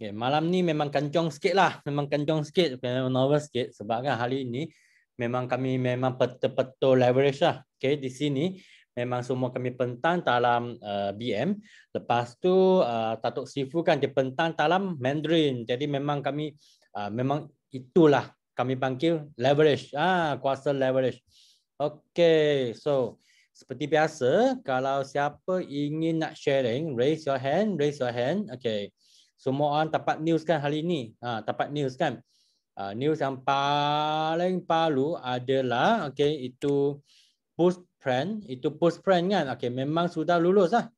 Okay, malam ni memang kencang sikit lah. Memang kencang sikit. Memang nervous sikit. Sebab kan hari ni memang kami memang betul-betul leverage lah. Okay, di sini memang semua kami pentang dalam uh, eh, BM. Lepas tu uh, Datuk Sifu kan dia pentang dalam Mandarin. Jadi memang kami uh, memang itulah kami panggil leverage. Ah, kuasa leverage. Okay, so seperti biasa kalau siapa ingin nak sharing, raise your hand, raise your hand. Okay semua orang dapat news kan hari ini. Ha, dapat news kan. Ha, news yang paling palu adalah okay, itu post plan. Itu post plan kan. Okay, memang sudah lulus lah.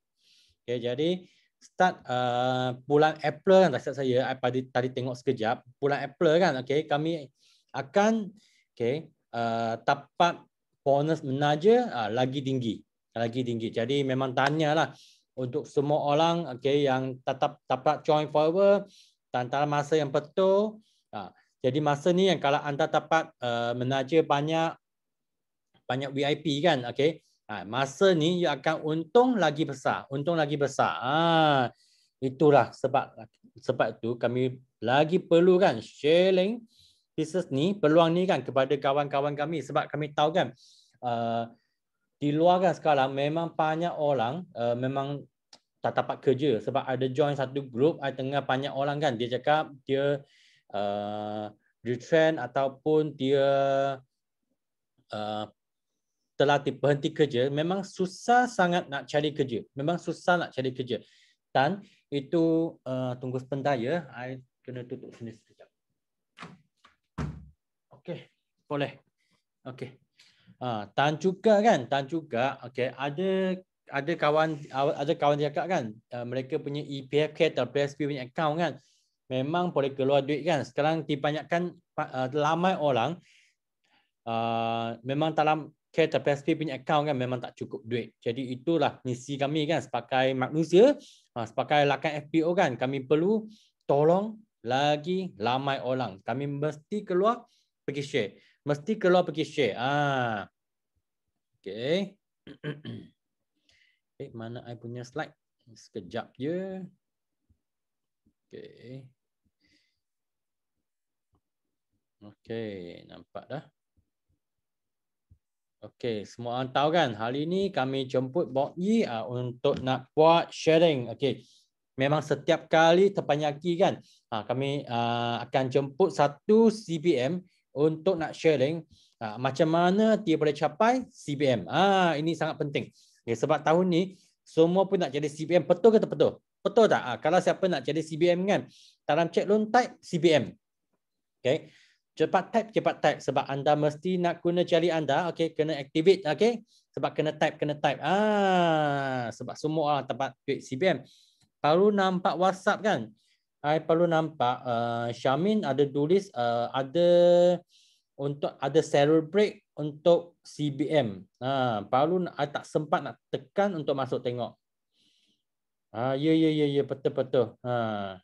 Okay, jadi start uh, bulan April kan tak saya I, eh, tadi, tengok sekejap. Bulan April kan. Okay, kami akan okay, uh, dapat bonus menaja uh, lagi tinggi. Lagi tinggi. Jadi memang tanya lah untuk semua orang okey yang tetap dapat join forever, dan dalam masa yang betul ha. jadi masa ni yang kalau anda dapat uh, menaja banyak banyak VIP kan okey ha. masa ni you akan untung lagi besar untung lagi besar ha. itulah sebab sebab tu kami lagi perlu kan sharing bisnes ni peluang ni kan kepada kawan-kawan kami sebab kami tahu kan uh, di diluarkan sekarang memang banyak orang uh, memang tak dapat kerja sebab ada join satu grup, ada tengah banyak orang kan dia cakap dia uh, retrain ataupun dia uh, telah berhenti kerja memang susah sangat nak cari kerja memang susah nak cari kerja dan itu uh, tunggu sebentar ya I kena tutup sini sekejap Okay, boleh Okay. Ha, Tan juga kan, Tan juga. Okay, ada ada kawan ada kawan dia cakap kan, uh, mereka punya EPFK atau PSP punya account kan, memang boleh keluar duit kan. Sekarang dibanyakkan lama uh, orang uh, memang dalam kereta PSP punya account kan memang tak cukup duit. Jadi itulah misi kami kan sebagai manusia, ha, sebagai lakan FPO kan, kami perlu tolong lagi lama orang. Kami mesti keluar pergi share mesti keluar pergi share. Ah. Okey. Okay, eh, mana I punya slide? Sekejap je. Okay, okay nampak dah. Okay, semua orang tahu kan hari ini kami jemput Bob Yi uh, ah, untuk nak buat sharing. Okay, Memang setiap kali terpanyaki kan, uh, kami uh, akan jemput satu CBM untuk nak sharing uh, macam mana dia boleh capai CBM. Ah ini sangat penting. Okay, ya, sebab tahun ni semua pun nak jadi CBM betul ke betul? Betul tak? Ah, kalau siapa nak jadi CBM kan, dalam chat loan type CBM. Okey. Cepat type, cepat type sebab anda mesti nak guna jari anda, okey, kena activate, okey. Sebab kena type, kena type. Ah, sebab semua orang tempat duit CBM. Baru nampak WhatsApp kan? I perlu nampak uh, Syamin ada tulis uh, ada untuk ada celebrate untuk CBM. Ha, uh, perlu I tak sempat nak tekan untuk masuk tengok. Ha, ya, ya, ya, ya, betul, betul. Ha.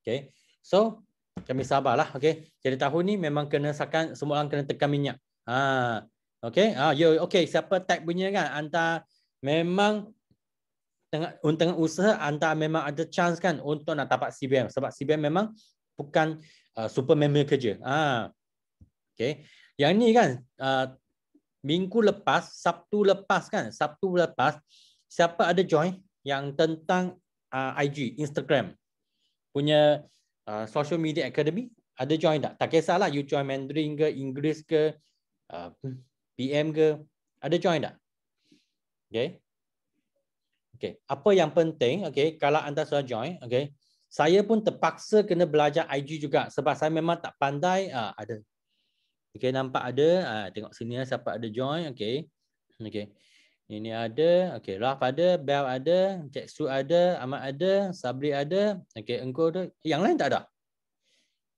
Okay. So, kami sabarlah. Okay. Jadi tahun ni memang kena sakan, semua orang kena tekan minyak. Ha. Okay. Ha, ya, okay. Siapa tag punya kan? Antara memang tengah, tengah usaha anda memang ada chance kan untuk nak dapat CBM sebab CBM memang bukan uh, super member kerja. Ah. Okay. Yang ni kan uh, minggu lepas, Sabtu lepas kan, Sabtu lepas siapa ada join yang tentang uh, IG, Instagram punya uh, social media academy ada join tak? Tak kisahlah you join Mandarin ke, English ke, uh, PM ke, ada join tak? Okay. Okey, apa yang penting, okey, kalau anda sudah join, okey. Saya pun terpaksa kena belajar IG juga sebab saya memang tak pandai uh, ada. Okey, nampak ada, uh, tengok sini ya, siapa ada join, okey. Okey. Ini ada, okey, Raf ada, Bell ada, Cek Su ada, Ahmad ada, Sabri ada, okey, Engko ada. Yang lain tak ada.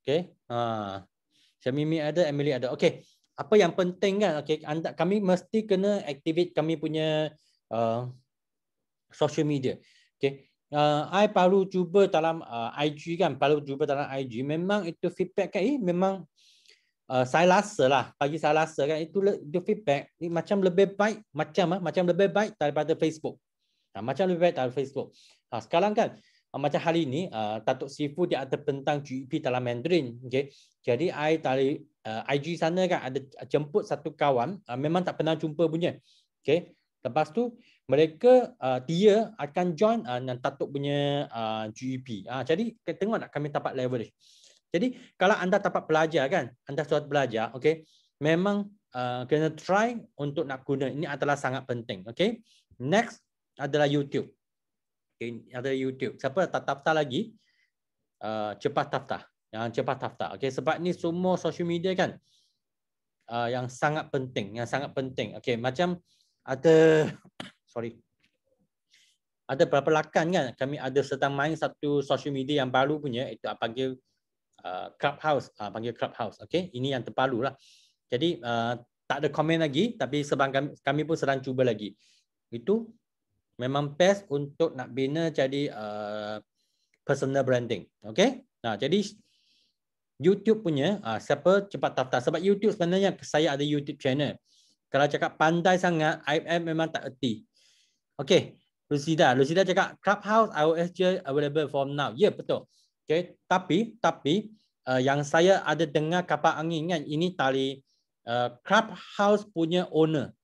Okey. Ha. Uh, Syamimi ada, Emily ada. Okey. Apa yang penting kan, okey, anda kami mesti kena activate kami punya uh, social media. Okay. Uh, I baru cuba dalam uh, IG kan, baru cuba dalam IG, memang itu feedback kan, eh, memang uh, saya rasa lah, bagi saya rasa kan, itu, itu feedback ni macam lebih baik, macam ah, macam lebih baik daripada Facebook. Ha, macam lebih baik daripada Facebook. Ha, sekarang kan, uh, macam hari ini, uh, Datuk Sifu dia ada tentang GEP dalam Mandarin. Okay? Jadi, I dari uh, IG sana kan, ada jemput satu kawan, uh, memang tak pernah jumpa punya. Okay? Lepas tu, mereka uh, dia akan join uh, dengan tatuk punya uh, GEP. Uh, ah, jadi tengok nak kami dapat leverage. Jadi kalau anda dapat pelajar kan, anda sudah belajar, okey. Memang uh, kena try untuk nak guna. Ini adalah sangat penting, okey. Next adalah YouTube. Okey, ada YouTube. Siapa tak tafta lagi? Uh, cepat tafta. Yang ah, cepat tafta. Okey, sebab ni semua social media kan. Uh, yang sangat penting, yang sangat penting. Okey, macam ada sorry. Ada beberapa lakan kan kami ada sedang main satu social media yang baru punya itu apa panggil uh, Clubhouse, uh, panggil Clubhouse. Okey, ini yang terbaru lah. Jadi uh, tak ada komen lagi tapi sebang kami, kami pun sedang cuba lagi. Itu memang best untuk nak bina jadi uh, personal branding. Okey. Nah, jadi YouTube punya uh, siapa cepat tata. sebab YouTube sebenarnya saya ada YouTube channel. Kalau cakap pandai sangat, IM memang tak erti. Okay, Lucida. Lucida cakap Clubhouse iOS je available from now. Ya, yeah, betul. Okay, tapi tapi uh, yang saya ada dengar kapal angin kan, ini tali uh, Clubhouse punya owner.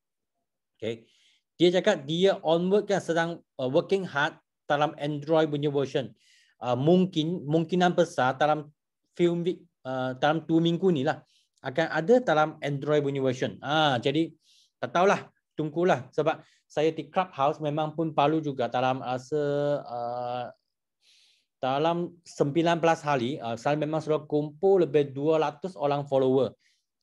Okay, dia cakap dia onward kan sedang uh, working hard dalam Android punya version. Uh, mungkin mungkinan besar dalam film uh, dalam dua minggu ni lah akan ada dalam Android punya version. Ah, jadi tak tahulah, tunggulah sebab saya di clubhouse memang pun palu juga dalam ah, se uh, dalam 19 hari uh, saya memang sudah kumpul lebih 200 orang follower.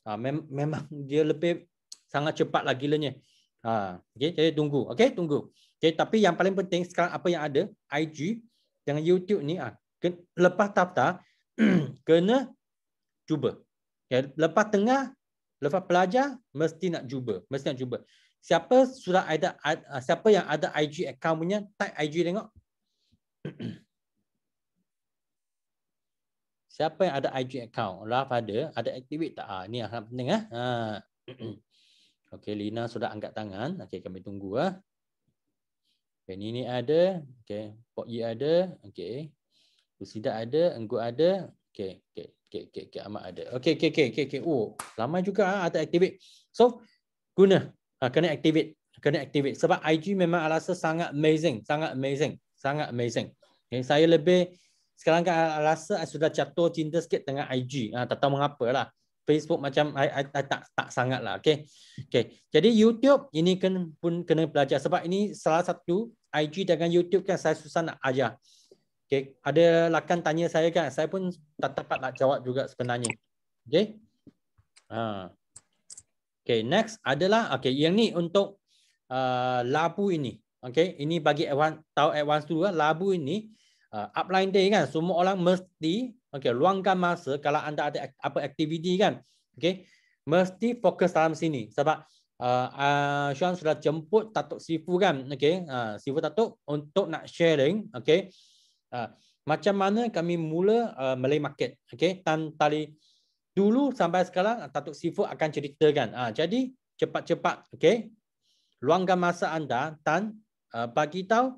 Uh, mem- memang dia lebih sangat cepat lagi gilanya. Uh, okay, jadi tunggu. Okay, tunggu. Okay, tapi yang paling penting sekarang apa yang ada, IG dengan YouTube ni, uh, ke- lepas tapta, kena cuba. Okay, lepas tengah, lepas pelajar, mesti nak cuba. Mesti nak cuba. Siapa sudah ada uh, siapa yang ada IG account punya, tag IG tengok. siapa yang ada IG account? Lah ada, ada activate tak? Ah ni sangat penting eh. ah. Okey, Lina sudah angkat tangan. Okey, kami tunggu ah. Okay, ini ni ada, okey. Pok Yi ada, okey. Rusida ada, Enggu ada. Okey, okey, okey, okey, okay. amat ada. Okey, okey, okey, okey, okey. Oh, lama juga ah ada activate. So, guna Ah, kena activate kena activate sebab IG memang rasa sangat amazing sangat amazing sangat amazing okay, saya lebih sekarang kan rasa saya sudah jatuh cinta sikit dengan IG ha, ah, tak tahu mengapa lah Facebook macam I, I, I, tak tak sangat lah okay. Okay. jadi YouTube ini kena, pun kena belajar sebab ini salah satu IG dengan YouTube kan saya susah nak ajar okay. ada lakan tanya saya kan saya pun tak dapat nak jawab juga sebenarnya okay. ha. Okay, next adalah okay yang ni untuk uh, labu ini. Okay, ini bagi advance, tahu advance dulu lah. Labu ini uh, upline day kan. Semua orang mesti okay, luangkan masa kalau anda ada apa aktiviti kan. Okay, mesti fokus dalam sini. Sebab uh, uh, Sean sudah jemput tatuk Sifu kan. Okay, uh, Sifu Datuk untuk nak sharing. Okay, uh, macam mana kami mula uh, Malay Market. Okay, tan tali dulu sampai sekarang ah, Datuk Sifu akan ceritakan. Ha, jadi cepat-cepat okey. Luangkan masa anda dan uh, ah, bagi tahu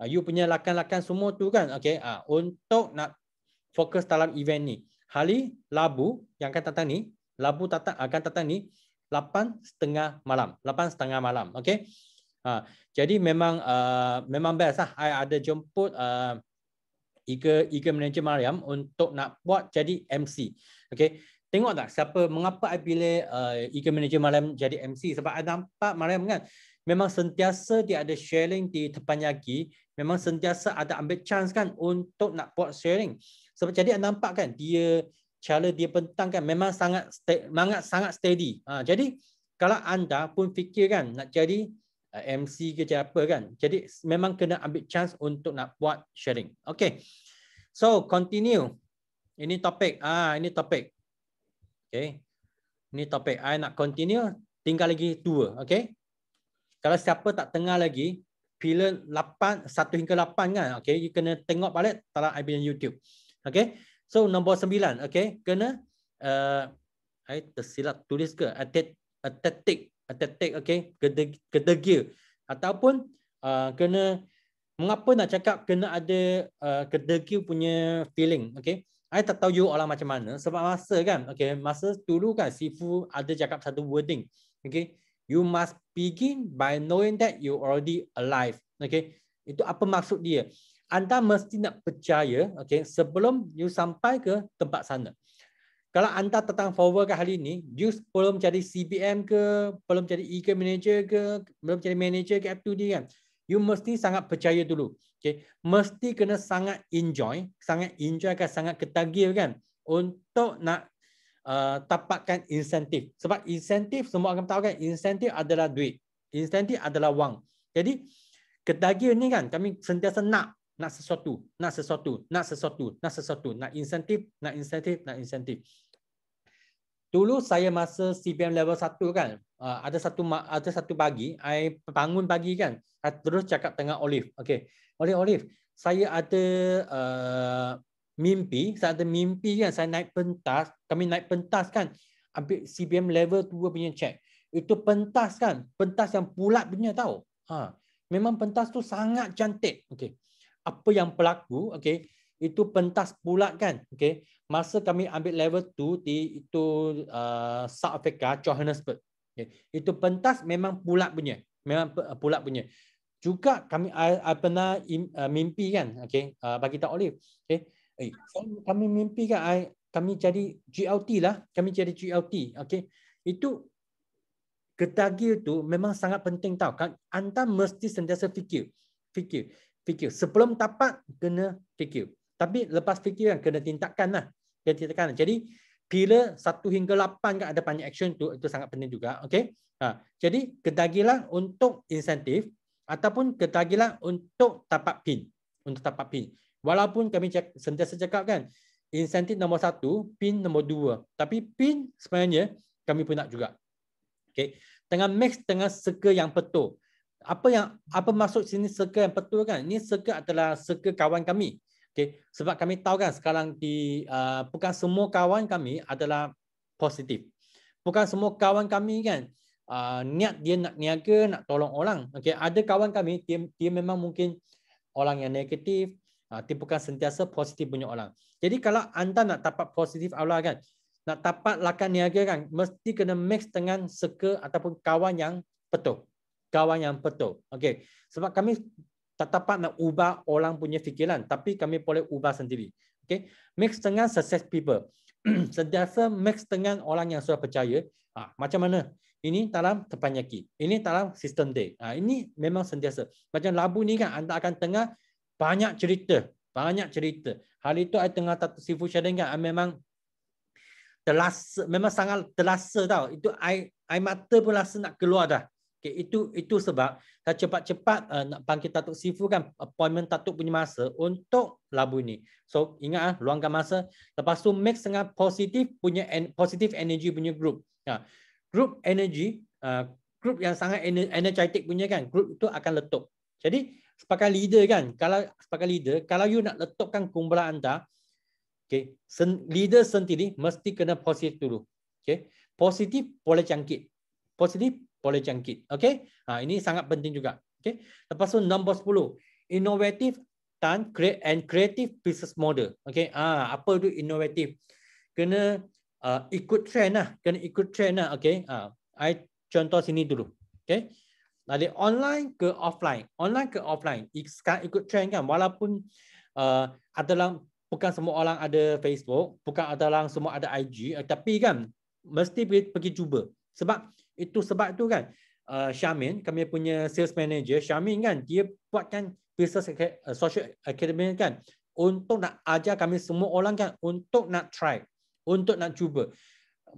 uh, you punya lakan-lakan semua tu kan okey uh, untuk nak fokus dalam event ni. Hari Labu yang akan datang ni, Labu datang akan datang ni 8.30 malam. 8.30 malam okey. Uh, jadi memang uh, memang best lah. I ada jemput uh, ike Ika Manager Mariam untuk nak buat jadi MC. Okay. Tengok tak siapa mengapa I pilih uh, Eagle Manager malam jadi MC sebab ada nampak malam kan memang sentiasa dia ada sharing di terpanyagi memang sentiasa ada ambil chance kan untuk nak buat sharing. Sebab jadi I nampak kan dia cara dia bentang kan memang sangat sangat sangat steady. Ha, jadi kalau anda pun fikir kan nak jadi uh, MC ke apa kan. Jadi memang kena ambil chance untuk nak buat sharing. Okay. So continue. Ini topik. Ah ha, ini topik. Okay. Ini topik I nak continue. Tinggal lagi dua. Okay. Kalau siapa tak tengah lagi, pilihan 8, 1 hingga 8 kan. Okay. You kena tengok balik dalam I YouTube. Okay. So, nombor 9. Okay. Kena, uh, I tersilap tulis ke? Atetik. Atetik. Okay. kedegil Ataupun, uh, kena, mengapa nak cakap kena ada uh, gedegil punya feeling. Okay. Saya tak tahu you orang lah macam mana. Sebab masa kan, okay, masa dulu kan Sifu ada cakap satu wording. Okay, you must begin by knowing that you already alive. Okay, itu apa maksud dia? Anda mesti nak percaya okay, sebelum you sampai ke tempat sana. Kalau anda datang forward ke hari ini, you belum jadi CBM ke, belum jadi e-care manager ke, belum jadi manager ke F2D kan you mesti sangat percaya dulu. Okay. Mesti kena sangat enjoy, sangat enjoy kan, sangat ketagih kan untuk nak uh, tapakkan insentif. Sebab insentif, semua orang tahu kan, insentif adalah duit. Insentif adalah wang. Jadi, ketagih ni kan, kami sentiasa nak, nak sesuatu, nak sesuatu, nak sesuatu, nak sesuatu, nak insentif, nak insentif, nak insentif dulu saya masa CBM level 1 kan uh, ada satu ada satu pagi I bangun pagi kan I terus cakap tengah Olive okey Olive Olive saya ada uh, mimpi saya ada mimpi kan saya naik pentas kami naik pentas kan ambil CBM level 2 punya check itu pentas kan pentas yang bulat punya tahu, ha memang pentas tu sangat cantik okey apa yang pelaku, okey itu pentas bulat kan okey masa kami ambil level 2 di itu uh, South Africa Johannesburg okay. itu pentas memang pulak punya memang uh, pulak punya juga kami I, I pernah uh, mimpi kan okey uh, bagi tak olive okay, hey, eh, kami mimpi kan I, kami jadi GLT lah kami jadi GLT okey itu ketagih tu memang sangat penting tau kan anda mesti sentiasa fikir fikir fikir sebelum dapat kena fikir tapi lepas fikir kan kena tindakanlah dia tekan. Jadi bila 1 hingga 8 kan ada banyak action itu itu sangat penting juga. Okey. Ha, jadi ketagihan untuk insentif ataupun ketagihan untuk tapak pin, untuk tapak pin. Walaupun kami cek, sentiasa cakap kan insentif nombor 1, pin nombor 2. Tapi pin sebenarnya kami pun nak juga. Okey. Dengan max dengan circle yang betul. Apa yang apa maksud sini circle yang betul kan? Ini circle adalah circle kawan kami. Okay. Sebab kami tahu kan sekarang di uh, bukan semua kawan kami adalah positif. Bukan semua kawan kami kan uh, niat dia nak niaga, nak tolong orang. Okay. Ada kawan kami, dia, dia memang mungkin orang yang negatif. Uh, dia bukan sentiasa positif punya orang. Jadi kalau anda nak tapak positif Allah kan, nak tapak lakan niaga kan, mesti kena mix dengan seke ataupun kawan yang betul. Kawan yang betul. Okay. Sebab kami tak dapat nak ubah orang punya fikiran tapi kami boleh ubah sendiri okey mix dengan success people sentiasa mix dengan orang yang sudah percaya ha, macam mana ini dalam terpanyaki ini dalam system day ha, ini memang sentiasa macam labu ni kan anda akan tengah banyak cerita banyak cerita hari itu saya tengah tatu sifu sharing kan memang terasa memang sangat terasa tau itu air air mata pun rasa nak keluar dah Okay, itu itu sebab saya cepat-cepat uh, nak panggil Datuk Sifu kan appointment Datuk punya masa untuk labu ini. So ingat ah, luangkan masa. Lepas tu mix dengan positif punya en positif energy punya group. Ha. Group energy, uh, group yang sangat ener energetic punya kan, group itu akan letup. Jadi sebagai leader kan, kalau sebagai leader, kalau you nak letupkan kumpulan anda, okay, sen leader sendiri mesti kena positif dulu. Okay. Positif boleh jangkit. Positif boleh jangkit. Okey? Ha, ini sangat penting juga. Okey? Lepas tu nombor 10, innovative dan create and creative business model. Okey? Ah, ha, apa tu innovative? Kena uh, ikut trend lah. Kena ikut trend lah. Okey? Ah, ha, I contoh sini dulu. Okey? Dari online ke offline. Online ke offline. ikut ikut trend kan. Walaupun uh, adalah bukan semua orang ada Facebook. Bukan ada adalah semua ada IG. Eh, tapi kan mesti pergi, pergi cuba. Sebab itu sebab tu kan uh, Syamin, kami punya sales manager Syamin kan, dia buatkan business uh, social academy kan untuk nak ajar kami semua orang kan untuk nak try, untuk nak cuba.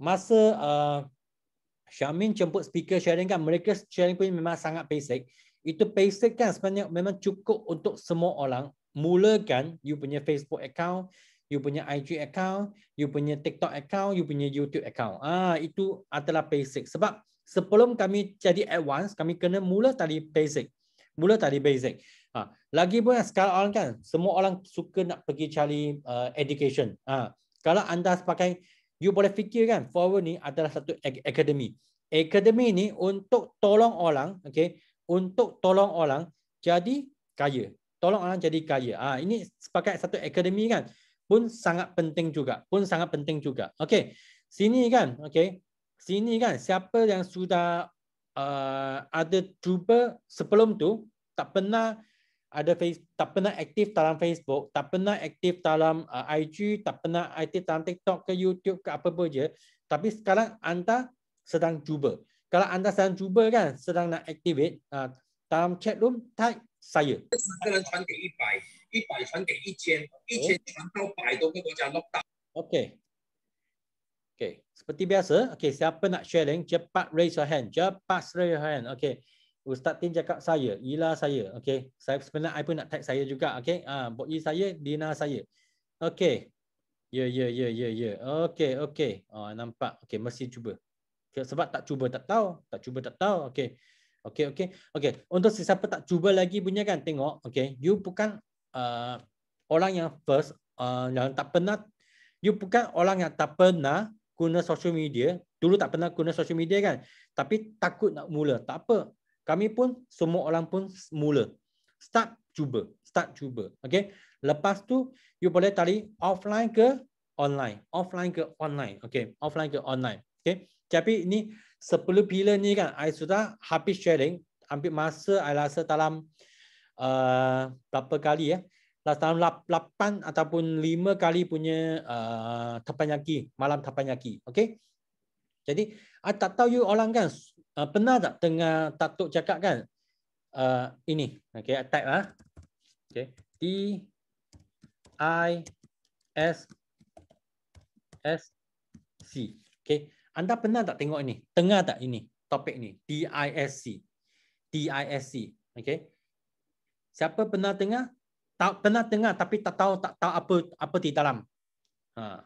Masa uh, Syamin jemput speaker sharing kan, mereka sharing pun memang sangat basic. Itu basic kan sebenarnya memang cukup untuk semua orang mulakan you punya Facebook account, you punya IG account, you punya TikTok account, you punya YouTube account. Ah Itu adalah basic. Sebab sebelum kami jadi advance, kami kena mula dari basic. Mula dari basic. Ha. Lagi pun sekarang orang kan, semua orang suka nak pergi cari uh, education. Ha. Kalau anda pakai, you boleh fikir kan, forward ni adalah satu academy. Academy ni untuk tolong orang, okay, untuk tolong orang jadi kaya. Tolong orang jadi kaya. Ha. Ini sebagai satu academy kan, pun sangat penting juga. Pun sangat penting juga. Okay. Sini kan, okay, sini kan siapa yang sudah uh, ada cuba sebelum tu tak pernah ada face tak pernah aktif dalam Facebook, tak pernah aktif dalam uh, IG, tak pernah aktif dalam TikTok ke YouTube ke apa pun je. Tapi sekarang anda sedang cuba. Kalau anda sedang cuba kan, sedang nak activate uh, dalam chat room type saya. Okay. Okay, seperti biasa, okay, siapa nak share link, cepat raise your hand. Cepat raise your hand. Okay, Ustaz Tin cakap saya, Ila saya. Okay, saya sebenarnya I pun nak tag saya juga. Okay, ah, uh, Bokyi saya, Dina saya. Okay, ya, yeah, ya, yeah, ya, yeah, ya, yeah, ya. Yeah. Okay, okay. Oh, nampak. Okay, mesti cuba. Sebab tak cuba tak tahu, tak cuba tak tahu. Okay, okay, okay, okay. Untuk siapa tak cuba lagi punya kan, tengok. Okay, you bukan uh, orang yang first, uh, yang tak pernah, you bukan orang yang tak pernah guna social media. Dulu tak pernah guna social media kan. Tapi takut nak mula. Tak apa. Kami pun semua orang pun mula. Start cuba. Start cuba. Okay. Lepas tu, you boleh tarik offline ke online. Offline ke online. Okay. Offline ke online. Okay. Tapi ni sepuluh pilar ni kan, I sudah habis sharing. Ambil masa, I rasa dalam uh, berapa kali ya. Eh? tahun 8 ataupun 5 kali punya uh, terpanyaki, malam tapanyaki, Okay? Jadi, I ah, tak tahu you orang kan, uh, pernah tak tengah Tatuk cakap kan? Uh, ini, okay, I type. Huh? Ah. Okay. D, I, S, S, C. Okay. Anda pernah tak tengok ini? Tengah tak ini? Topik ini. D, I, S, C. D, I, S, C. Okay. Siapa pernah tengah? Tak pernah dengar tapi tak tahu tak tahu apa apa di dalam. Ha.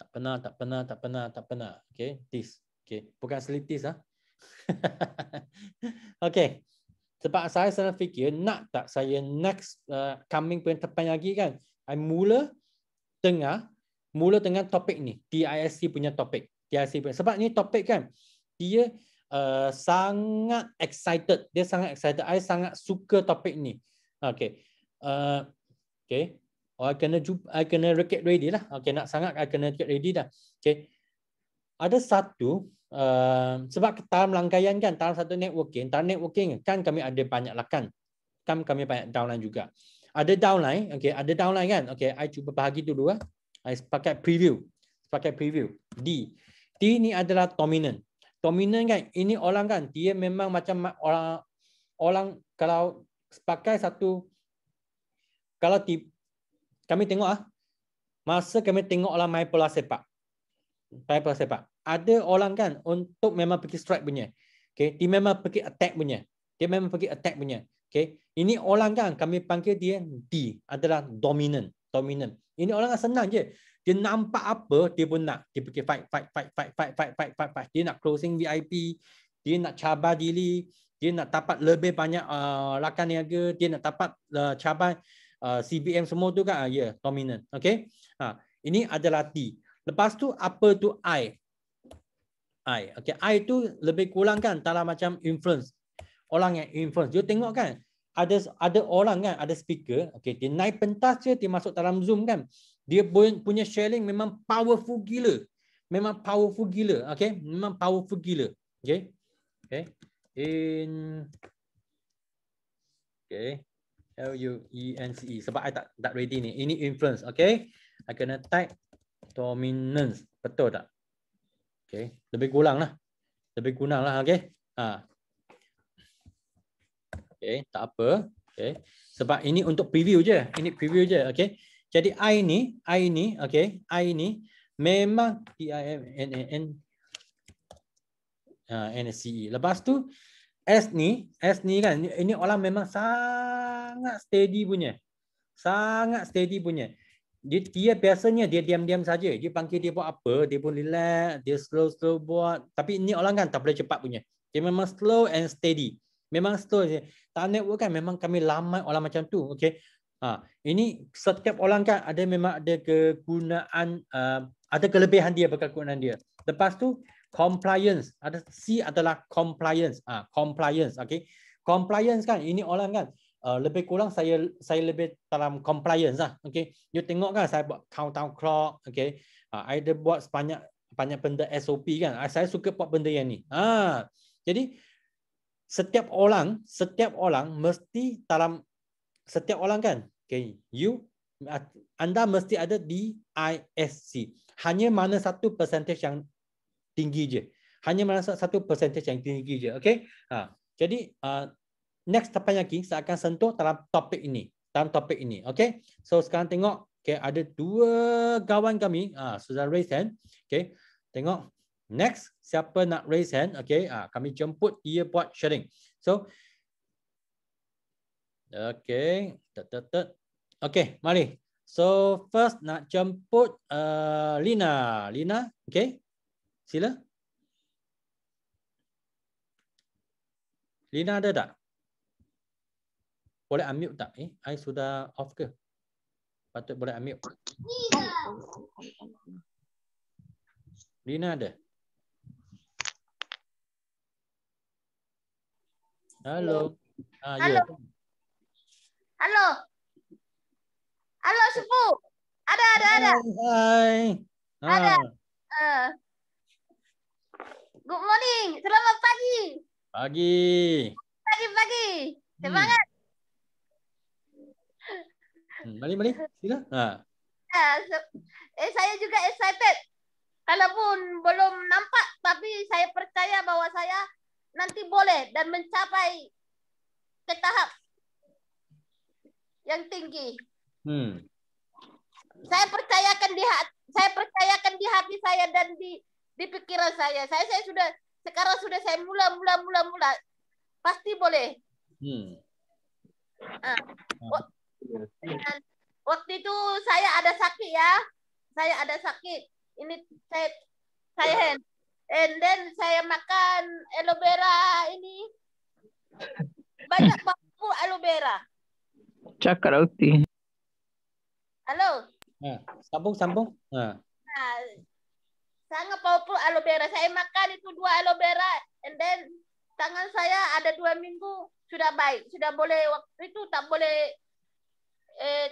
Tak pernah, tak pernah, tak pernah, tak pernah. Okay, this. Okay, bukan selitis ah. Ha? okay. Sebab saya sedang fikir nak tak saya next uh, coming pun tepan lagi kan. I mula tengah mula dengan topik ni, DISC punya topik. DISC punya. Sebab ni topik kan dia uh, sangat excited. Dia sangat excited. I sangat suka topik ni. Okay. Uh, okay. Oh, I kena jumpa, I kena rocket ready lah. Okay, nak sangat I kena rocket ready dah. Okay. Ada satu, uh, sebab dalam langkaian kan, dalam satu networking, dalam networking kan kami ada banyak lakan. Kan kami banyak downline juga. Ada downline, okay, ada downline kan. Okay, I cuba bahagi dulu lah. I pakai preview. Pakai preview. D. D ni adalah dominant. Dominant kan, ini orang kan, dia memang macam orang, orang kalau pakai satu kalau tip, kami tengok ah masa kami tengoklah main bola sepak. Main bola sepak. Ada orang kan untuk memang pergi strike punya. Okey, dia memang pergi attack punya. Dia memang pergi attack punya. Okey. Ini orang kan kami panggil dia D adalah dominant, dominant. Ini orang yang senang je. Dia nampak apa dia pun nak. Dia pergi fight fight fight fight fight fight fight fight. Dia nak closing VIP, dia nak cabar diri, dia nak dapat lebih banyak uh, rakan niaga, dia nak dapat uh, cabang uh, CBM semua tu kan, uh, ya, yeah, dominant. Okay? Ha, ini adalah T. Lepas tu, apa tu I? I. Okay, I tu lebih kurang kan dalam macam influence. Orang yang influence. You tengok kan, ada ada orang kan, ada speaker, okay, dia naik pentas je, dia masuk dalam Zoom kan, dia punya sharing memang powerful gila. Memang powerful gila. Okay? Memang powerful gila. Okay? Okay? in okay L U E N C E sebab I tak tak ready ni ini influence okay I kena type dominance betul tak okay lebih kurang lah lebih kurang lah okay ha. okay tak apa okay sebab ini untuk preview je ini preview je okay jadi I ni I ni okay I ni memang T I M N A N Ha, NSCE. E. Lepas tu S ni, S ni kan ini orang memang sangat steady punya. Sangat steady punya. Dia, dia biasanya dia diam-diam saja. Dia panggil dia buat apa, dia pun relax, dia slow-slow buat. Tapi ini orang kan tak boleh cepat punya. Dia memang slow and steady. Memang slow je. Tak network kan memang kami lama orang macam tu. Okey. Ha, ini setiap orang kan ada memang ada kegunaan uh, ada kelebihan dia kegunaan dia. Lepas tu compliance ada C adalah compliance ah compliance okey compliance kan ini orang kan uh, lebih kurang saya saya lebih dalam compliance lah okey you tengok kan saya buat countdown clock okey uh, ah, I ada buat banyak banyak benda SOP kan uh, saya suka buat benda yang ni ah jadi setiap orang setiap orang mesti dalam setiap orang kan okey you anda mesti ada di ISC hanya mana satu percentage yang tinggi je. Hanya merasa satu percentage yang tinggi je. Okay? Ha. Jadi, uh, next tapan yang saya akan sentuh dalam topik ini. Dalam topik ini. Okay? So, sekarang tengok. Okay, ada dua kawan kami. Uh, ha, sudah raise hand. Okay? Tengok. Next, siapa nak raise hand? Okay? Uh, ha, kami jemput dia buat sharing. So, okay. Tut, tut, tut. Okay, mari. So, first nak jemput uh, Lina. Lina, okay? Sila. Lina ada tak? Boleh unmute tak? Eh, I sudah off ke? Patut boleh unmute. Lina ada? Hello. Hello. yeah. Ya. Hello. Hello, Sufu. Ada, ada, ada. Hai. Ada. Ah. Uh. Good morning. Selamat pagi. Pagi. Pagi pagi. Semangat. Hmm. Mari hmm, mari. Sila. Ha. Ya, eh saya juga excited. Walaupun belum nampak tapi saya percaya bahawa saya nanti boleh dan mencapai ke tahap yang tinggi. Hmm. Saya percayakan di hati, saya percayakan di hati saya dan di di pikiran saya. Saya saya sudah sekarang sudah saya mula mula mula mula pasti boleh. Hmm. Ah. ah. Waktu itu saya ada sakit ya, saya ada sakit. Ini saya saya and then saya makan aloe vera ini banyak bau aloe vera. Cakar uti. Halo. Ha, ah, sambung sambung. Ha sangat powerful aloe vera. Saya makan itu dua aloe vera and then tangan saya ada dua minggu sudah baik. Sudah boleh waktu itu tak boleh eh,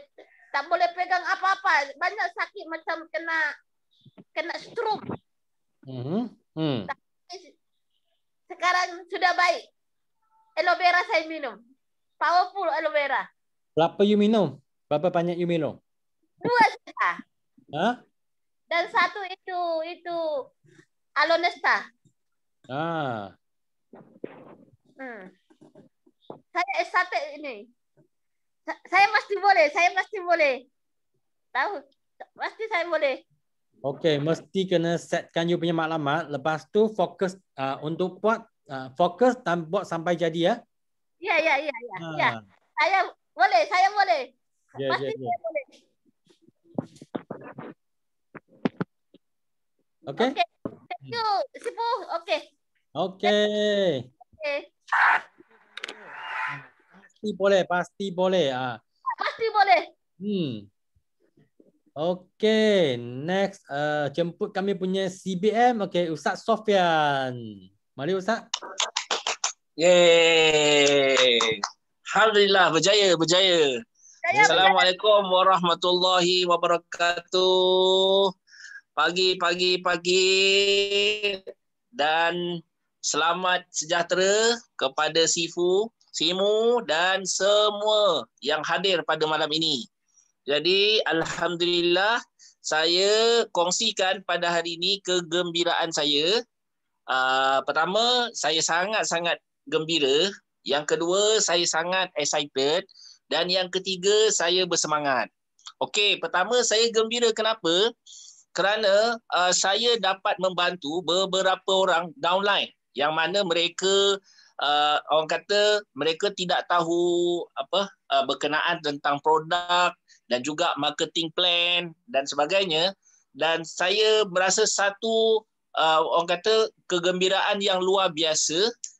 tak boleh pegang apa-apa. Banyak sakit macam kena kena stroke. Mm-hmm. Mm. Sekarang sudah baik. Aloe vera saya minum. Powerful aloe vera. Berapa you minum? Berapa banyak you minum? Dua saja. Hah? Dan satu itu itu Alonesta. Ah. Hmm. Saya S1 ini. Saya mesti boleh, saya mesti boleh. Tahu, mesti saya boleh. Okey, mesti kena setkan you punya maklumat. Lepas tu fokus uh, untuk buat uh, fokus dan buat sampai jadi ya. Ya, ya, ya, ya. Ah. ya. Saya boleh, saya boleh. Yeah, ya, ya, pasti yeah, yeah. saya boleh. Okay. Thank you. Sipu. Okay. Okay. Okay. Pasti boleh. Pasti boleh. Ah. Pasti boleh. Hmm. Okay. Next. Uh, jemput kami punya CBM. Okay. Ustaz Sofian. Mari Ustaz. Yeay. Alhamdulillah. Berjaya. Berjaya. Assalamualaikum warahmatullahi wabarakatuh pagi, pagi, pagi dan selamat sejahtera kepada Sifu, Simu dan semua yang hadir pada malam ini. Jadi Alhamdulillah saya kongsikan pada hari ini kegembiraan saya. Uh, pertama, saya sangat-sangat gembira. Yang kedua, saya sangat excited. Dan yang ketiga, saya bersemangat. Okey, pertama saya gembira kenapa? kerana uh, saya dapat membantu beberapa orang downline yang mana mereka uh, orang kata mereka tidak tahu apa uh, berkenaan tentang produk dan juga marketing plan dan sebagainya dan saya merasa satu uh, orang kata kegembiraan yang luar biasa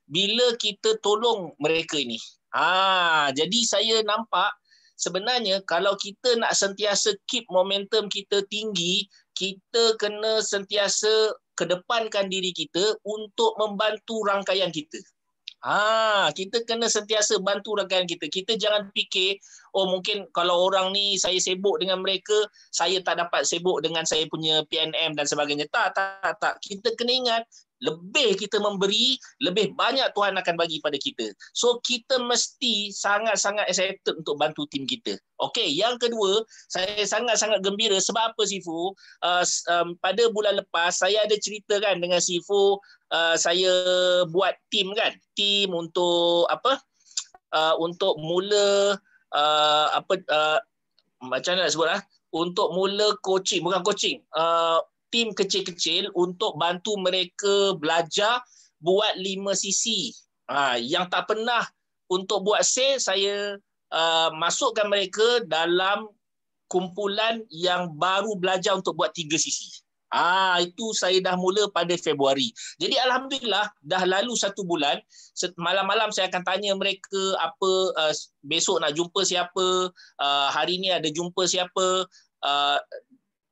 bila kita tolong mereka ini. Ha jadi saya nampak sebenarnya kalau kita nak sentiasa keep momentum kita tinggi kita kena sentiasa kedepankan diri kita untuk membantu rangkaian kita. Ha, kita kena sentiasa bantu rakan kita. Kita jangan fikir, oh mungkin kalau orang ni saya sibuk dengan mereka, saya tak dapat sibuk dengan saya punya PNM dan sebagainya. Tak, tak, tak. Kita kena ingat, lebih kita memberi, lebih banyak Tuhan akan bagi pada kita. So kita mesti sangat-sangat excited untuk bantu tim kita. Okey, yang kedua, saya sangat-sangat gembira sebab apa Sifu? Uh, um, pada bulan lepas saya ada cerita kan dengan Sifu, uh, saya buat tim kan, tim untuk apa? Uh, untuk mula uh, apa uh, macam mana nak sebut ah? Untuk mula coaching, bukan coaching. Uh, tim kecil-kecil untuk bantu mereka belajar buat lima sisi. Ha, yang tak pernah untuk buat sale, saya uh, masukkan mereka dalam kumpulan yang baru belajar untuk buat tiga sisi. ha, itu saya dah mula pada Februari. Jadi alhamdulillah dah lalu satu bulan. Malam-malam saya akan tanya mereka apa uh, besok nak jumpa siapa, uh, hari ini ada jumpa siapa. Uh,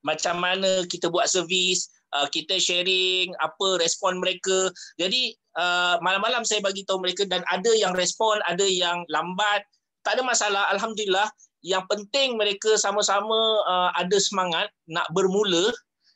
macam mana kita buat servis, uh, kita sharing apa respon mereka. Jadi uh, malam-malam saya bagi tahu mereka dan ada yang respon, ada yang lambat. Tak ada masalah, alhamdulillah. Yang penting mereka sama-sama uh, ada semangat nak bermula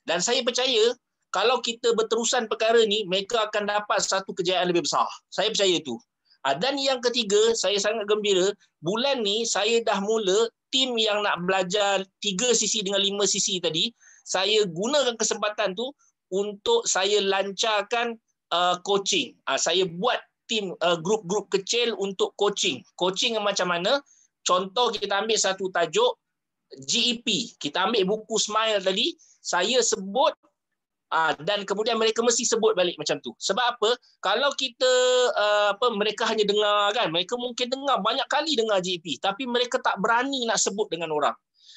dan saya percaya kalau kita berterusan perkara ni, mereka akan dapat satu kejayaan lebih besar. Saya percaya itu. Ah, dan yang ketiga, saya sangat gembira, bulan ni saya dah mula tim yang nak belajar tiga sisi dengan lima sisi tadi, saya gunakan kesempatan tu untuk saya lancarkan uh, coaching. Uh, saya buat tim uh, grup-grup kecil untuk coaching. Coaching yang macam mana? Contoh kita ambil satu tajuk GEP. Kita ambil buku Smile tadi, saya sebut ha, dan kemudian mereka mesti sebut balik macam tu. Sebab apa? Kalau kita uh, apa mereka hanya dengar kan. Mereka mungkin dengar banyak kali dengar GP tapi mereka tak berani nak sebut dengan orang.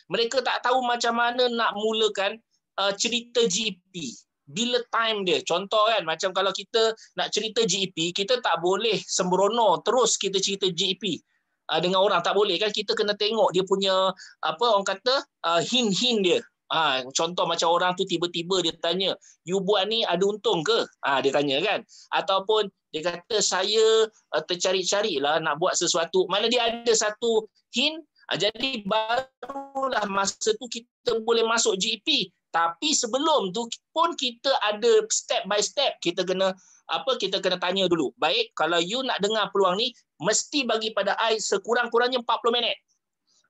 Mereka tak tahu macam mana nak mulakan uh, cerita GP. Bila time dia. Contoh kan macam kalau kita nak cerita GP, kita tak boleh sembrono terus kita cerita GP dengan orang tak boleh kan. Kita kena tengok dia punya apa orang kata uh, hin-hin dia. Ha, contoh macam orang tu tiba-tiba dia tanya, you buat ni ada untung ke? Ha, dia tanya kan. Ataupun dia kata, saya eh, tercari-cari lah nak buat sesuatu. Mana dia ada satu hint, ha, jadi barulah masa tu kita boleh masuk GEP. Tapi sebelum tu pun kita ada step by step kita kena apa kita kena tanya dulu. Baik, kalau you nak dengar peluang ni, mesti bagi pada I sekurang-kurangnya 40 minit.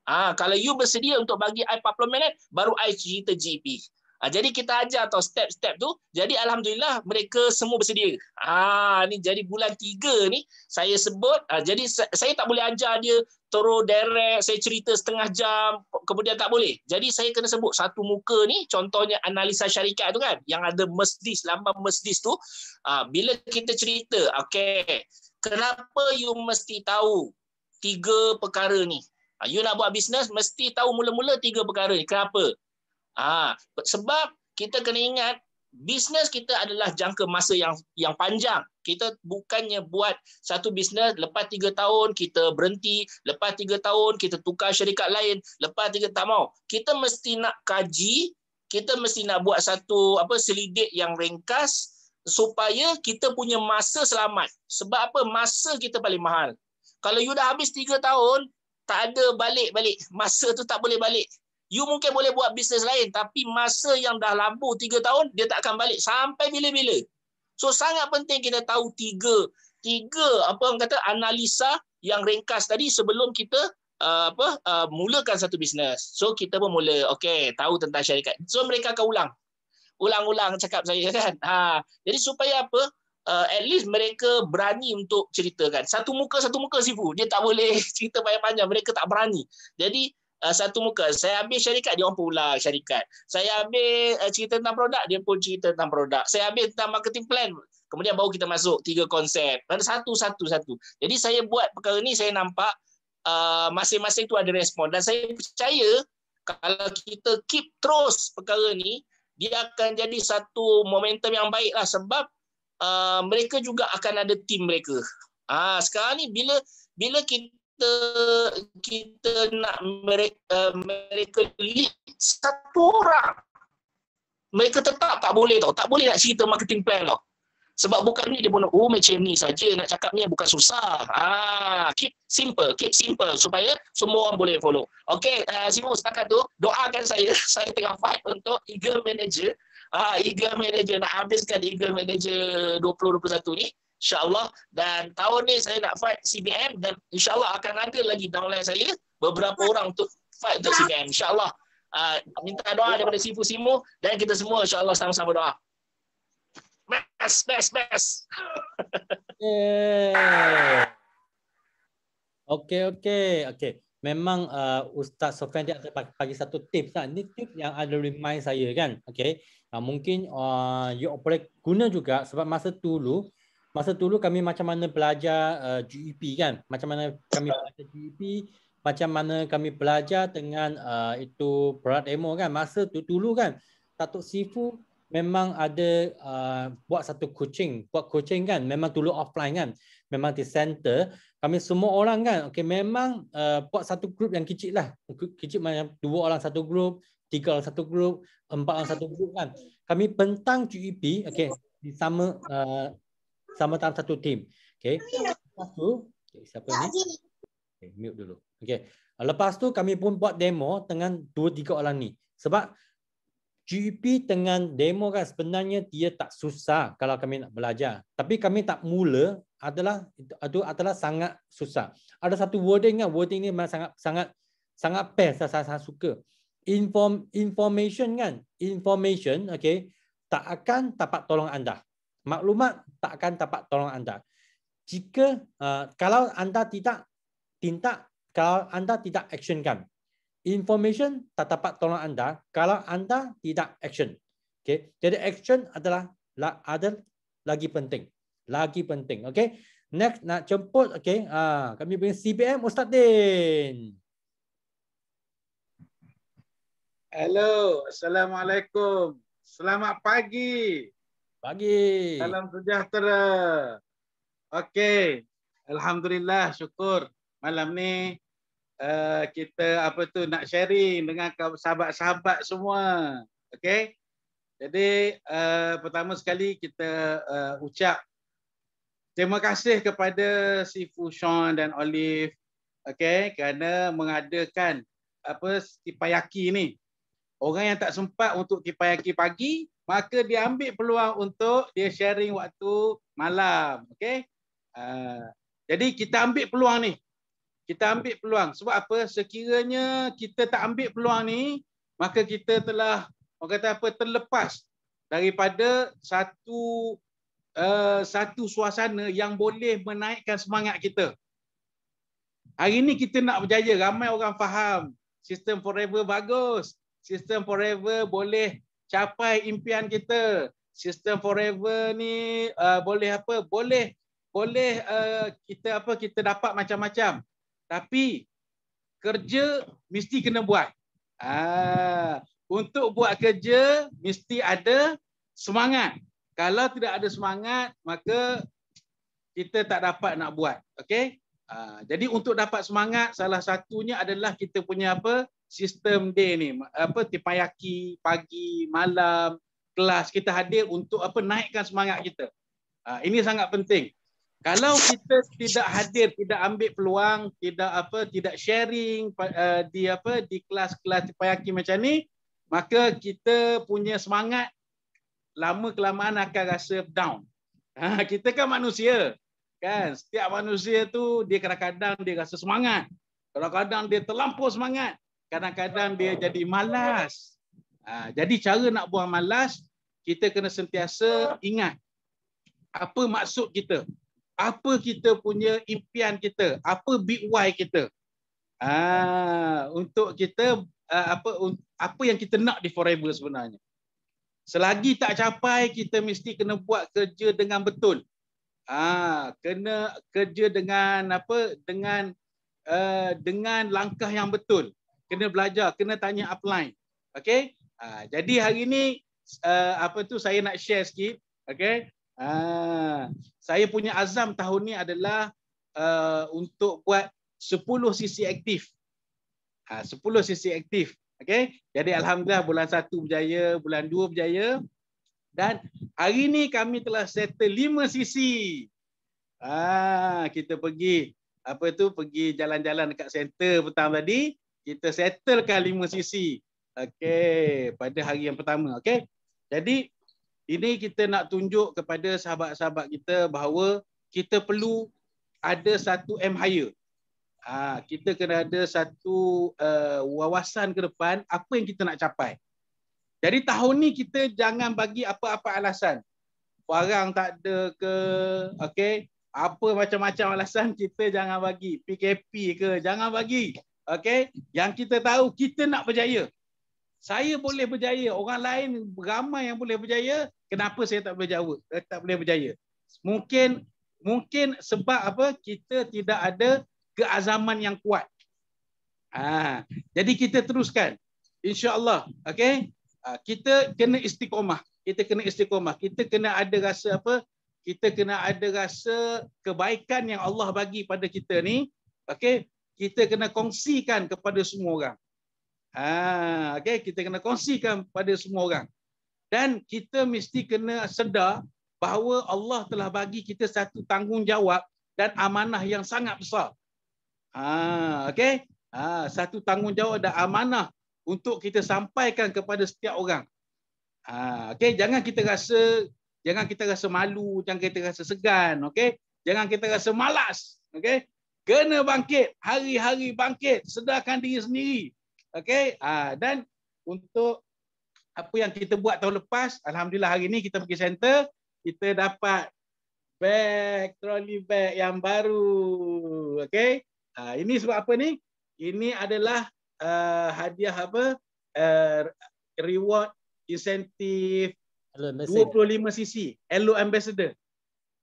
Ah, kalau you bersedia untuk bagi I 40 minit, baru I cerita GP. Ah, jadi kita ajar atau step-step tu. Jadi alhamdulillah mereka semua bersedia. Ah, ni jadi bulan 3 ni saya sebut. Ah, jadi saya tak boleh ajar dia terus direct saya cerita setengah jam kemudian tak boleh. Jadi saya kena sebut satu muka ni contohnya analisa syarikat tu kan yang ada Mercedes lambang Mercedes tu ah, bila kita cerita okey kenapa you mesti tahu tiga perkara ni Ha, you nak buat bisnes, mesti tahu mula-mula tiga perkara ni. Kenapa? Ha, sebab kita kena ingat, bisnes kita adalah jangka masa yang yang panjang. Kita bukannya buat satu bisnes, lepas tiga tahun kita berhenti, lepas tiga tahun kita tukar syarikat lain, lepas tiga tak mau. Kita mesti nak kaji, kita mesti nak buat satu apa selidik yang ringkas supaya kita punya masa selamat. Sebab apa? Masa kita paling mahal. Kalau you dah habis 3 tahun, tak ada balik-balik. Masa tu tak boleh balik. You mungkin boleh buat bisnes lain, tapi masa yang dah lampu tiga tahun, dia tak akan balik. Sampai bila-bila. So, sangat penting kita tahu tiga, tiga apa orang kata, analisa yang ringkas tadi sebelum kita uh, apa uh, mulakan satu bisnes. So, kita pun mula. Okay, tahu tentang syarikat. So, mereka akan ulang. Ulang-ulang cakap saya kan. Ha. Jadi, supaya apa? uh, at least mereka berani untuk ceritakan. Satu muka satu muka sifu. Dia tak boleh cerita banyak-banyak mereka tak berani. Jadi uh, satu muka saya ambil syarikat dia orang pula syarikat. Saya ambil uh, cerita tentang produk dia pun cerita tentang produk. Saya ambil tentang marketing plan kemudian baru kita masuk tiga konsep. satu satu satu. Jadi saya buat perkara ini saya nampak uh, masing-masing tu ada respon dan saya percaya kalau kita keep terus perkara ini dia akan jadi satu momentum yang baiklah sebab Ah, mereka juga akan ada tim mereka. Ah uh, sekarang ni bila bila kita kita nak mereka, uh, mereka lead satu orang mereka tetap tak boleh tau. Tak boleh nak cerita marketing plan tau. Sebab bukan ni dia pun, oh macam ni saja nak cakap ni bukan susah. Ah, keep simple, keep simple supaya semua orang boleh follow. Okay, uh, ah, Simo setakat tu doakan saya. Saya tengah fight untuk eagle manager uh, ah, eager manager nak habiskan eager manager 2021 ni insya Allah. dan tahun ni saya nak fight CBM dan insya Allah akan ada lagi downline saya beberapa orang untuk fight untuk CBM insyaallah uh, minta doa daripada sifu simu dan kita semua insya Allah sama-sama doa best best best Okay, okay, okay. memang uh, Ustaz Sofian dia bagi satu tips lah. Ini tips yang ada remind saya kan. Okay uh, mungkin uh, ah, you ya, boleh guna juga sebab masa dulu masa dulu kami macam mana belajar uh, ah, GEP kan macam mana kami belajar GEP macam mana kami belajar dengan uh, itu product demo kan masa tu dulu kan Datuk Sifu memang ada uh, buat satu coaching buat coaching kan memang dulu offline kan memang di center kami semua orang kan okey memang uh, buat satu group yang kecil lah kecil macam dua orang satu group tiga orang satu grup, empat orang satu grup kan. Kami bentang GEP, okey, di sama uh, sama dalam satu team. okey. Lepas tu, okay, siapa ni? Okay, mute dulu. okey. Lepas tu kami pun buat demo dengan dua tiga orang ni. Sebab GEP dengan demo kan sebenarnya dia tak susah kalau kami nak belajar. Tapi kami tak mula adalah itu adalah sangat susah. Ada satu wording kan, wording ni memang sangat sangat sangat best, saya, saya, saya suka inform information kan information okay tak akan dapat tolong anda maklumat tak akan dapat tolong anda jika uh, kalau anda tidak tindak kalau anda tidak actionkan information tak dapat tolong anda kalau anda tidak action okay jadi action adalah ada lagi penting lagi penting okay next nak jemput okay uh, kami bagi CBM Ustaz Din Hello, Assalamualaikum. Selamat pagi. Pagi. Salam sejahtera. Okey, Alhamdulillah, syukur. Malam ni uh, kita apa tu nak sharing dengan sahabat-sahabat semua. Okey. Jadi uh, pertama sekali kita uh, ucap terima kasih kepada si Fushon dan Olive. Okey, kerana mengadakan apa tipayaki ni Orang yang tak sempat untuk kipayaki pagi, maka dia ambil peluang untuk dia sharing waktu malam. Okay? Uh, ah, jadi kita ambil peluang ni. Kita ambil peluang. Sebab apa? Sekiranya kita tak ambil peluang ni, maka kita telah orang kata apa terlepas daripada satu uh, satu suasana yang boleh menaikkan semangat kita. Hari ini kita nak berjaya. Ramai orang faham. Sistem Forever bagus. Sistem Forever boleh capai impian kita. Sistem Forever ni uh, boleh apa? Boleh boleh uh, kita apa kita dapat macam-macam. Tapi kerja mesti kena buat. Ah, untuk buat kerja mesti ada semangat. Kalau tidak ada semangat, maka kita tak dapat nak buat. Okey? Ah, jadi untuk dapat semangat salah satunya adalah kita punya apa sistem dia ni apa tipayaki pagi malam kelas kita hadir untuk apa naikkan semangat kita uh, ini sangat penting kalau kita tidak hadir tidak ambil peluang tidak apa tidak sharing uh, di apa di kelas-kelas tipayaki macam ni maka kita punya semangat lama kelamaan akan rasa down ha, kita kan manusia kan setiap manusia tu dia kadang-kadang dia rasa semangat kadang-kadang dia terlampau semangat kadang-kadang dia jadi malas. Ha, jadi cara nak buang malas, kita kena sentiasa ingat apa maksud kita. Apa kita punya impian kita? Apa big why kita? Ah, untuk kita ha, apa apa yang kita nak di forever sebenarnya. Selagi tak capai, kita mesti kena buat kerja dengan betul. Ah, kena kerja dengan apa? Dengan uh, dengan langkah yang betul kena belajar, kena tanya upline. Okey? Ha, ah, jadi hari ini uh, eh, apa tu saya nak share sikit. Okey? Ha, ah, saya punya azam tahun ni adalah uh, untuk buat 10 sisi aktif. Ha, ah, 10 sisi aktif. Okey? Jadi alhamdulillah bulan 1 berjaya, bulan 2 berjaya dan hari ini kami telah settle 5 sisi. Ah, kita pergi apa tu pergi jalan-jalan dekat center petang tadi kita settlekan lima sisi. Okey, pada hari yang pertama, okey. Jadi ini kita nak tunjuk kepada sahabat-sahabat kita bahawa kita perlu ada satu M higher. Ha, kita kena ada satu uh, wawasan ke depan apa yang kita nak capai. Jadi tahun ni kita jangan bagi apa-apa alasan. Barang tak ada ke, okey. Apa macam-macam alasan kita jangan bagi. PKP ke, jangan bagi. Okay, yang kita tahu kita nak berjaya. Saya boleh berjaya, orang lain ramai yang boleh berjaya, kenapa saya tak boleh jawab? Eh, tak boleh berjaya. Mungkin mungkin sebab apa? Kita tidak ada keazaman yang kuat. Ha, jadi kita teruskan. Insyaallah, okay. okey? Ha, kita kena istiqomah. Kita kena istiqomah. Kita kena ada rasa apa? Kita kena ada rasa kebaikan yang Allah bagi pada kita ni. okay? kita kena kongsikan kepada semua orang. Ha, okay? Kita kena kongsikan kepada semua orang. Dan kita mesti kena sedar bahawa Allah telah bagi kita satu tanggungjawab dan amanah yang sangat besar. Ha, okay? ha, satu tanggungjawab dan amanah untuk kita sampaikan kepada setiap orang. Ha, okay? Jangan kita rasa jangan kita rasa malu, jangan kita rasa segan. Okay? Jangan kita rasa malas. Okay? kena bangkit hari-hari bangkit sedarkan diri sendiri okey ha, dan untuk apa yang kita buat tahun lepas alhamdulillah hari ni kita pergi center kita dapat bag trolley bag yang baru okey ha, ini sebab apa ni ini adalah uh, hadiah apa uh, reward insentif 25 cc elo ambassador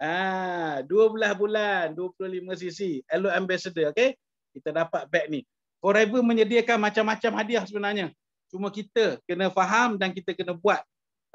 Ha, ah, 12 bulan, 25 cc. Hello Ambassador, okey? Kita dapat beg ni. Forever menyediakan macam-macam hadiah sebenarnya. Cuma kita kena faham dan kita kena buat.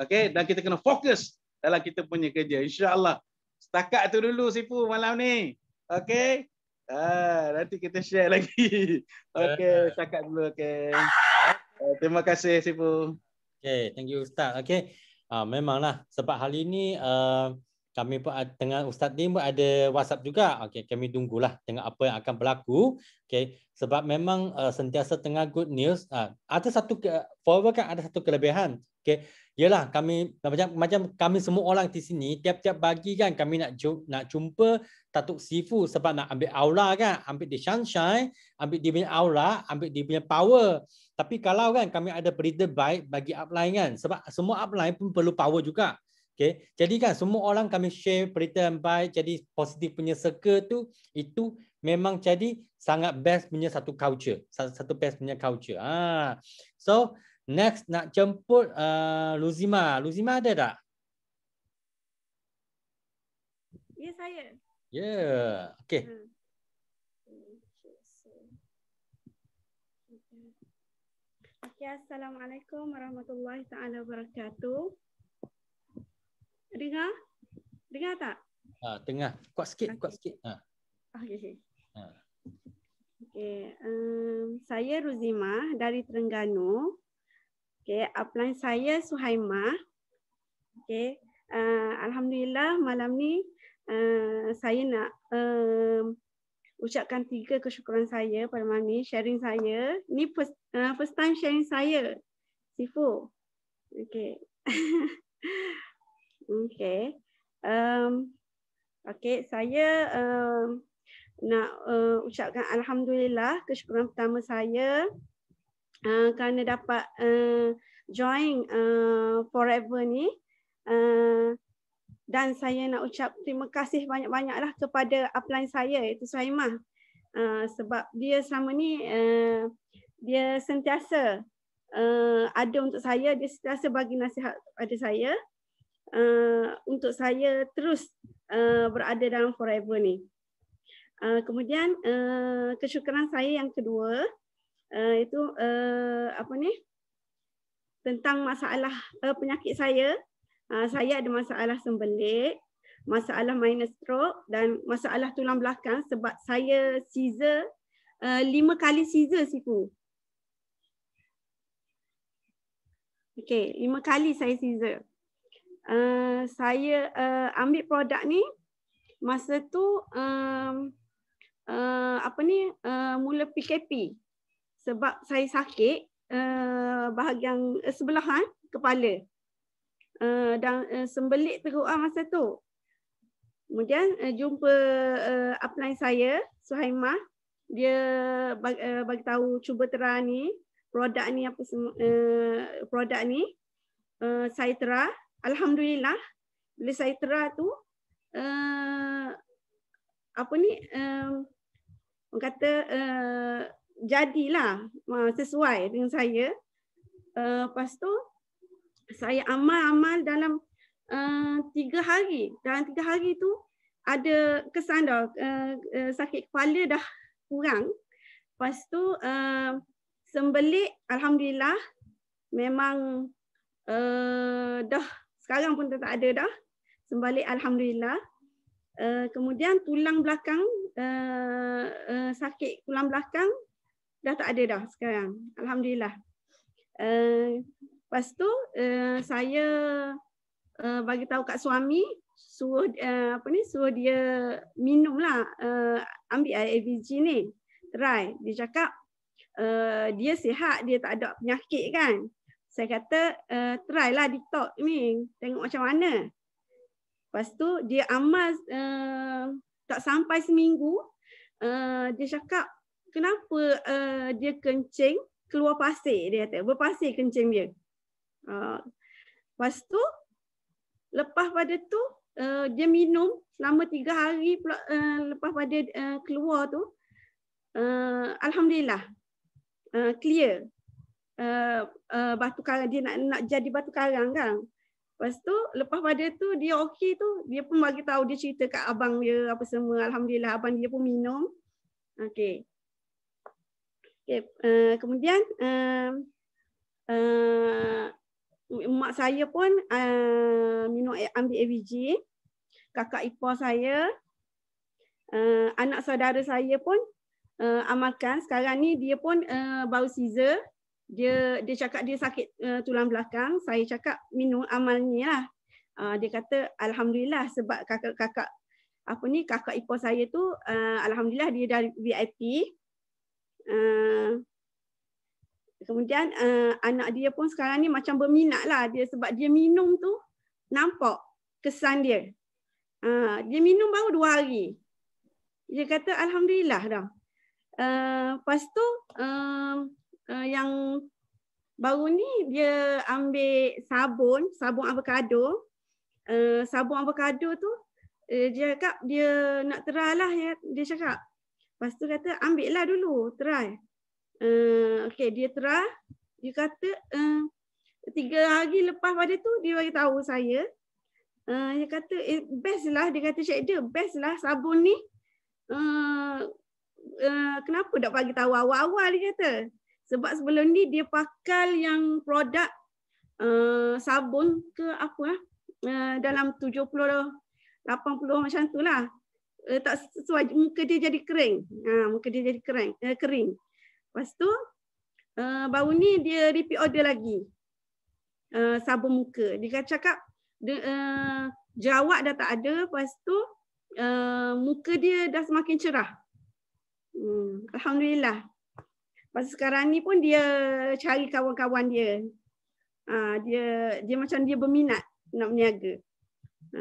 Okey, dan kita kena fokus dalam kita punya kerja. Insya-Allah. Setakat tu dulu sipu malam ni. Okey? Ah, nanti kita share lagi. Okey, setakat dulu okey. Ah, terima kasih sipu. Okey, thank you ustaz. Okey. Ah memanglah sebab hari ni uh, kami pun dengan Ustaz Dim pun ada WhatsApp juga. Okey, kami tunggulah dengan apa yang akan berlaku. Okey, sebab memang uh, sentiasa tengah good news. Uh, ada satu ke, forward kan ada satu kelebihan. Okey, ialah kami macam macam kami semua orang di sini tiap-tiap bagi kan kami nak nak jumpa Datuk Sifu sebab nak ambil aula kan, ambil di sunshine, ambil di punya aula, ambil di punya power. Tapi kalau kan kami ada berita baik bagi upline kan sebab semua upline pun perlu power juga. Okay. Jadi kan semua orang kami share berita yang baik. Jadi positif punya circle tu itu memang jadi sangat best punya satu culture. Satu, satu best punya culture. Ha. So next nak jemput uh, Luzima. Luzima ada tak? Ya saya. Ya. Yeah. Okay. Hmm. Okay, Assalamualaikum warahmatullahi taala wabarakatuh. Dengar? Dengar tak? Ha, tengah. Kuat sikit, okay. kuat sikit. Ha. Okey. Ha. Okay. Um, saya Ruzima dari Terengganu. Okay. Upline saya Suhaimah. Okay. Uh, eh, Alhamdulillah malam ni uh, saya nak um, ucapkan tiga kesyukuran saya pada malam ni sharing saya. Ni first, uh, first time sharing saya. Sifu. Okay. Okay. Um, okay, saya um, nak uh, ucapkan Alhamdulillah kesyukuran pertama saya uh, kerana dapat uh, join uh, Forever ni. Uh, dan saya nak ucap terima kasih banyak-banyaklah kepada upline saya iaitu Suhaimah. Uh, sebab dia selama ni uh, dia sentiasa uh, ada untuk saya, dia sentiasa bagi nasihat pada saya. Eh, untuk saya terus uh, berada dalam forever ni. Uh, kemudian uh, kesyukuran saya yang kedua uh, itu uh, apa ni? Tentang masalah uh, penyakit saya, uh, saya ada masalah sembelit, masalah minus stroke dan masalah tulang belakang sebab saya scissor uh, lima kali scissor siku. Okey, lima kali saya scissor uh, saya uh, ambil produk ni masa tu um, uh, apa ni uh, mula PKP sebab saya sakit uh, bahagian uh, sebelahan kepala uh, dan uh, sembelit teruk uh, masa tu kemudian uh, jumpa uh, upline saya Suhaimah dia bag, uh, bagi tahu cuba tera ni produk ni apa semua uh, produk ni uh, saya terah alhamdulillah bila tera tu uh, apa ni uh, orang kata uh, jadilah uh, sesuai dengan saya uh, lepas tu saya amal-amal dalam uh, tiga hari dalam tiga hari tu ada kesan dah uh, uh, sakit kepala dah kurang lepas tu uh, sembelik alhamdulillah memang uh, dah sekarang pun tak ada dah. Sembalik Alhamdulillah. Uh, kemudian tulang belakang, uh, uh, sakit tulang belakang dah tak ada dah sekarang. Alhamdulillah. Uh, lepas tu uh, saya uh, bagi tahu kat suami, suruh, uh, apa ni, suruh dia minum lah, uh, ambil air AVG ni. Try. Dia cakap uh, dia sihat, dia tak ada penyakit kan saya kata uh, try lah detox ni tengok macam mana lepas tu dia amal uh, eh, tak sampai seminggu uh, dia cakap kenapa uh, dia kencing keluar pasir dia kata berpasir kencing dia uh, lepas tu lepas pada tu uh, dia minum selama tiga hari pula, uh, lepas pada uh, keluar tu uh, alhamdulillah uh, clear uh, uh, batu karang dia nak nak jadi batu karang kan. Lepas tu lepas pada tu dia okey tu dia pun bagi tahu dia cerita kat abang dia apa semua alhamdulillah abang dia pun minum. Okey. Okey uh, kemudian uh, uh, mak saya pun uh, minum ambil AVG. Kakak ipar saya uh, anak saudara saya pun uh, amalkan sekarang ni dia pun uh, baru caesar dia dia cakap dia sakit uh, tulang belakang saya cakap minum amalnya. lah uh, dia kata alhamdulillah sebab kakak kakak apa ni kakak ipar saya tu uh, alhamdulillah dia dari VIP uh, eh, kemudian uh, anak dia pun sekarang ni macam berminat lah dia sebab dia minum tu nampak kesan dia uh, dia minum baru dua hari dia kata alhamdulillah dah uh, lepas tu uh, uh, yang baru ni dia ambil sabun, sabun avocado. Uh, sabun avocado tu uh, dia cakap dia nak try lah ya, dia cakap. Lepas tu kata ambil lah dulu, try. Uh, okay, dia try. Dia kata uh, tiga hari lepas pada tu dia bagi tahu saya. Uh, dia kata eh, best lah, dia kata cik dia best lah sabun ni. Uh, uh, kenapa tak bagi tahu awal-awal dia kata. Sebab sebelum ni dia pakai yang produk uh, sabun ke apa uh, dalam 70 80 macam tu lah. Uh, tak sesuai muka dia jadi kering. uh, muka dia jadi kering. Uh, kering. Lepas tu uh, baru ni dia repeat order lagi. Uh, sabun muka. Dia cakap dia, uh, jawab dah tak ada. Lepas tu uh, muka dia dah semakin cerah. Hmm, Alhamdulillah. Pasal sekarang ni pun dia cari kawan-kawan dia. Ha, dia dia macam dia berminat nak berniaga. Ha.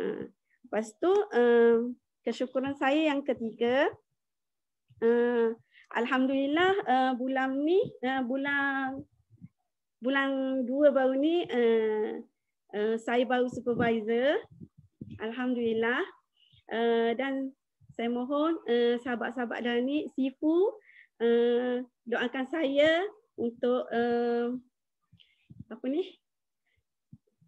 Lepas tu uh, kesyukuran saya yang ketiga. Uh, Alhamdulillah uh, bulan ni, uh, bulan bulan dua baru ni uh, uh, saya baru supervisor. Alhamdulillah. Uh, dan saya mohon uh, sahabat-sahabat dan ni, Sifu, uh, doakan saya untuk uh, apa ni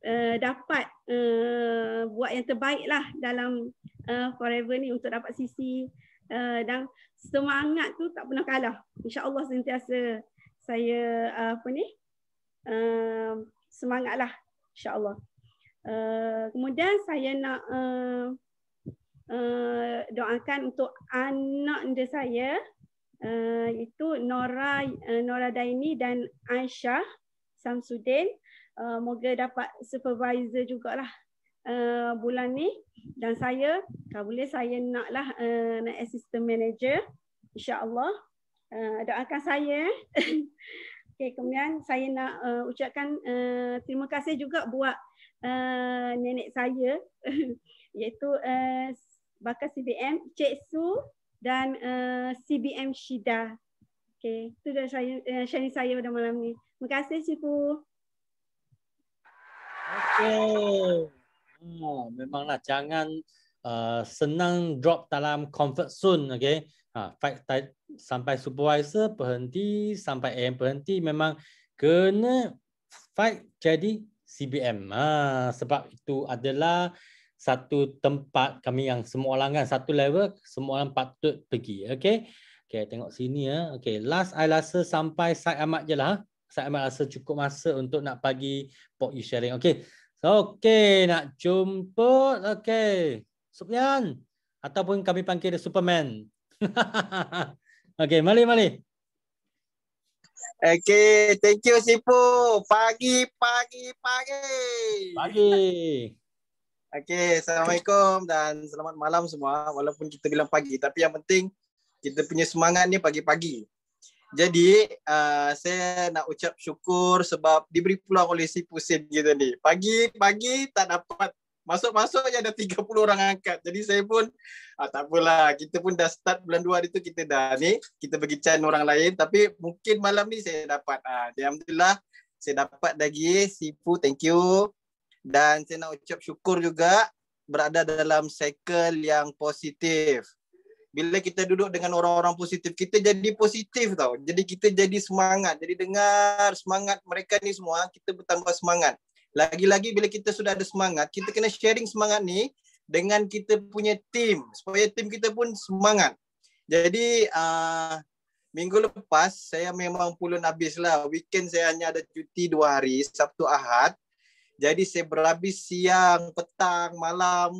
uh, dapat uh, buat yang terbaiklah dalam uh, forever ni untuk dapat sisi uh, dan semangat tu tak pernah kalah insyaallah sentiasa saya uh, apa ni uh, semangatlah insyaallah Uh, kemudian saya nak uh, uh, doakan untuk anak dia saya uh, itu Nora uh, Nora Daini dan Aisyah Samsudin. Uh, moga dapat supervisor jugalah uh, bulan ni dan saya kalau boleh saya naklah uh, nak assistant manager insyaallah uh, doakan saya okey kemudian saya nak uh, ucapkan uh, terima kasih juga buat uh, nenek saya iaitu uh, bakal CBM Cik Su dan uh, eh, CBM Shida. Okay, itu dah saya, uh, sharing saya pada malam ni. Terima kasih Cikgu. Okay. Oh, ah, memanglah jangan uh, senang drop dalam comfort zone. Okay. Ha, fight sampai supervisor berhenti, sampai AM berhenti memang kena fight jadi CBM. Ha, ah, sebab itu adalah satu tempat kami yang semua orang kan satu level semua orang patut pergi okey okey tengok sini ya okey last i rasa sampai Said amat jelah ha. Said amat rasa cukup masa untuk nak pagi pop you sharing okey so, okey nak jumpa okey Supian ataupun kami panggil dia Superman okey mari mari okay? thank you sipu pagi pagi pagi pagi Okay, Assalamualaikum dan selamat malam semua walaupun kita bilang pagi tapi yang penting kita punya semangat ni pagi-pagi. Jadi uh, saya nak ucap syukur sebab diberi peluang oleh si Pusin kita ni. Pagi-pagi tak dapat masuk-masuk je ada 30 orang angkat. Jadi saya pun uh, tak apalah kita pun dah start bulan 2 hari tu kita dah ni kita bagi chance orang lain tapi mungkin malam ni saya dapat. Uh, Alhamdulillah saya dapat lagi. Sipu thank you dan saya nak ucap syukur juga berada dalam cycle yang positif. Bila kita duduk dengan orang-orang positif, kita jadi positif tau. Jadi kita jadi semangat. Jadi dengar semangat mereka ni semua, kita bertambah semangat. Lagi-lagi bila kita sudah ada semangat, kita kena sharing semangat ni dengan kita punya tim Supaya tim kita pun semangat. Jadi uh, minggu lepas saya memang pulun habis lah. Weekend saya hanya ada cuti dua hari, Sabtu Ahad. Jadi saya berhabis siang, petang, malam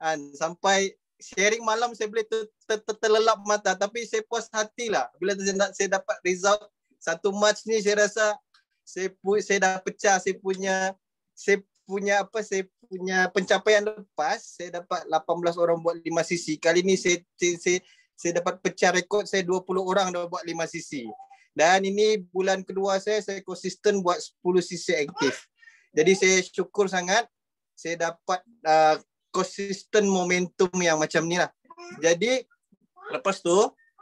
kan sampai sharing malam saya boleh ter, ter, ter, terlelap mata tapi saya puas hatilah bila saya nak saya dapat result satu match ni saya rasa saya pu, saya dah pecah saya punya saya punya apa saya punya pencapaian lepas saya dapat 18 orang buat 5 sisi kali ni saya saya, saya saya dapat pecah rekod saya 20 orang dah buat 5 sisi dan ini bulan kedua saya saya konsisten buat 10 sisi aktif jadi saya syukur sangat saya dapat uh, consistent momentum yang macam ni lah. Jadi lepas tu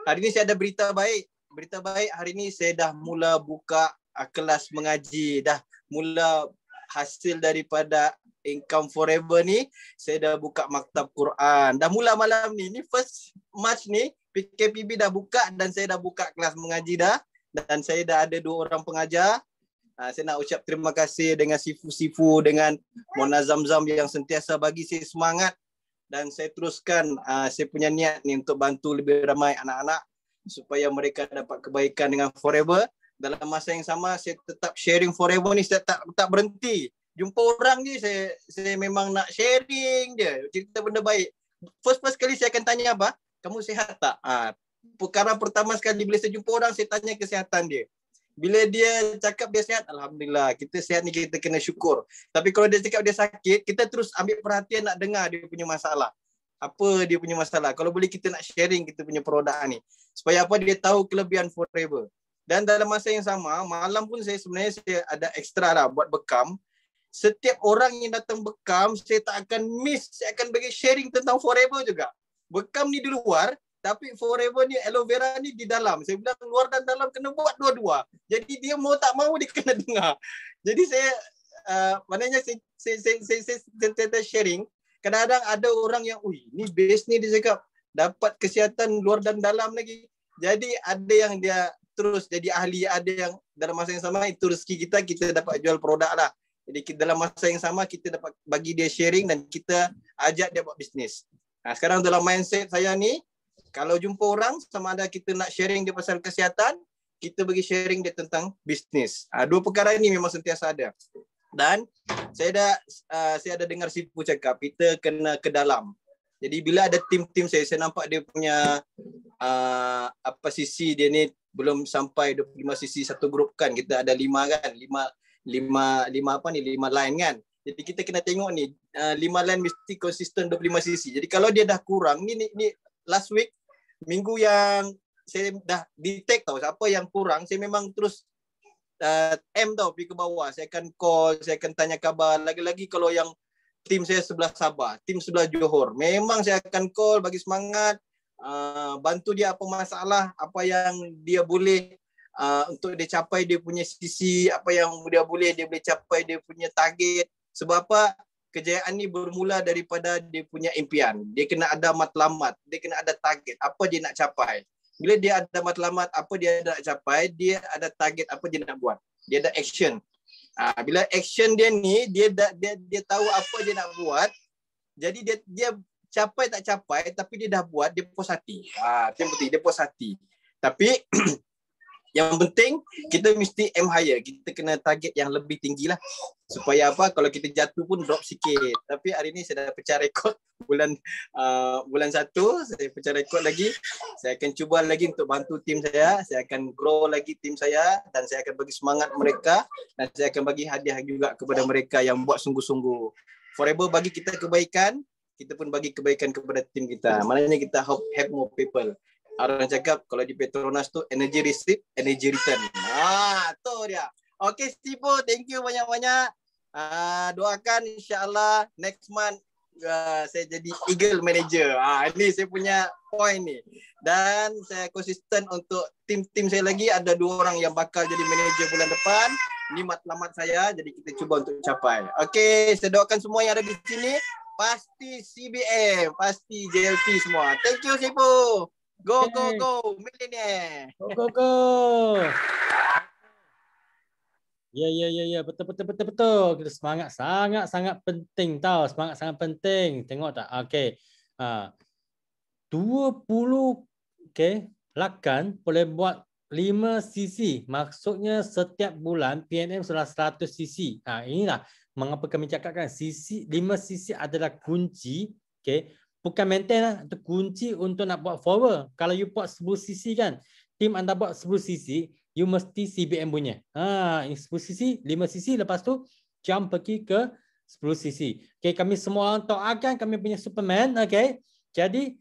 hari ni saya ada berita baik. Berita baik hari ni saya dah mula buka uh, kelas mengaji. Dah mula hasil daripada income forever ni saya dah buka maktab Quran. Dah mula malam ni. Ni first match ni PKPB dah buka dan saya dah buka kelas mengaji dah. Dan saya dah ada dua orang pengajar. Uh, saya nak ucap terima kasih dengan sifu-sifu dengan Mona Zamzam yang sentiasa bagi saya semangat dan saya teruskan uh, saya punya niat ni untuk bantu lebih ramai anak-anak supaya mereka dapat kebaikan dengan forever. Dalam masa yang sama saya tetap sharing forever ni saya tak tak berhenti. Jumpa orang je saya saya memang nak sharing dia cerita benda baik. First first kali saya akan tanya apa? Kamu sihat tak? Ah perkara pertama sekali bila saya jumpa orang saya tanya kesihatan dia bila dia cakap dia sihat, Alhamdulillah, kita sihat ni kita kena syukur. Tapi kalau dia cakap dia sakit, kita terus ambil perhatian nak dengar dia punya masalah. Apa dia punya masalah. Kalau boleh kita nak sharing kita punya produk ni. Supaya apa dia tahu kelebihan forever. Dan dalam masa yang sama, malam pun saya sebenarnya saya ada ekstra lah buat bekam. Setiap orang yang datang bekam, saya tak akan miss. Saya akan bagi sharing tentang forever juga. Bekam ni di luar, tapi forever ni aloe vera ni di dalam saya bilang luar dan dalam kena buat dua-dua jadi dia mau tak mau dia kena dengar jadi saya uh, maknanya saya saya saya saya, saya, saya, saya sharing kadang-kadang ada orang yang ui ni base ni dia cakap dapat kesihatan luar dan dalam lagi jadi ada yang dia terus jadi ahli ada yang dalam masa yang sama itu rezeki kita kita dapat jual produk lah jadi dalam masa yang sama kita dapat bagi dia sharing dan kita ajak dia buat bisnes. Nah, sekarang dalam mindset saya ni kalau jumpa orang sama ada kita nak sharing dia pasal kesihatan, kita bagi sharing dia tentang bisnes. Ha, dua perkara ini memang sentiasa ada. Dan saya ada ah, saya ada dengar Sipu cakap kita kena ke dalam. Jadi bila ada tim-tim saya saya nampak dia punya ah, apa sisi dia ni belum sampai 25 sisi satu grup kan kita ada lima kan lima lima lima apa ni lima line kan jadi kita kena tengok ni lima line mesti konsisten 25 sisi jadi kalau dia dah kurang ni ni, ni last week minggu yang saya dah detect tau siapa yang kurang saya memang terus uh, M tau pergi ke bawah saya akan call saya akan tanya khabar lagi-lagi kalau yang tim saya sebelah Sabah tim sebelah Johor memang saya akan call bagi semangat uh, bantu dia apa masalah apa yang dia boleh uh, untuk dia capai dia punya sisi apa yang dia boleh dia boleh capai dia punya target sebab apa kejayaan ni bermula daripada dia punya impian. Dia kena ada matlamat, dia kena ada target, apa dia nak capai. Bila dia ada matlamat, apa dia nak capai, dia ada target, apa dia nak buat. Dia ada action. Ha, bila action dia ni, dia, da, dia, dia tahu apa dia nak buat, jadi dia, dia capai tak capai, tapi dia dah buat, dia puas hati. Ha, dia puas hati. Tapi Yang penting kita mesti aim higher. Kita kena target yang lebih tinggi lah. Supaya apa kalau kita jatuh pun drop sikit. Tapi hari ni saya dah pecah rekod bulan uh, bulan satu. Saya pecah rekod lagi. Saya akan cuba lagi untuk bantu tim saya. Saya akan grow lagi tim saya. Dan saya akan bagi semangat mereka. Dan saya akan bagi hadiah juga kepada mereka yang buat sungguh-sungguh. Forever bagi kita kebaikan. Kita pun bagi kebaikan kepada tim kita. Maknanya kita hope help more people. Orang cakap kalau di Petronas tu energy receipt, energy return. Ah, tu dia. Okay, Sipo, thank you banyak-banyak. Ah, doakan insyaAllah next month Uh, saya jadi Eagle Manager. Ah, ini saya punya point ni. Dan saya konsisten untuk tim-tim saya lagi ada dua orang yang bakal jadi manager bulan depan. Ini matlamat saya. Jadi kita cuba untuk capai. Okey, saya doakan semua yang ada di sini. Pasti CBM, pasti JLP semua. Thank you, Sipu. Go go go millionaire. Go go go. Ya ya ya ya betul betul betul betul. Kita semangat sangat sangat penting tau. Semangat sangat penting. Tengok tak? Okey. Ha. Uh, 20 okey, lakan boleh buat 5 cc. Maksudnya setiap bulan PNM sudah 100 cc. Ha, inilah mengapa kami cakapkan cc 5 cc adalah kunci okey bukan maintain lah. Itu kunci untuk nak buat forward. Kalau you buat 10 cc kan, team anda buat 10 cc, you mesti CBM punya. Ha, 10 cc, 5 cc, lepas tu jump pergi ke 10 cc. Okay, kami semua orang akan kami punya Superman. Okay, jadi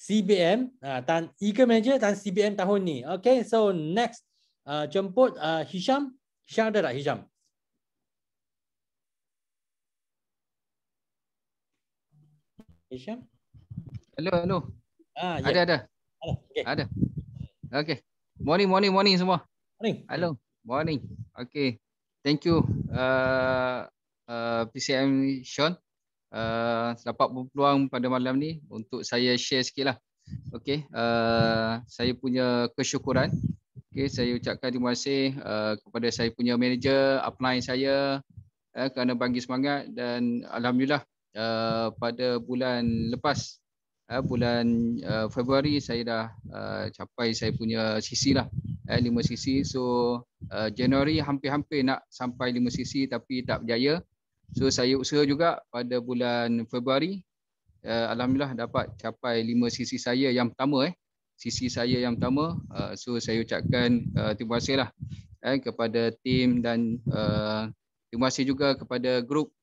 CBM uh, ha, dan Eagle Manager dan CBM tahun ni. Okay, so next uh, jemput uh, Hisham. Hisham ada tak Hisham? Hisham. Hello, hello. Ah, ada, ya. ada. Okay. Ada. Okay. Morning, morning, morning semua. Morning. Hello, morning. Okay. Thank you, uh, uh, PCM Sean. Uh, dapat berpeluang pada malam ni untuk saya share sikit lah. Okay. Uh, saya punya kesyukuran. Okay. Saya ucapkan terima kasih uh, kepada saya punya manager, upline saya uh, kerana bagi semangat dan Alhamdulillah Uh, pada bulan lepas uh, bulan uh, Februari saya dah uh, capai saya punya CC lah eh, 5 CC so uh, Januari hampir-hampir nak sampai 5 CC tapi tak berjaya so saya usaha juga pada bulan Februari uh, alhamdulillah dapat capai 5 CC saya yang pertama eh sisi saya yang pertama uh, so saya ucapkan uh, terima kasih lah eh, kepada tim dan terima kasih juga kepada grup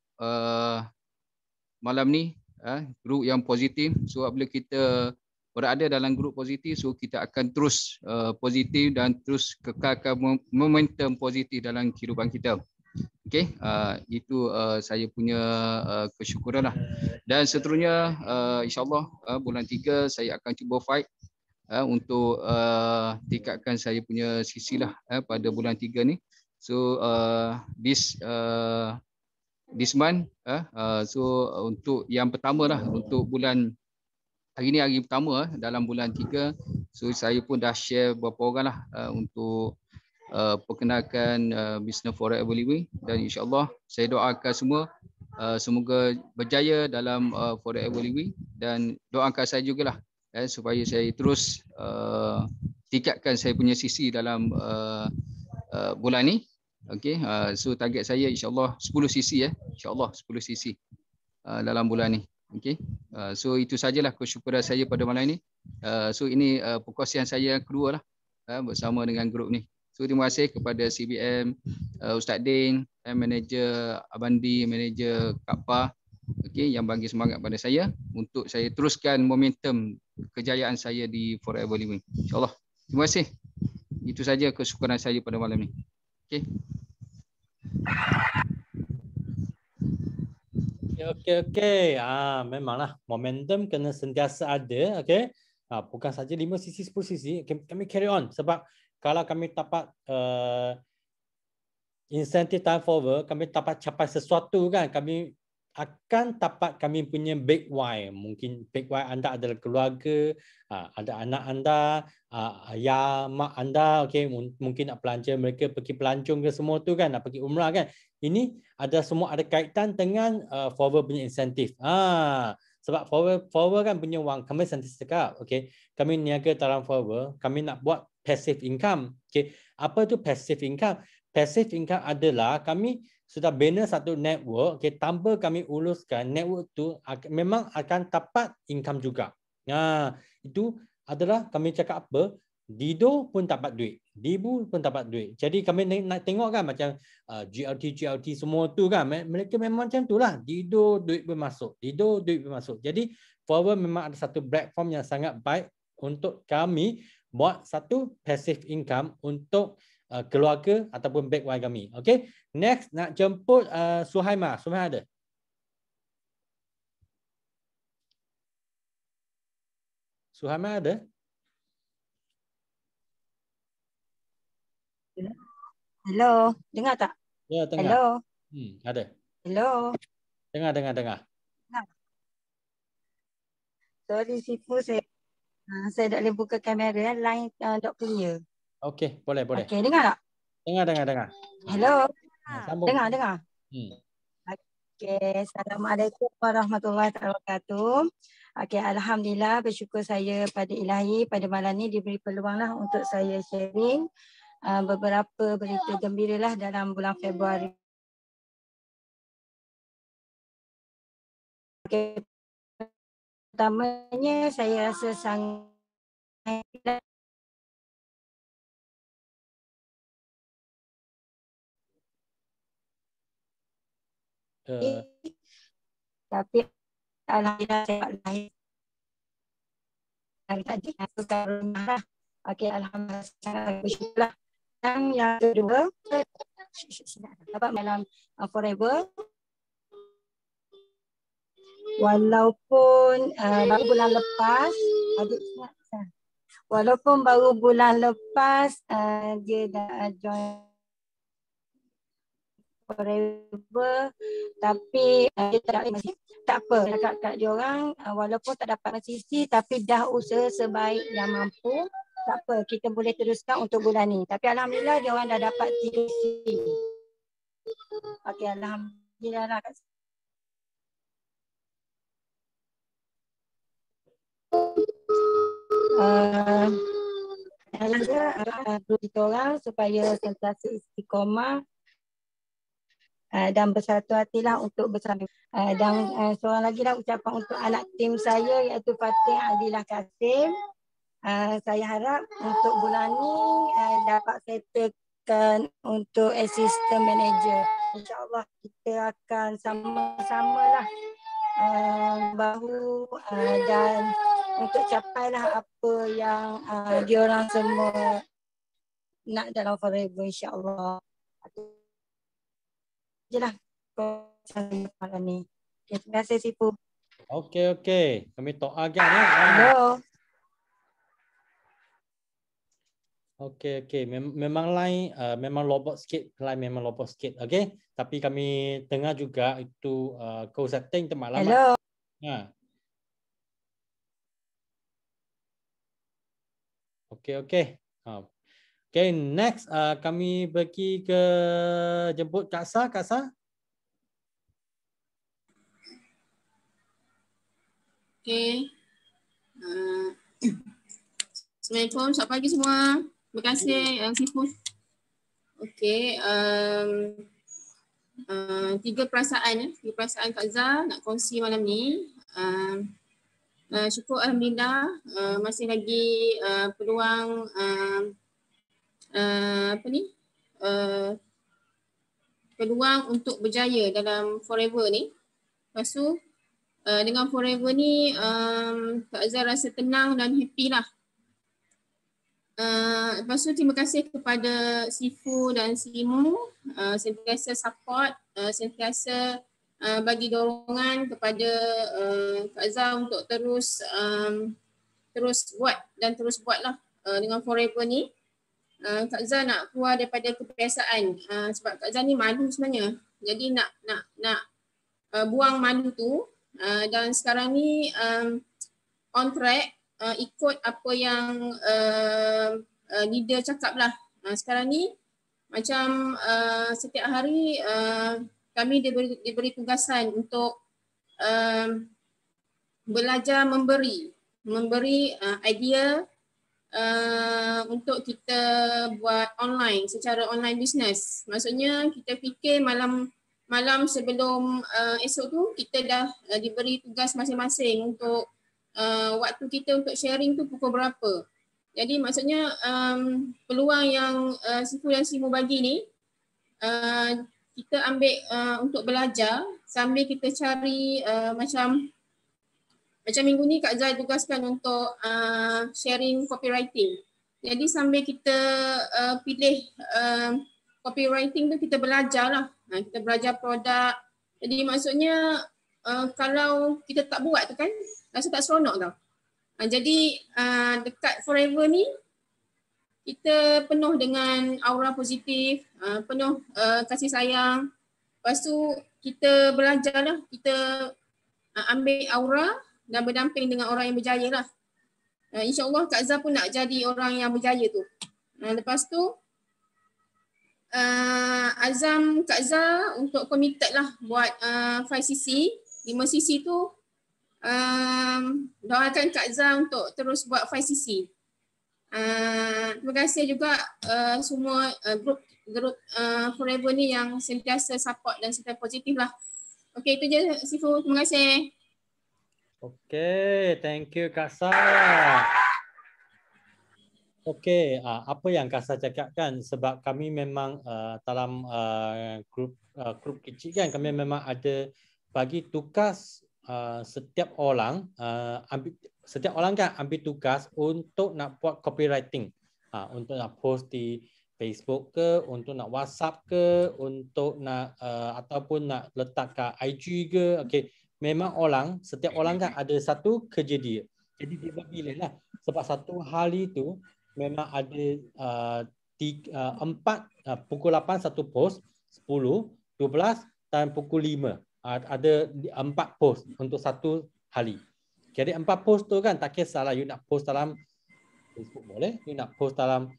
malam ni eh, ha, grup yang positif so bila kita berada dalam grup positif so kita akan terus uh, positif dan terus kekalkan momentum positif dalam kehidupan kita Okay, uh, itu uh, saya punya uh, kesyukuran lah. dan seterusnya uh, insyaallah uh, bulan tiga saya akan cuba fight uh, untuk uh, tingkatkan saya punya sisilah uh, pada bulan tiga ni so uh, this uh, this month ha? eh ha, uh, so untuk yang pertama lah untuk bulan hari ni hari pertama eh, dalam bulan 3 so saya pun dah share beberapa lah uh, untuk uh, perkenalkan uh, business forex believe dan insyaallah saya doakan semua Uh, semoga berjaya dalam uh, Forex Evolving dan doakan saya jugalah eh, supaya saya terus uh, tingkatkan saya punya sisi dalam uh, uh, bulan ini Okey, uh, so target saya insyaallah allah 10 cc ya. Eh. Insya-Allah 10 cc uh, dalam bulan ni. Okey. Uh, so itu sajalah kesyukuran saya pada malam ni. Uh, so ini uh, perkongsian saya yang kedua lah uh, bersama dengan grup ni. So terima kasih kepada CBM, uh, Ustaz Din, uh, manager Abandi, manager Kappa okey yang bagi semangat pada saya untuk saya teruskan momentum kejayaan saya di Forever Living. Insya-Allah. Terima kasih. Itu saja kesyukuran saya pada malam ni. Okay. Okay, okay. Ah, memanglah momentum kena sentiasa ada. Okay. Ah, bukan saja lima sisi, sepuluh sisi. Okay, kami carry on sebab kalau kami dapat uh, eh, incentive time forward, kami dapat capai sesuatu kan. Kami akan tapak kami punya big why. Mungkin big why anda adalah keluarga, ah, ada anak anda, ah, ayah, mak anda, okay, mungkin nak pelancar mereka pergi pelancong ke semua tu kan, nak pergi umrah kan. Ini ada semua ada kaitan dengan uh, forward punya insentif. Ah, sebab forward, forward kan punya wang, kami sentis cakap, okay, kami niaga dalam forward, kami nak buat passive income. Okay. Apa tu passive income? Passive income adalah kami sudah bina satu network, okay, tanpa kami uluskan, network tu memang akan dapat income juga. Nah, itu adalah kami cakap apa? Dido pun dapat duit. Dibu pun dapat duit. Jadi kami nak tengok kan macam uh, GLT-GLT semua tu kan. Mereka memang macam tu lah. Dido duit pun masuk. Dido duit pun masuk. Jadi Forward memang ada satu platform yang sangat baik untuk kami buat satu passive income untuk uh, keluarga ataupun back wife kami. Okay. Next, nak jemput uh, Suhaima. Suhaima ada? Suhaima ada? Hello. Dengar tak? Ya, yeah, dengar. Hello. Hmm, ada. Hello. Dengar, dengar, dengar. Sorry, Sifu. Saya, uh, saya tak boleh buka kamera. Line uh, tak clear. Okey, boleh, boleh. Okey, dengar tak? Dengar, dengar, dengar. Hello. Ah, sambung. Dengar, dengar. Hmm. Okey, Assalamualaikum warahmatullahi wabarakatuh. Okey, Alhamdulillah bersyukur saya pada Ilahi pada malam ni diberi peluanglah untuk saya sharing uh, beberapa berita gembira lah dalam bulan Februari. Okey, pertamanya saya rasa sangat Eh. tapi alhamdulillah saya naik hari tadi suka marah. Lah. okey alhamdulillah lah. yang yang kedua dapat malam uh, forever walaupun uh, baru bulan lepas adik walaupun baru bulan lepas uh, dia dah join forever tapi uh, dia tak dapat masih tak apa cakap kat dia orang uh, walaupun tak dapat masih tapi dah usaha sebaik yang mampu tak apa kita boleh teruskan untuk bulan ni tapi alhamdulillah dia orang dah dapat TC okey alhamdulillah lah kat Uh, saya uh, beritahu orang supaya sentiasa istiqomah Ah, dan bersatu hatilah untuk bersama. Uh, dan uh, seorang lagi lah ucapan untuk anak tim saya iaitu Fatih Adilah Kasim. Uh, saya harap untuk bulan ni uh, dapat settlekan untuk assistant manager. InsyaAllah kita akan sama-samalah uh, bahu uh, dan untuk capai lah apa yang uh, diorang semua nak dalam forever insyaAllah. Terima je lah malam ni. Ya, terima kasih Sipu. Okey, okey. Kami talk again. Ah, ya. Hello. Okay, okay. Mem- memang lain, uh, memang lobot sikit. Lain memang lobot sikit. Okay. Tapi kami tengah juga itu uh, co setting tempat lama. Hello. Ha. Ah. Ya. okay. okey. Uh. Okay, next uh, kami pergi ke jemput Kak Sa. Kak Sa? Okay. Uh, Assalamualaikum. Selamat pagi semua. Terima kasih uh, Sifu. Okay. Um, uh, tiga perasaan. Eh. Tiga perasaan Kak Zah nak kongsi malam ni. Uh, uh, syukur Alhamdulillah uh, masih lagi uh, peluang uh, Eh, apa ni uh, peluang untuk berjaya dalam forever ni lepas tu uh, dengan forever ni um, Kak Azhar rasa tenang dan happy lah uh, lepas tu terima kasih kepada Sifu dan Simu uh, sentiasa support uh, sentiasa uh, bagi dorongan kepada uh, Kak Azhar untuk terus um, terus buat dan terus buatlah uh, dengan forever ni uh, Ah, Kak Zah nak keluar daripada kebiasaan uh, sebab Kak Zah ni malu sebenarnya. Jadi nak nak nak uh, buang malu tu uh, dan sekarang ni um, on track uh, ikut apa yang uh, uh, leader cakap lah. Uh, sekarang ni macam uh, setiap hari uh, kami diberi, diberi tugasan untuk uh, belajar memberi memberi uh, idea Eh, untuk kita buat online secara online business. Maksudnya kita fikir malam malam sebelum uh, esok tu kita dah uh, diberi tugas masing-masing untuk uh, waktu kita untuk sharing tu pukul berapa. Jadi maksudnya um, peluang yang uh, Sifu dan Simu bagi ni uh, kita ambil uh, untuk belajar sambil kita cari uh, macam macam minggu ni Kak Zai tugaskan untuk uh, sharing copywriting. Jadi sambil kita uh, pilih uh, copywriting tu kita belajar lah. Ha, kita belajar produk. Jadi maksudnya uh, kalau kita tak buat tu kan rasa tak seronok tau. Ha, jadi uh, dekat Forever ni kita penuh dengan aura positif, uh, penuh uh, kasih sayang. Lepas tu kita belajar lah. Kita uh, ambil aura dan berdamping dengan orang yang berjaya lah. Uh, InsyaAllah Kak Zah pun nak jadi orang yang berjaya tu. Uh, lepas tu, uh, azam Kak Zah untuk committed lah buat uh, 5cc. 5cc tu, um, doakan Kak Zah untuk terus buat 5cc. Uh, terima kasih juga uh, semua uh, group grup uh, Forever ni yang sentiasa support dan sentiasa positif lah. Okay, itu je Sifu. Terima kasih. Okay, thank you Kasa. Okay, uh, apa yang Kasa cakap kan sebab kami memang uh, dalam uh, grup uh, grup kecil kan kami memang ada bagi tugas uh, setiap orang uh, ambil setiap orang kan ambil tugas untuk nak buat copywriting. Uh, untuk nak post di Facebook ke, untuk nak WhatsApp ke, untuk nak uh, ataupun nak letak ke IG ke. okay memang orang setiap orang kan ada satu kerja dia jadi dia berbilih lah sebab satu hari itu memang ada uh, tiga, uh, empat uh, pukul 8 satu pos 10 12 dan pukul 5 uh, ada empat pos untuk satu hari jadi empat pos tu kan tak kisahlah you nak post dalam Facebook boleh you nak post dalam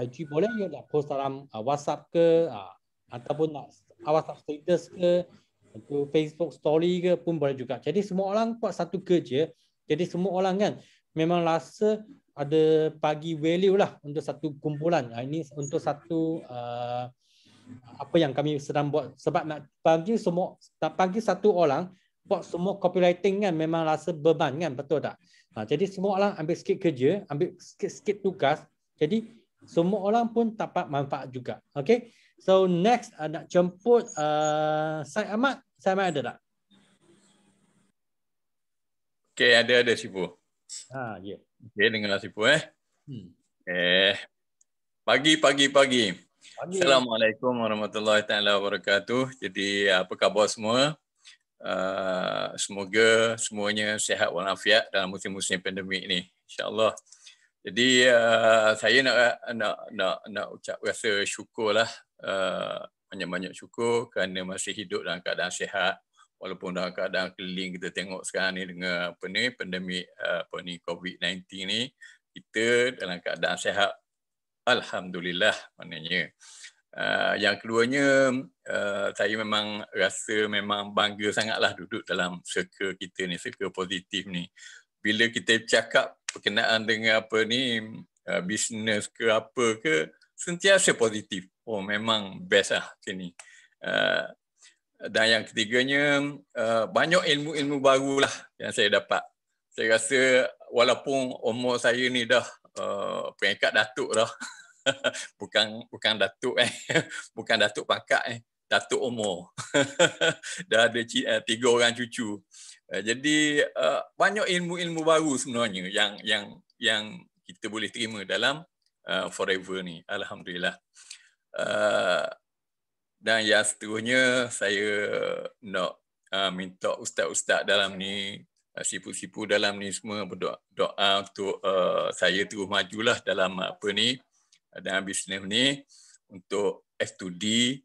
IG boleh you nak post dalam uh, WhatsApp ke uh, ataupun nak uh, WhatsApp status ke itu Facebook story ke pun boleh juga. Jadi semua orang buat satu kerja. Jadi semua orang kan memang rasa ada bagi value lah untuk satu kumpulan. Ah, ini untuk satu ah, apa yang kami sedang buat. Sebab nak panggil semua, nak panggil satu orang buat semua copywriting kan memang rasa beban kan betul tak? Ah, jadi semua orang ambil sikit kerja, ambil sikit-sikit tugas. Jadi semua orang pun dapat manfaat juga. Okay? So next uh, nak jemput uh, Syed Ahmad. Syed Ahmad ada tak? Okay, ada ada Sipu. Ha, ya. Yeah. Okay, dengarlah Sipu eh. Hmm. Eh. Pagi pagi pagi. pagi. Assalamualaikum warahmatullahi taala wabarakatuh. Jadi apa khabar semua? Uh, semoga semuanya sehat walafiat dalam musim-musim pandemik ini. InsyaAllah. Jadi uh, saya nak nak nak nak ucap rasa syukurlah uh, banyak-banyak syukur kerana masih hidup dalam keadaan sihat walaupun dalam keadaan keliling kita tengok sekarang ni dengan apa ni pandemik eh, apa ni COVID-19 ni kita dalam keadaan sihat alhamdulillah maknanya uh, yang keduanya uh, saya memang rasa memang bangga sangatlah duduk dalam circle kita ni circle positif ni bila kita cakap perkenaan dengan apa ni uh, bisnes ke apa ke sentiasa positif. Oh memang best lah sini. Uh, dan yang ketiganya uh, banyak ilmu-ilmu baru lah yang saya dapat. Saya rasa walaupun umur saya ni dah uh, peringkat datuk dah. bukan bukan datuk eh. bukan datuk pangkat eh. Datuk umur. dah ada eh, tiga orang cucu. Eh, jadi eh, banyak ilmu-ilmu baru sebenarnya yang yang yang kita boleh terima dalam uh, forever ni alhamdulillah uh, dan yang seterusnya saya nak uh, minta ustaz-ustaz dalam ni uh, sipu-sipu dalam ni semua berdoa doa untuk uh, saya terus majulah dalam apa ni dan bisnes ni untuk F2D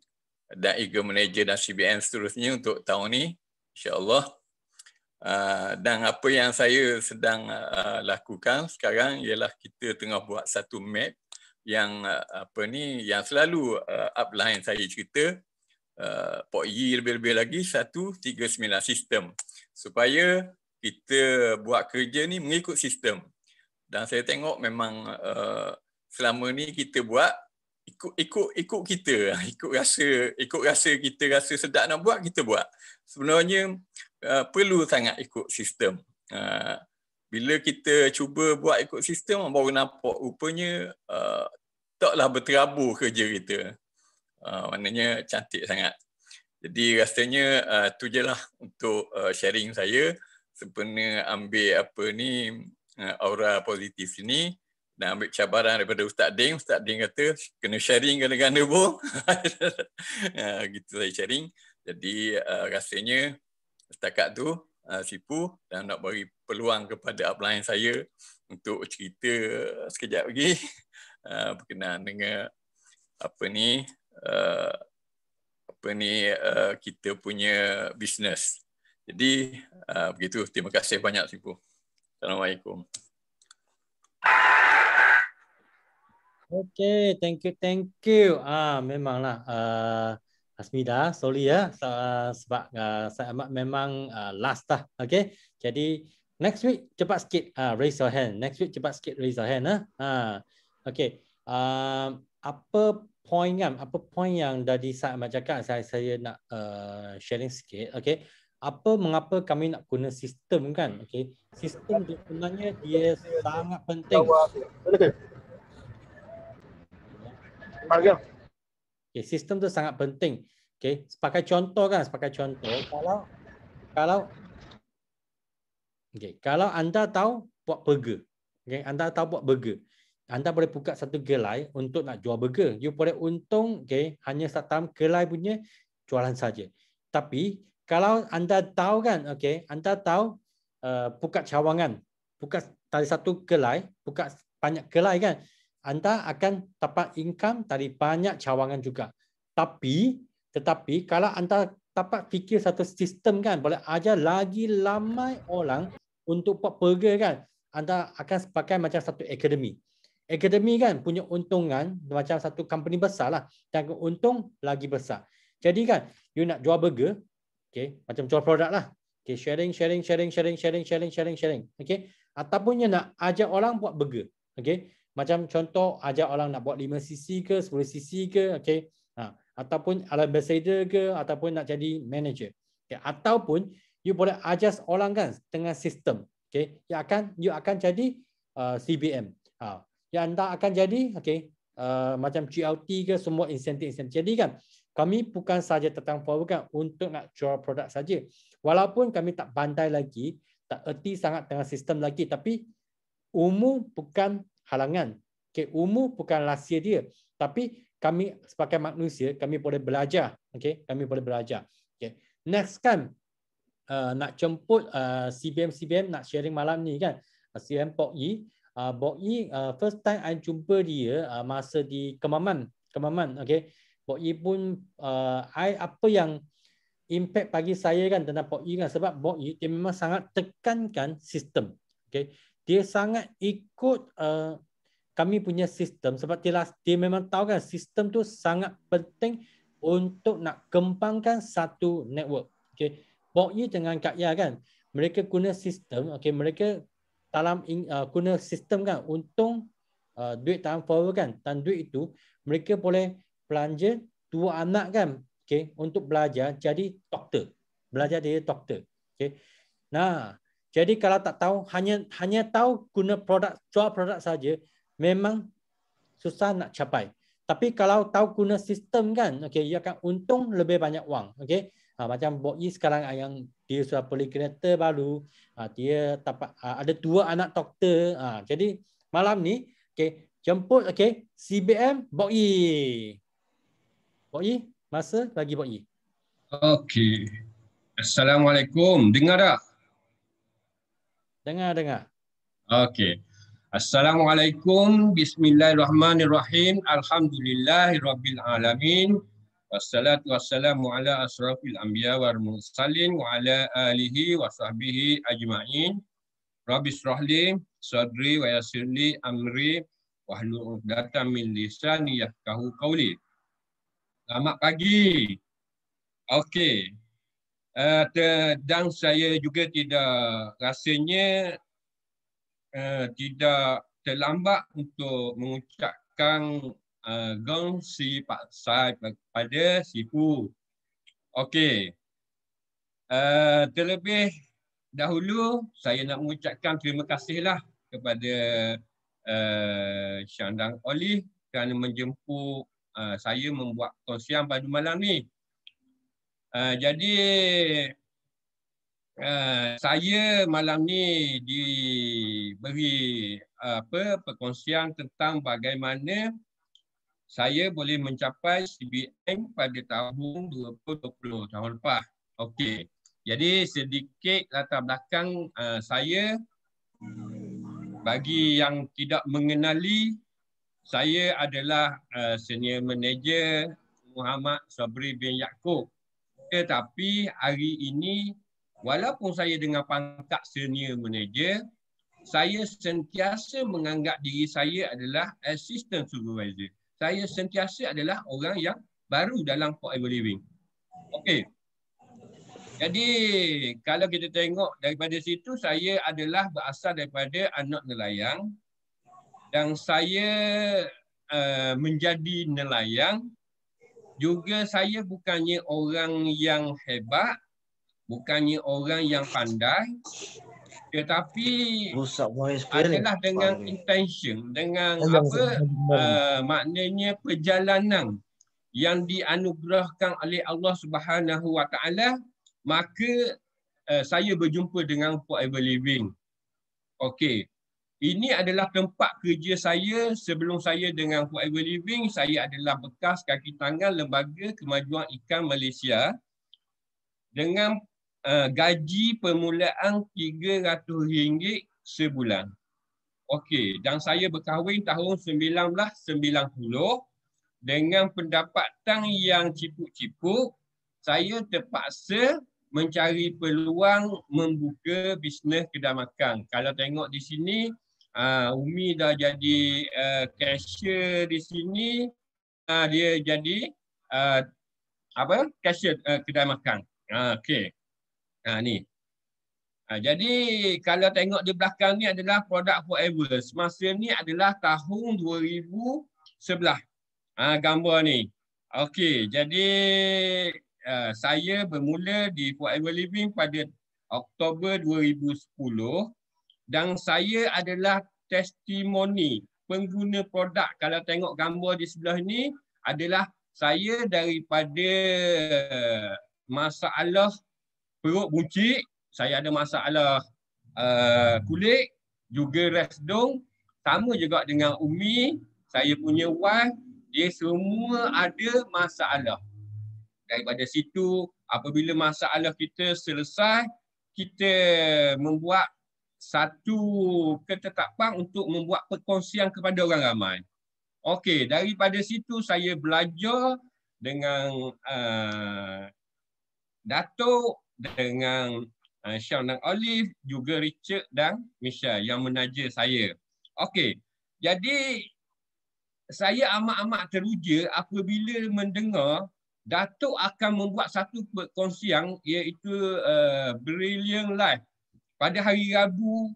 dan eager manager dan CBN seterusnya untuk tahun ni insyaallah Ah, dan apa yang saya sedang uh, lakukan sekarang ialah kita tengah buat satu map yang uh, apa ni yang selalu uh, upline saya cerita uh, Pok Yi e lebih-lebih lagi 139 sistem supaya kita buat kerja ni mengikut sistem dan saya tengok memang uh, selama ni kita buat ikut ikut ikut kita ikut rasa ikut rasa kita rasa sedap nak buat kita buat sebenarnya Uh, perlu sangat ikut sistem. Uh, bila kita cuba buat ikut sistem, baru nampak rupanya uh, taklah berterabur kerja kita. Uh, maknanya cantik sangat. Jadi rasanya uh, tu je lah untuk uh, sharing saya sempena ambil apa ni uh, aura positif ni dan ambil cabaran daripada Ustaz ding, Ustaz Deng kata kena sharing kena-kena pun. Uh, gitu saya sharing. Jadi uh, rasanya setakat tu uh, sipu dan nak bagi peluang kepada upline saya untuk cerita sekejap lagi uh, berkenaan dengan apa ni uh, apa ni uh, kita punya bisnes. Jadi uh, begitu terima kasih banyak sipu. Assalamualaikum. Okay, thank you, thank you. Ah, memanglah. Uh... Asmida, sorry ya sebab ah, saya amat memang ah, last dah, Okay, jadi next week cepat sikit uh, raise your hand. Next week cepat sikit raise your hand. Ha. Uh. okay, apa point kan? Apa point yang dari saya amat cakap saya, saya nak sharing sikit. Okay, apa mengapa kami nak guna sistem kan? Okay, sistem dia sebenarnya dia sangat penting. Okay. Okay. Okay. Okay, sistem tu sangat penting. Okay, sebagai contoh kan, sebagai contoh kalau kalau okay, kalau anda tahu buat burger. Okay, anda tahu buat burger. Anda boleh buka satu gelai untuk nak jual burger. You boleh untung okay, hanya satam gelai punya jualan saja. Tapi kalau anda tahu kan, okay, anda tahu uh, buka cawangan, buka dari satu gelai, buka banyak gelai kan anda akan dapat income dari banyak cawangan juga. Tapi tetapi kalau anda dapat fikir satu sistem kan boleh ajar lagi lama orang untuk buat burger kan anda akan pakai macam satu akademi. Akademi kan punya untungan macam satu company besar lah dan untung lagi besar. Jadi kan you nak jual burger, okay, macam jual produk lah. Okay, sharing, sharing, sharing, sharing, sharing, sharing, sharing, sharing. Okay. Ataupun you nak ajar orang buat burger. Okay. Macam contoh ajak orang nak buat 5 sisi ke 10 sisi ke okay? Ha ataupun ambassador ke ataupun nak jadi manager. Okay. ataupun you boleh adjust orang kan dengan sistem. okay? you akan you akan jadi uh, CBM. Ha yang anda akan jadi okay? uh, macam GLT ke semua insentif insentif. Jadi kan kami bukan saja tentang bukan untuk nak jual produk saja. Walaupun kami tak bantai lagi, tak erti sangat dengan sistem lagi tapi umum bukan halangan. Okay, umur bukan rahsia dia. Tapi kami sebagai manusia, kami boleh belajar. Okay, kami boleh belajar. Okay. Next kan, uh, nak jemput uh, ah, CBM-CBM nak sharing malam ni kan. Ah, CBM Pok Yi. Uh, Pok Yi, uh, first time saya jumpa dia uh, masa di Kemaman. Kemaman, okay. Pok Yi pun, uh, I, apa yang impact bagi saya kan tentang Pok Yi kan. Sebab Pok Yi, dia memang sangat tekankan sistem. Okay dia sangat ikut uh, kami punya sistem sebab dia, dia memang tahu kan sistem tu sangat penting untuk nak kembangkan satu network. Okey, Okay. Bokyi dengan Kak Ya kan, mereka guna sistem, Okey, mereka dalam uh, eh, guna sistem kan untung uh, duit time forward kan dan duit itu mereka boleh belanja dua anak kan okey, untuk belajar jadi doktor. Belajar dia doktor. Okey, Nah, jadi kalau tak tahu hanya hanya tahu guna produk jual produk saja memang susah nak capai. Tapi kalau tahu guna sistem kan, okay, ia akan untung lebih banyak wang. okay? ha, macam Boyi sekarang ah, yang dia sudah beli baru, ha, dia dapat ha, ada dua anak doktor. Ha, jadi malam ni, okay, jemput okay, CBM Boyi. Boyi, masa bagi Boyi. Okay, Assalamualaikum. Dengar tak? Dengar, dengar. Okey. Assalamualaikum. Bismillahirrahmanirrahim. Alhamdulillahirrabbilalamin. Wassalatu wassalamu ala asrafil anbiya wal mursalin wa ala alihi wa sahbihi ajma'in. Rabbi srahli sadri wa yassirli amri wa hlu uqdata min lisani yafkahu qawli. Selamat pagi. Okey, uh, dan saya juga tidak rasanya uh, tidak terlambat untuk mengucapkan uh, gong si pak sai pada sifu. Okey. Uh, terlebih dahulu saya nak mengucapkan terima kasihlah kepada uh, Syandang Oli kerana menjemput uh, saya membuat konsian pada malam ini. Ah, jadi uh, saya malam ni diberi uh, apa perkongsian tentang bagaimana saya boleh mencapai CBN pada tahun 2020 tahun lepas. Okey. Jadi sedikit latar belakang uh, saya bagi yang tidak mengenali saya adalah uh, senior manager Muhammad Sabri bin Yaakob tetapi hari ini, walaupun saya dengan pangkat senior manager, saya sentiasa menganggap diri saya adalah assistant supervisor. Saya sentiasa adalah orang yang baru dalam Port Ever Living. Okey. Jadi, kalau kita tengok daripada situ, saya adalah berasal daripada anak nelayan, Dan saya uh, menjadi nelayan juga saya bukannya orang yang hebat, bukannya orang yang pandai, tetapi adalah dengan intention, dengan apa uh, maknanya perjalanan yang dianugerahkan oleh Allah Subhanahu Wa Taala, maka uh, saya berjumpa dengan Forever Living. Okey, ini adalah tempat kerja saya sebelum saya dengan Forever Living. Saya adalah bekas kaki tangan Lembaga Kemajuan Ikan Malaysia dengan uh, gaji permulaan RM300 sebulan. Okey, dan saya berkahwin tahun 1990 dengan pendapatan yang ciput-ciput. Saya terpaksa mencari peluang membuka bisnes kedai makan. Kalau tengok di sini, Uh, Umi dah jadi uh, cashier di sini. Uh, dia jadi uh, apa? Cashier uh, kedai makan. Uh, okay. Uh, ni. Uh, jadi kalau tengok di belakang ni adalah produk forever. Semasa ni adalah tahun 2011. Uh, gambar ni. Okay. Jadi uh, saya bermula di forever living pada Oktober 2010 dan saya adalah testimoni pengguna produk kalau tengok gambar di sebelah ni adalah saya daripada masalah perut buncit saya ada masalah eh, uh, kulit juga resdung sama juga dengan Umi saya punya wife dia semua ada masalah daripada situ apabila masalah kita selesai kita membuat satu ketetapan untuk membuat perkongsian kepada orang ramai. Okey, daripada situ saya belajar dengan uh, Datuk, dengan uh, Sean dan Olive, juga Richard dan Michelle yang menaja saya. Okey, jadi saya amat-amat teruja apabila mendengar Datuk akan membuat satu perkongsian iaitu uh, Brilliant Life pada hari Rabu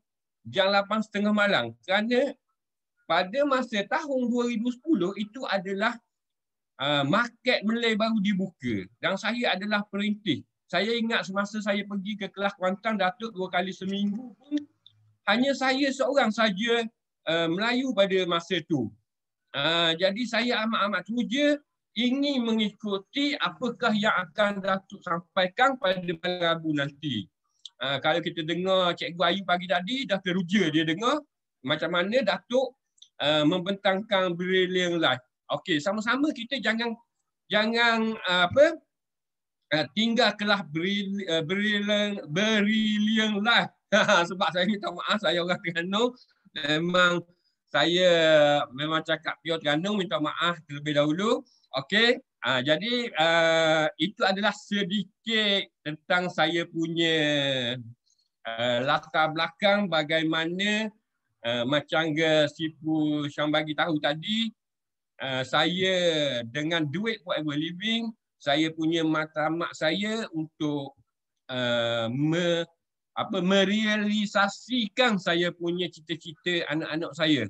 jam 8.30 malam kerana pada masa tahun 2010 itu adalah uh, market Malay baru dibuka dan saya adalah perintis. Saya ingat semasa saya pergi ke Kelas Kuantan Datuk dua kali seminggu pun hanya saya seorang saja uh, Melayu pada masa itu. Uh, jadi saya amat-amat teruja ingin mengikuti apakah yang akan Datuk sampaikan pada malam Rabu nanti. Ah, kalau kita dengar Cikgu Ayu pagi tadi, dah teruja dia dengar macam mana Datuk uh, membentangkan brilliant life. Okey, sama-sama kita jangan jangan uh, apa uh, tinggal kelah brilliant, brilliant life. Sebab saya minta maaf, saya orang Terengganu. Memang saya memang cakap pure Terengganu, minta maaf terlebih dahulu. Okey, Ha, jadi uh, itu adalah sedikit tentang saya punya uh, latar belakang bagaimana uh, ha, macam ke Sipu bagi tahu tadi uh, saya dengan duit forever living saya punya matlamat saya untuk uh, me, apa, merealisasikan saya punya cita-cita anak-anak saya.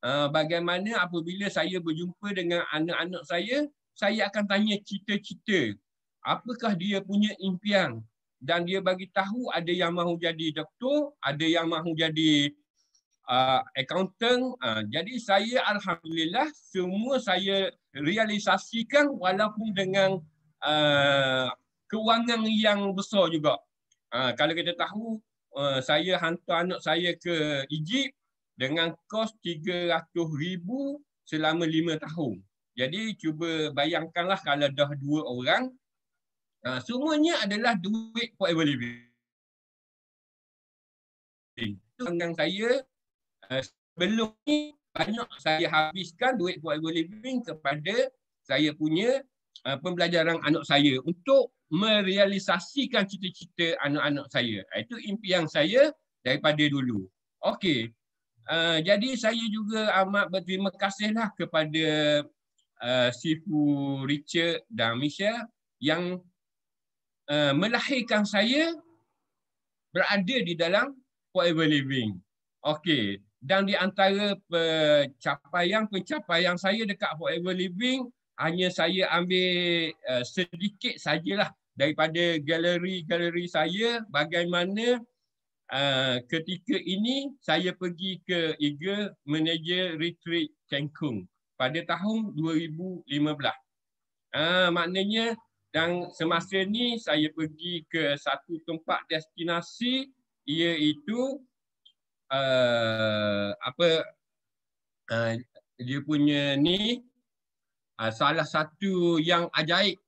Uh, bagaimana apabila saya berjumpa dengan anak-anak saya, saya akan tanya cita-cita. Apakah dia punya impian? Dan dia bagi tahu ada yang mahu jadi doktor, ada yang mahu jadi uh, accountant. Uh, jadi saya Alhamdulillah semua saya realisasikan walaupun dengan uh, kewangan yang besar juga. Uh, kalau kita tahu uh, saya hantar anak saya ke Egypt dengan kos rm ribu selama 5 tahun. Jadi cuba bayangkanlah kalau dah dua orang, uh, semuanya adalah duit for ever living. Dengan saya, uh, sebelum ni banyak saya habiskan duit for ever living kepada saya punya uh, pembelajaran anak saya untuk merealisasikan cita-cita anak-anak saya. Itu impian saya daripada dulu. Okey. Uh, jadi saya juga amat berterima kasihlah kepada Uh, Sifu Richard dan Michelle yang uh, melahirkan saya berada di dalam Forever Living. Okey, dan di antara pencapaian-pencapaian saya dekat Forever Living hanya saya ambil uh, sedikit sajalah daripada galeri-galeri saya bagaimana uh, ketika ini saya pergi ke Eagle Manager Retreat Cancun pada tahun 2015. Ha, maknanya dan semasa ni saya pergi ke satu tempat destinasi iaitu uh, apa uh, dia punya ni uh, salah satu yang ajaib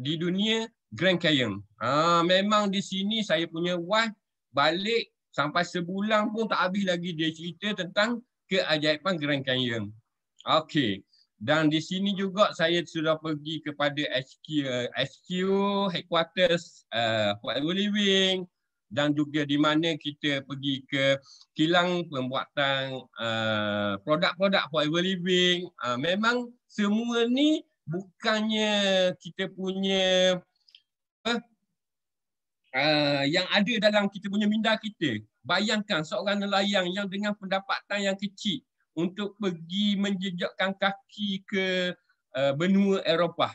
di dunia Grand Canyon. Ha, memang di sini saya punya wife balik sampai sebulan pun tak habis lagi dia cerita tentang keajaiban Grand Canyon. Okey. Dan di sini juga saya sudah pergi kepada HQ, HQ headquarters uh, eh, Forever Living dan juga di mana kita pergi ke kilang pembuatan eh, produk-produk uh, Forever Living. Uh, memang semua ni bukannya kita punya apa, uh, yang ada dalam kita punya minda kita. Bayangkan seorang nelayan yang dengan pendapatan yang kecil untuk pergi menjejakkan kaki ke uh, benua Eropah.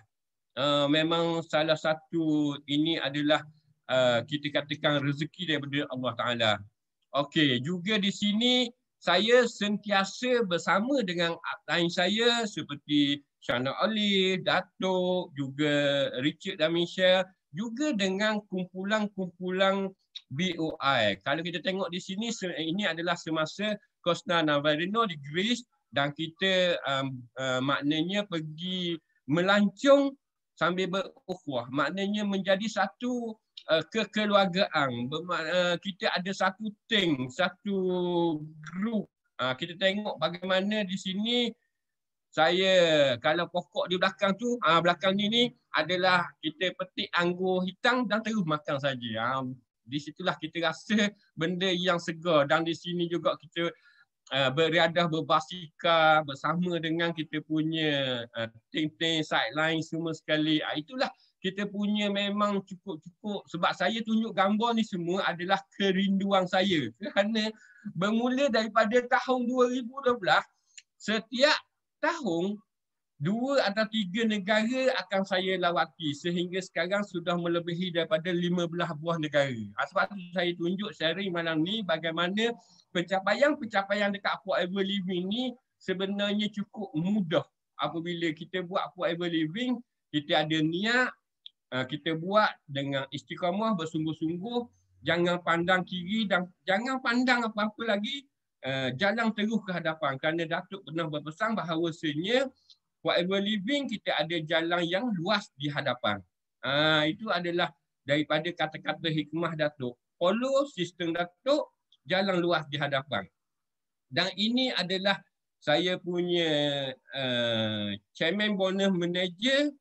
Uh, memang salah satu ini adalah uh, kita katakan rezeki daripada Allah Ta'ala. Okey, juga di sini saya sentiasa bersama dengan lain saya seperti Shana Ali, Datuk, juga Richard dan Michelle juga dengan kumpulan-kumpulan BOI. Kalau kita tengok di sini, ini adalah semasa Kosnan Avarino di Greece dan kita um, uh, maknanya pergi melancung sambil berukhwah maknanya menjadi satu uh, kekeluargaan uh, kita ada satu ting satu group uh, kita tengok bagaimana di sini saya kalau pokok di belakang tu uh, belakang ni ni adalah kita petik anggur hitam dan terus makan saja uh, di situlah kita rasa benda yang segar dan di sini juga kita Eh, beriadah berbasikal bersama dengan kita punya eh, ting-ting uh, sideline semua sekali uh, itulah kita punya memang cukup-cukup sebab saya tunjuk gambar ni semua adalah kerinduan saya kerana bermula daripada tahun 2012 setiap tahun dua atau tiga negara akan saya lawati sehingga sekarang sudah melebihi daripada 15 buah negara. Ha, sebab itu saya tunjuk seri malam ni bagaimana pencapaian-pencapaian dekat Forever Living ni sebenarnya cukup mudah. Apabila kita buat Forever Living, kita ada niat, ha, kita buat dengan istiqamah bersungguh-sungguh, jangan pandang kiri dan jangan pandang apa-apa lagi, ha, jalan terus ke hadapan. Kerana Datuk pernah berpesan bahawasanya, forever living kita ada jalan yang luas di hadapan. Uh, itu adalah daripada kata-kata hikmah Datuk. Follow sistem Datuk, jalan luas di hadapan. Dan ini adalah saya punya uh, chairman bonus manager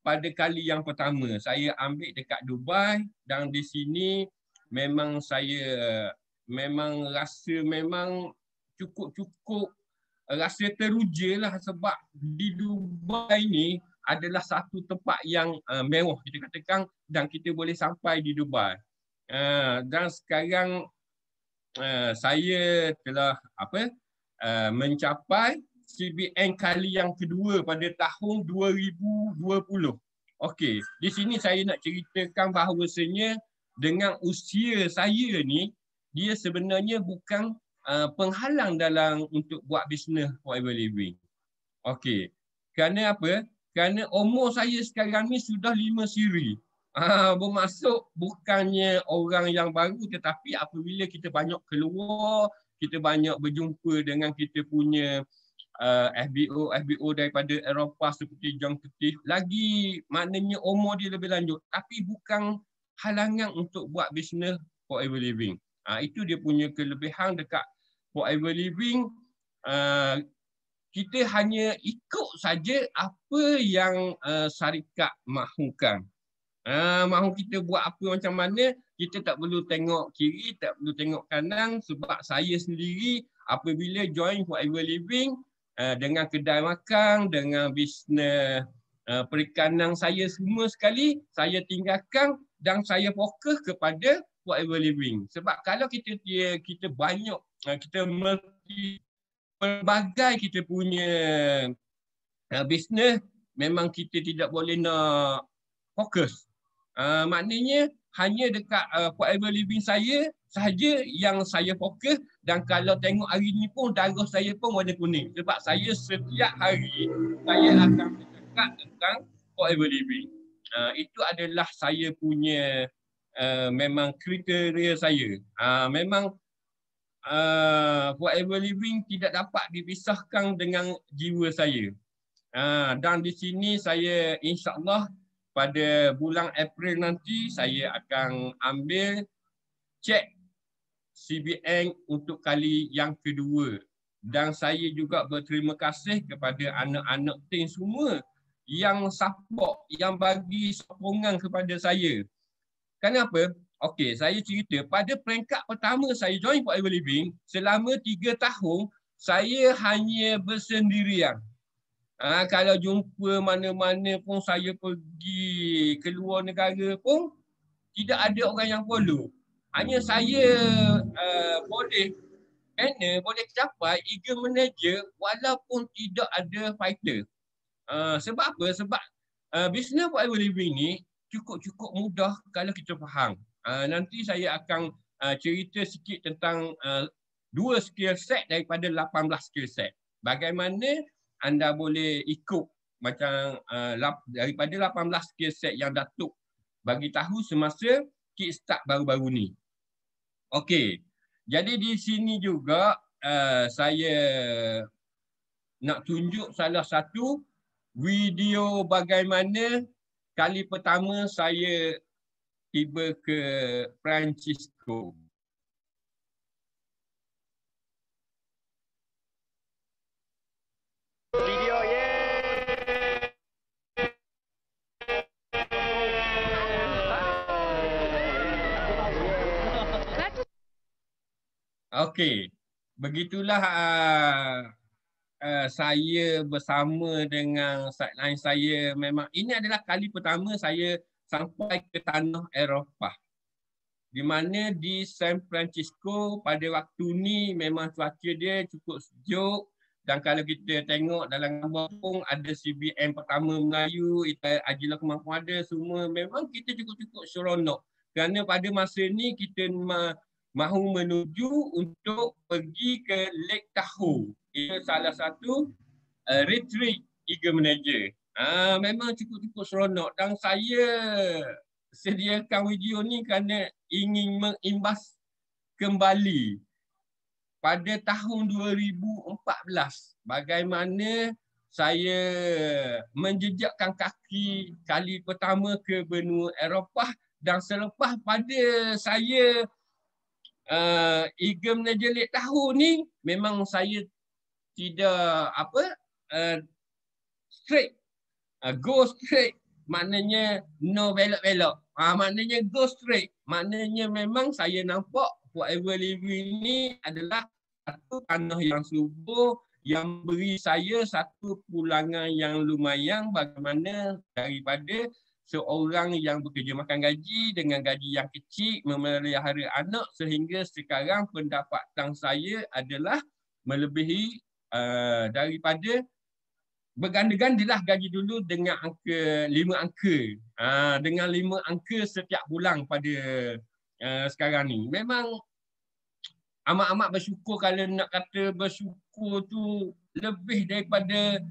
pada kali yang pertama. Saya ambil dekat Dubai dan di sini memang saya memang rasa memang cukup-cukup rasa teruja lah sebab di Dubai ni adalah satu tempat yang uh, mewah kita katakan dan kita boleh sampai di Dubai. Uh, dan sekarang uh, saya telah apa uh, mencapai CBN kali yang kedua pada tahun 2020. Okey, di sini saya nak ceritakan bahawasanya dengan usia saya ni dia sebenarnya bukan Uh, penghalang dalam untuk buat bisnes forever living. Okey. Kerana apa? Kerana umur saya sekarang ni sudah lima siri. Ha, bermaksud bukannya orang yang baru tetapi apabila kita banyak keluar, kita banyak berjumpa dengan kita punya uh, FBO FBO daripada Eropah seperti John Ketif lagi maknanya umur dia lebih lanjut tapi bukan halangan untuk buat bisnes forever living. Ha, itu dia punya kelebihan dekat forever living. Uh, kita hanya ikut saja apa yang uh, syarikat mahukan. Uh, mahu kita buat apa macam mana, kita tak perlu tengok kiri, tak perlu tengok kanan sebab saya sendiri apabila join forever living uh, dengan kedai makan, dengan bisnes uh, perikanan saya semua sekali, saya tinggalkan dan saya fokus kepada forever living. Sebab kalau kita dia, kita banyak eh, kita multi pelbagai kita punya uh, eh, bisnes memang kita tidak boleh nak fokus. Uh, maknanya hanya dekat uh, eh, forever living saya sahaja yang saya fokus dan kalau tengok hari ni pun darah saya pun warna kuning sebab saya setiap hari saya akan dekat tentang forever living. Uh, itu adalah saya punya Eh, memang kriteria saya. Uh, memang uh, ah, forever living tidak dapat dipisahkan dengan jiwa saya. Uh, dan di sini saya insyaAllah pada bulan April nanti saya akan ambil cek CBN untuk kali yang kedua. Dan saya juga berterima kasih kepada anak-anak tim semua yang support, yang bagi sokongan kepada saya. Kerana apa? Okey, saya cerita pada peringkat pertama saya join for Ever Living selama tiga tahun saya hanya bersendirian. Ha, kalau jumpa mana-mana pun saya pergi ke luar negara pun tidak ada orang yang follow. Hanya saya uh, boleh panel, boleh capai eager manager walaupun tidak ada fighter. Uh, sebab apa? Sebab uh, business for Ever Living ni cukup-cukup mudah kalau kita faham. Ah, nanti saya akan ah, cerita sikit tentang ah, dua skill set daripada 18 skill set. Bagaimana anda boleh ikut macam daripada 18 skill set yang Datuk bagi tahu semasa kickstart baru-baru ni. Okey. Jadi di sini juga saya nak tunjuk salah satu video bagaimana kali pertama saya tiba ke Francisco. Video ye. Okay, begitulah uh, Eh, saya bersama dengan sideline saya memang ini adalah kali pertama saya sampai ke tanah Eropah. Di mana di San Francisco pada waktu ni memang cuaca dia cukup sejuk dan kalau kita tengok dalam gambar pun ada CBM pertama Melayu, kita ajilah kemampuan ada semua memang kita cukup-cukup seronok kerana pada masa ni kita mahu menuju untuk pergi ke Lake Tahoe. Ia salah satu uh, retreat Eagle Manager. Uh, memang cukup-cukup seronok dan saya sediakan video ni kerana ingin mengimbas kembali pada tahun 2014 bagaimana saya menjejakkan kaki kali pertama ke benua Eropah dan selepas pada saya uh, eh, Iga Menajelit tahu ni memang saya tidak apa uh, straight uh, go straight maknanya no belok-belok uh, ah, maknanya go straight maknanya memang saya nampak forever living ni adalah satu tanah yang subur yang beri saya satu pulangan yang lumayan bagaimana daripada seorang yang bekerja makan gaji dengan gaji yang kecil memelihara anak sehingga sekarang pendapatan saya adalah melebihi uh, daripada berganda-gandalah gaji dulu dengan angka lima angka uh, dengan lima angka setiap bulan pada uh, sekarang ni memang amat-amat bersyukur kalau nak kata bersyukur tu lebih daripada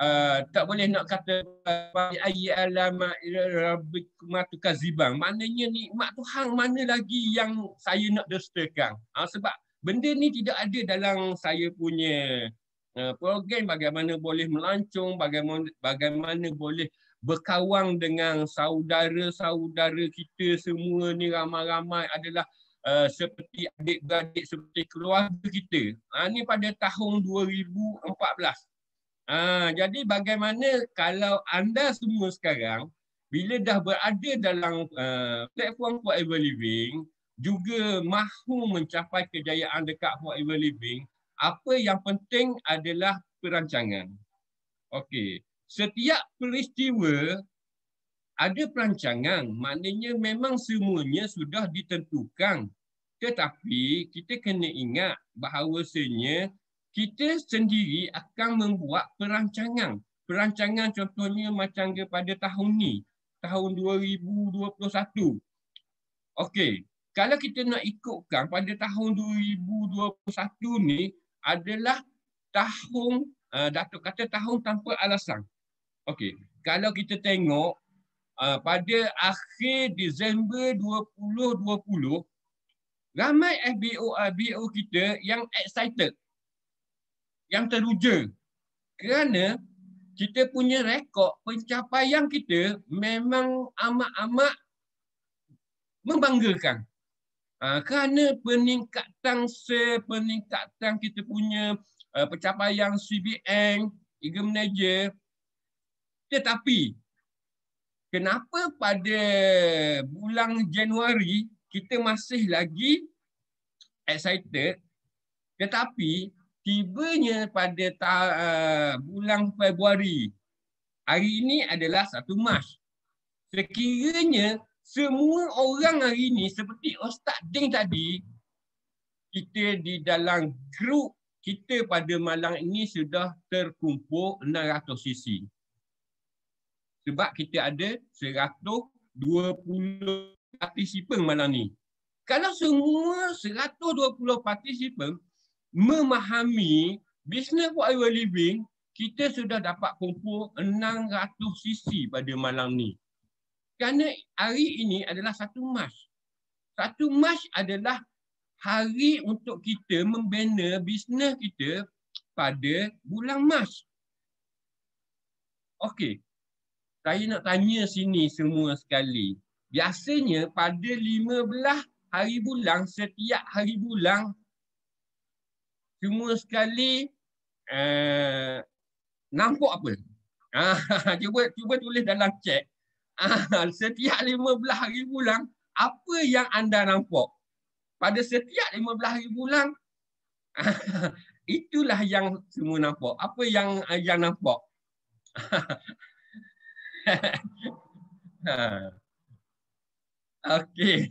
Ah, tak boleh nak kata bi ayyi alama rabbikum tukazibang. Maknanya nikmat hang mana lagi yang saya nak dustakan? Ha, sebab benda ni tidak ada dalam saya punya ah, program bagaimana boleh melancung bagaimana bagaimana boleh berkawan dengan saudara-saudara kita semua ni ramai-ramai adalah Uh, seperti adik-beradik seperti keluarga kita. Ha, ini pada tahun 2014. Ha, jadi bagaimana kalau anda semua sekarang bila dah berada dalam uh, platform Forever Living juga mahu mencapai kejayaan dekat Forever Living, apa yang penting adalah perancangan. Okey, setiap peristiwa ada perancangan, maknanya memang semuanya sudah ditentukan. Tetapi kita kena ingat bahawasanya kita sendiri akan membuat perancangan. Perancangan contohnya macam kepada tahun ni, tahun 2021. Okey, kalau kita nak ikutkan pada tahun 2021 ni adalah tahun, uh, Datuk kata tahun tanpa alasan. Okey, kalau kita tengok uh, pada akhir Disember 2020, ramai FBO, FBO eh, kita yang excited yang teruja. Kerana kita punya rekod pencapaian kita memang amat-amat membanggakan. Ha, kerana peningkatan se peningkatan kita punya uh, pencapaian CBN, Eagle Manager. Tetapi kenapa pada bulan Januari kita masih lagi excited tetapi tibanya pada ta, uh, bulan Februari. Hari ini adalah satu Mac. Sekiranya semua orang hari ini seperti Ustaz Ding tadi, kita di dalam grup kita pada malam ini sudah terkumpul 600 cc. Sebab kita ada 120 partisipan malam ni. Kalau semua 120 partisipan memahami bisnes what you are living, kita sudah dapat kumpul 600 sisi pada malam ni. Kerana hari ini adalah satu mas. Satu mas adalah hari untuk kita membina bisnes kita pada bulan mas. Okey. Saya nak tanya sini semua sekali. Biasanya pada 15 hari bulan, setiap hari bulan cuma sekali uh, nampak apa? Ah, cuba cuba tulis dalam chat. Ah, setiap lima belah hari bulan, apa yang anda nampak? Pada setiap lima belah hari bulan, itulah yang semua nampak. Apa yang eh, yang nampak? Ah. okay.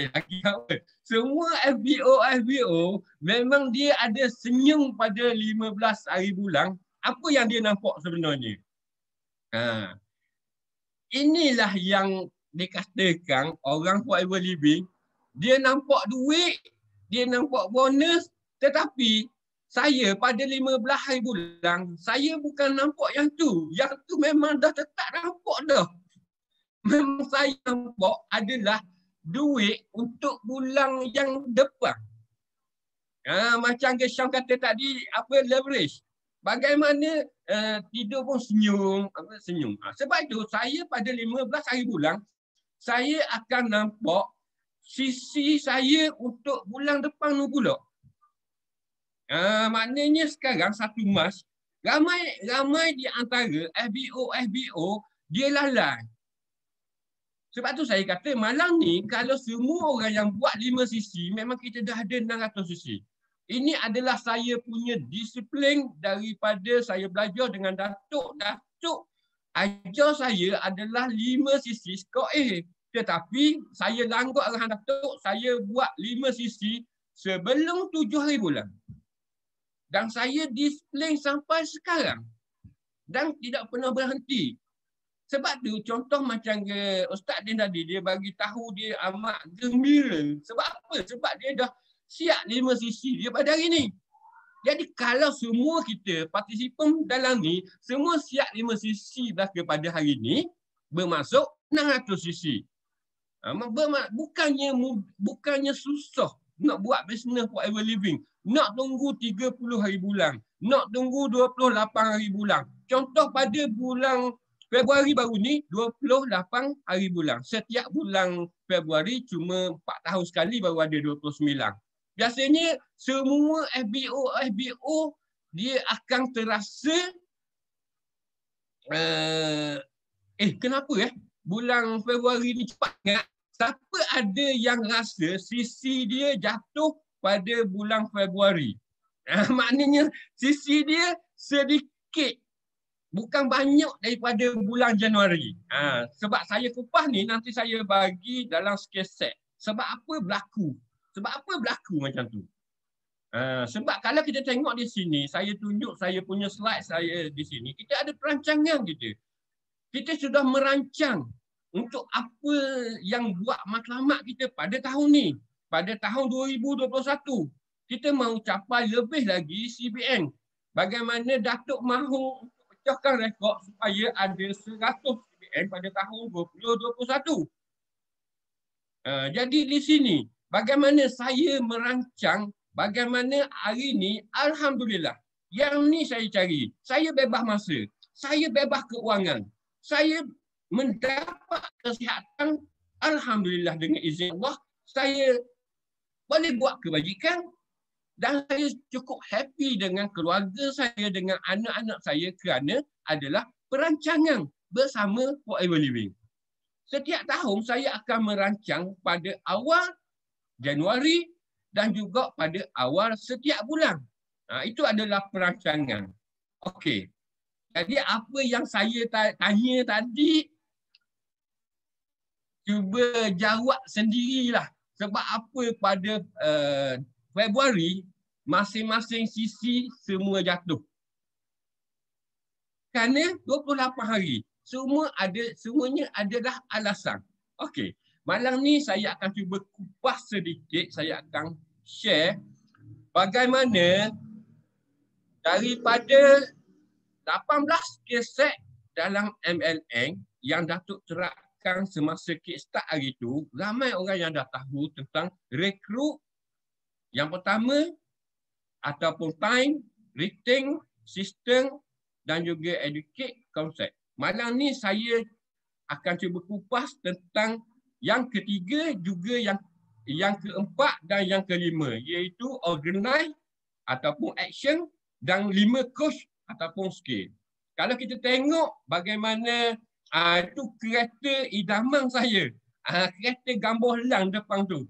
Eh, lagi apa. Semua FBO-FBO memang dia ada senyum pada 15 hari bulan. Apa yang dia nampak sebenarnya? Ha. Inilah yang dikatakan orang forever living. Dia nampak duit, dia nampak bonus. Tetapi saya pada 15 hari bulan, saya bukan nampak yang tu. Yang tu memang dah tetap nampak dah. Memang saya nampak adalah duit untuk bulan yang depan. Ha, macam Gesham kata tadi, apa leverage. Bagaimana uh, tidur pun senyum. Apa, senyum. Ha, sebab itu, saya pada 15 hari bulan, saya akan nampak sisi saya untuk bulan depan ni pula. Ha, maknanya sekarang satu mas, ramai ramai di antara FBO-FBO, dia lalai. Sebab tu saya kata malam ni kalau semua orang yang buat lima sisi memang kita dah ada 600 sisi. Ini adalah saya punya disiplin daripada saya belajar dengan Datuk. Datuk ajar saya adalah lima sisi skor eh. Tetapi saya langgut arahan Datuk, saya buat lima sisi sebelum tujuh hari bulan. Dan saya disiplin sampai sekarang. Dan tidak pernah berhenti. Sebab tu contoh macam ke Ustaz dia tadi, dia bagi tahu dia amat gembira. Sebab apa? Sebab dia dah siap lima sisi dia pada hari ni. Jadi kalau semua kita, partisipan dalam ni, semua siap lima sisi dah kepada hari ni, bermasuk 600 sisi. Ha, bukannya, bukannya susah nak buat bisnes ever living. Nak tunggu 30 hari bulan. Nak tunggu 28 hari bulan. Contoh pada bulan Februari baru ni 28 hari bulan. Setiap bulan Februari cuma 4 tahun sekali baru ada 29. Biasanya semua FBO FBO dia akan terasa uh, eh kenapa eh bulan Februari ni cepat sangat. Siapa ada yang rasa sisi dia jatuh pada bulan Februari? Uh, maknanya sisi dia sedikit bukan banyak daripada bulan Januari. Ha, sebab saya kupas ni nanti saya bagi dalam skeset. Sebab apa berlaku? Sebab apa berlaku macam tu? Ha, sebab kalau kita tengok di sini, saya tunjuk saya punya slide saya di sini, kita ada perancangan kita. Kita sudah merancang untuk apa yang buat matlamat kita pada tahun ni. Pada tahun 2021, kita mau capai lebih lagi CBN. Bagaimana Datuk mahu pecahkan rekod supaya ada 100 CBN pada tahun 2021. Uh, eh, jadi di sini, bagaimana saya merancang, bagaimana hari ini, Alhamdulillah, yang ni saya cari. Saya bebas masa. Saya bebas keuangan. Saya mendapat kesihatan. Alhamdulillah dengan izin Allah. Saya boleh buat kebajikan dan saya cukup happy dengan keluarga saya dengan anak-anak saya kerana adalah perancangan bersama forever living. Setiap tahun saya akan merancang pada awal Januari dan juga pada awal setiap bulan. Ha, itu adalah perancangan. Okey. Jadi apa yang saya tanya tadi cuba jawab sendirilah sebab apa pada uh, Februari, masing-masing sisi semua jatuh. Kerana 28 hari, semua ada semuanya adalah alasan. Okey, malam ni saya akan cuba kupas sedikit, saya akan share bagaimana daripada 18 keset dalam MLN yang Datuk terapkan semasa kickstart hari itu, ramai orang yang dah tahu tentang rekrut yang pertama, ataupun time, rating, sistem dan juga educate concept. Malam ni saya akan cuba kupas tentang yang ketiga juga yang yang keempat dan yang kelima iaitu organize ataupun action dan lima coach ataupun skill. Kalau kita tengok bagaimana uh, ah, itu kereta idaman saya. Uh, kereta gambar lang depan tu.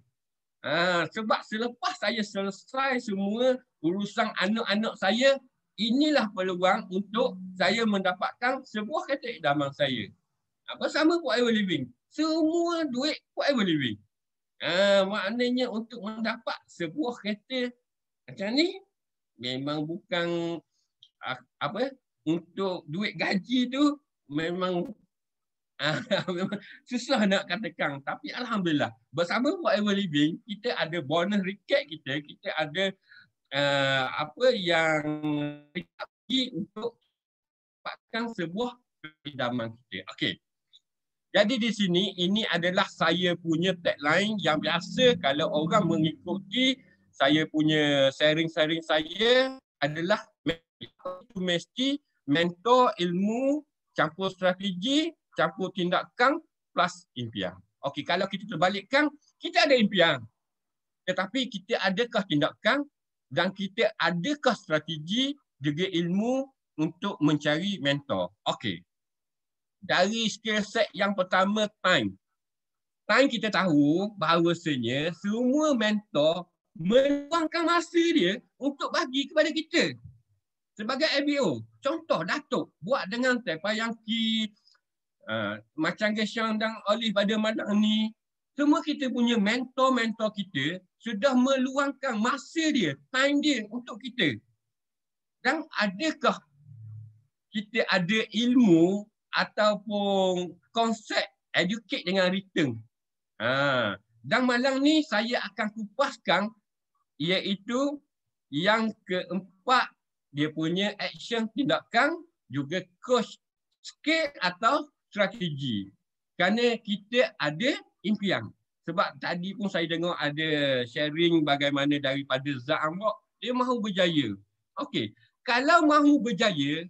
Ha, sebab selepas saya selesai semua urusan anak-anak saya, inilah peluang untuk saya mendapatkan sebuah kereta idaman saya. Apa sama forever living? Semua duit forever living. Ha, maknanya untuk mendapat sebuah kereta macam ni memang bukan ah, apa untuk duit gaji tu memang Susah nak kata kang, Tapi Alhamdulillah Bersama Forever Living Kita ada bonus recap kita Kita ada uh, Apa yang Untuk Dapatkan sebuah Kedaman kita Okey, jadi di sini, ini adalah saya punya tagline yang biasa kalau orang mengikuti saya punya sharing-sharing saya adalah mesti mentor ilmu campur strategi campur tindakan plus impian. Okey, kalau kita terbalikkan, kita ada impian. Tetapi kita adakah tindakan dan kita adakah strategi juga ilmu untuk mencari mentor. Okey. Dari skill set yang pertama, time. Time kita tahu bahawasanya semua mentor meluangkan masa dia untuk bagi kepada kita. Sebagai ABO, contoh Datuk buat dengan tepayang key, uh, macam Geshang dan olive pada malam ni, semua kita punya mentor-mentor kita sudah meluangkan masa dia, time dia untuk kita. Dan adakah kita ada ilmu ataupun konsep educate dengan return? Ha. Dan malam ni saya akan kupaskan iaitu yang keempat dia punya action tindakan juga coach skill atau strategi. Kerana kita ada impian. Sebab tadi pun saya dengar ada sharing bagaimana daripada Zak Amok, dia mahu berjaya. Okey, kalau mahu berjaya,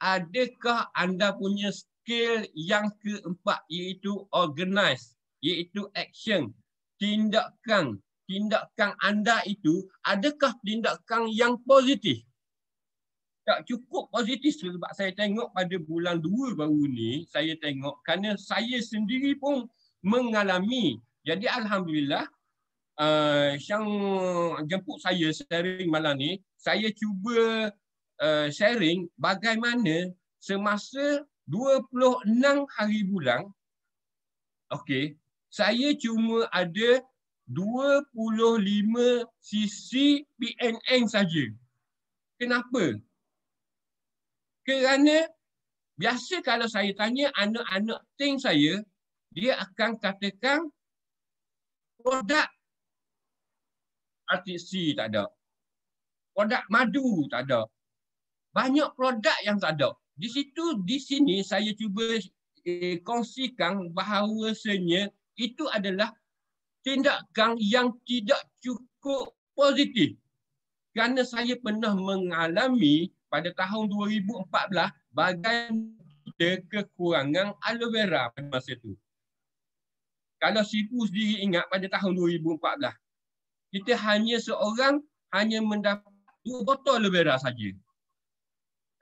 adakah anda punya skill yang keempat iaitu organize, iaitu action, tindakan, tindakan anda itu adakah tindakan yang positif? tak cukup positif sebab saya tengok pada bulan 2 baru ni saya tengok kerana saya sendiri pun mengalami jadi alhamdulillah uh, eh, yang jemput saya sharing malam ni saya cuba uh, sharing bagaimana semasa 26 hari bulan okey saya cuma ada 25 sisi PNN saja kenapa kerana biasa kalau saya tanya anak-anak ting saya, dia akan katakan produk RTC tak ada. Produk madu tak ada. Banyak produk yang tak ada. Di situ, di sini saya cuba eh, kongsikan bahawasanya itu adalah tindakan yang tidak cukup positif. Kerana saya pernah mengalami pada tahun 2014 bagian dia kekurangan aloe vera pada masa itu. Kalau sipu sendiri ingat pada tahun 2014, kita hanya seorang hanya mendapat dua botol aloe vera saja.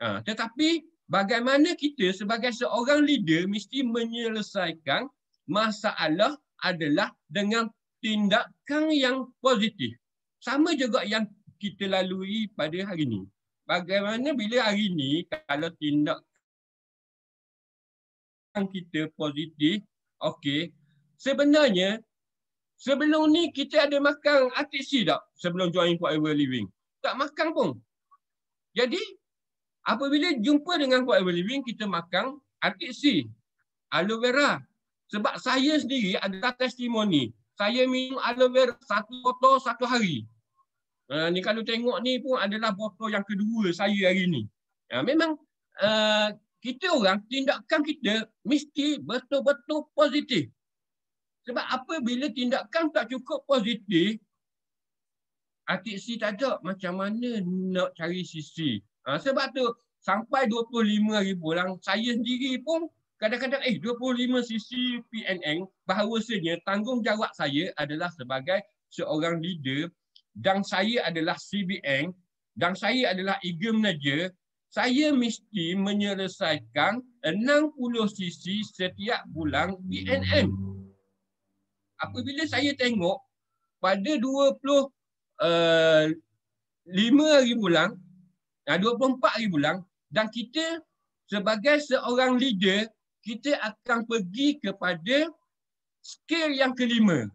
Ha, tetapi bagaimana kita sebagai seorang leader mesti menyelesaikan masalah adalah dengan tindakan yang positif. Sama juga yang kita lalui pada hari ini bagaimana bila hari ni kalau tindak kita positif, okey. Sebenarnya sebelum ni kita ada makan ATC tak? Sebelum join Forever Living. Tak makan pun. Jadi apabila jumpa dengan Forever Living kita makan ATC aloe vera. Sebab saya sendiri ada testimoni. Saya minum aloe vera satu botol satu hari. Eh, ni kalau tengok ni pun adalah botol yang kedua saya hari ni. Ha, memang uh, kita orang tindakan kita mesti betul-betul positif. Sebab apa bila tindakan tak cukup positif, atik si tak ada macam mana nak cari sisi. Ha, sebab tu sampai 25 ribu orang saya sendiri pun kadang-kadang eh 25 cc PNN bahawasanya tanggungjawab saya adalah sebagai seorang leader dan saya adalah CBN dan saya adalah e-gymnasium, saya mesti menyelesaikan 60 sisi setiap bulan BNM. Apabila saya tengok pada 20 uh, 5 hari bulan, dah 24 hari bulan dan kita sebagai seorang leader kita akan pergi kepada skill yang kelima.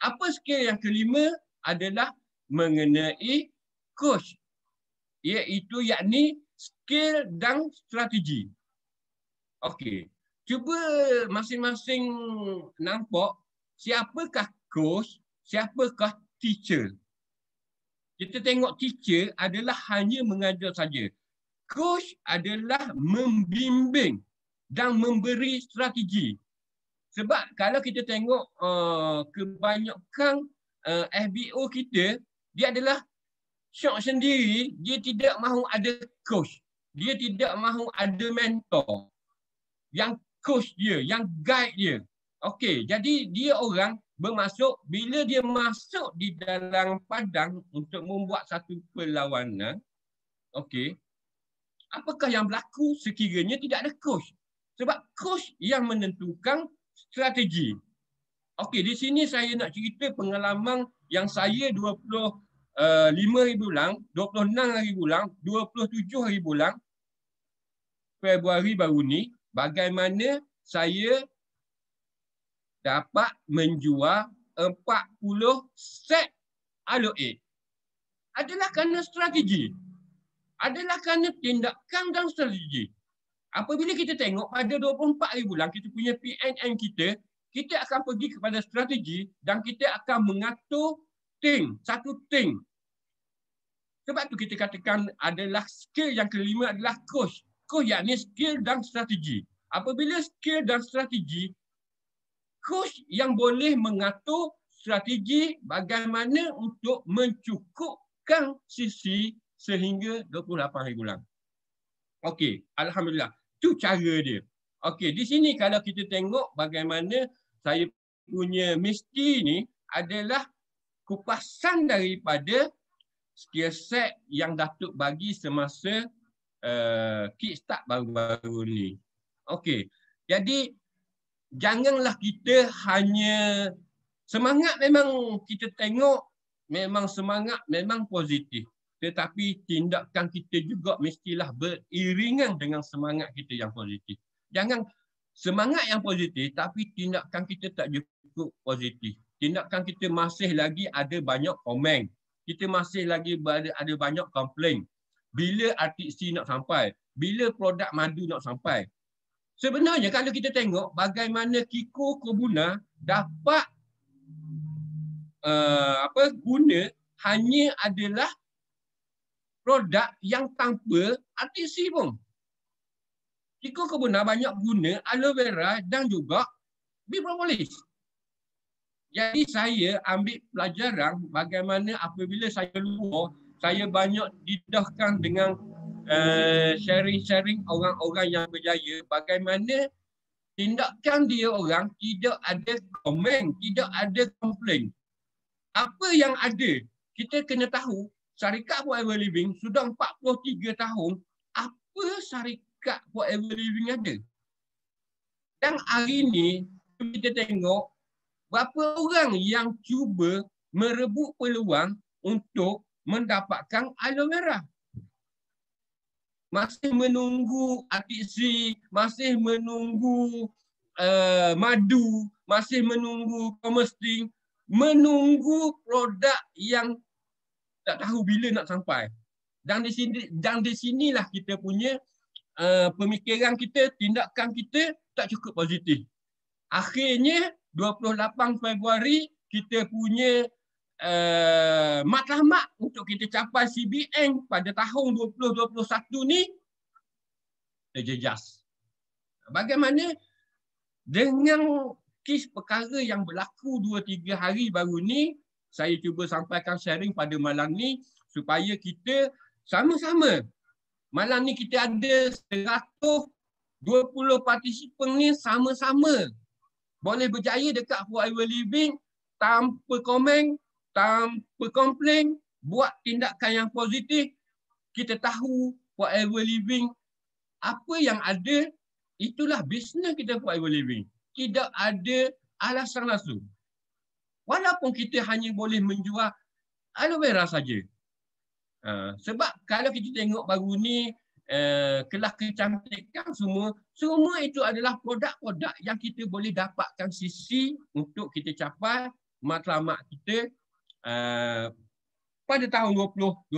Apa skill yang kelima adalah mengenai coach iaitu yakni skill dan strategi. Okey. Cuba masing-masing nampak siapakah coach, siapakah teacher. Kita tengok teacher adalah hanya mengajar saja. Coach adalah membimbing dan memberi strategi. Sebab kalau kita tengok uh, kebanyakan uh, eh, FBO kita dia adalah syok sendiri dia tidak mahu ada coach dia tidak mahu ada mentor yang coach dia yang guide dia okey jadi dia orang bermasuk bila dia masuk di dalam padang untuk membuat satu perlawanan okey apakah yang berlaku sekiranya tidak ada coach sebab coach yang menentukan strategi Okey, di sini saya nak cerita pengalaman yang saya 25 eh, ribu ulang, 26 hari ulang, 27 hari ulang Februari baru ni bagaimana saya dapat menjual 40 set aloe. -E. Adalah kerana strategi. Adalah kerana tindakan dan strategi. Apabila kita tengok pada 24 ribu ulang, kita punya PNN kita kita akan pergi kepada strategi dan kita akan mengatur thing satu thing. Sebab tu kita katakan adalah skill yang kelima adalah coach. Coach yakni skill dan strategi. Apabila skill dan strategi, coach yang boleh mengatur strategi bagaimana untuk mencukupkan sisi sehingga 28 hari bulan. Okey, Alhamdulillah. tu cara dia. Okey, di sini kalau kita tengok bagaimana saya punya mesti ni adalah kupasan daripada skill set yang Datuk bagi semasa uh, kickstart baru-baru ni. Okey. Jadi janganlah kita hanya semangat memang kita tengok memang semangat memang positif tetapi tindakan kita juga mestilah beriringan dengan semangat kita yang positif. Jangan Semangat yang positif tapi tindakan kita tak cukup positif. Tindakan kita masih lagi ada banyak komen. Kita masih lagi ada, ada banyak komplain. Bila RTC nak sampai? Bila produk madu nak sampai? Sebenarnya kalau kita tengok bagaimana Kiko Kobuna dapat uh, apa guna hanya adalah produk yang tanpa RTC pun. Tikus kebunan banyak guna aloe vera dan juga bee propolis. Jadi saya ambil pelajaran bagaimana apabila saya luar, saya banyak didahkan dengan eh, sharing-sharing uh, orang-orang yang berjaya bagaimana tindakan dia orang tidak ada komen, tidak ada komplain. Apa yang ada, kita kena tahu syarikat Forever Living sudah 43 tahun, apa syarikat backup for every living ada. Dan hari ini kita tengok berapa orang yang cuba merebut peluang untuk mendapatkan aloe vera. Masih menunggu atiksi, masih menunggu uh, madu, masih menunggu komersting, menunggu produk yang tak tahu bila nak sampai. Dan di sini dan di sinilah kita punya uh, pemikiran kita, tindakan kita tak cukup positif. Akhirnya 28 Februari kita punya uh, matlamat untuk kita capai CBN pada tahun 2021 ni terjejas. Bagaimana dengan kes perkara yang berlaku 2-3 hari baru ni, saya cuba sampaikan sharing pada malam ni supaya kita sama-sama Malam ni kita ada 120 participant ni sama-sama boleh berjaya dekat Who I Living tanpa komen, tanpa komplain, buat tindakan yang positif. Kita tahu Who I Living apa yang ada, itulah bisnes kita Who I Living. Tidak ada alasan langsung. Walaupun kita hanya boleh menjual aloe vera saja. Ah, sebab kalau kita tengok baru ni uh, kelas kecantikan semua, semua itu adalah produk-produk yang kita boleh dapatkan sisi untuk kita capai matlamat kita uh, pada tahun 2021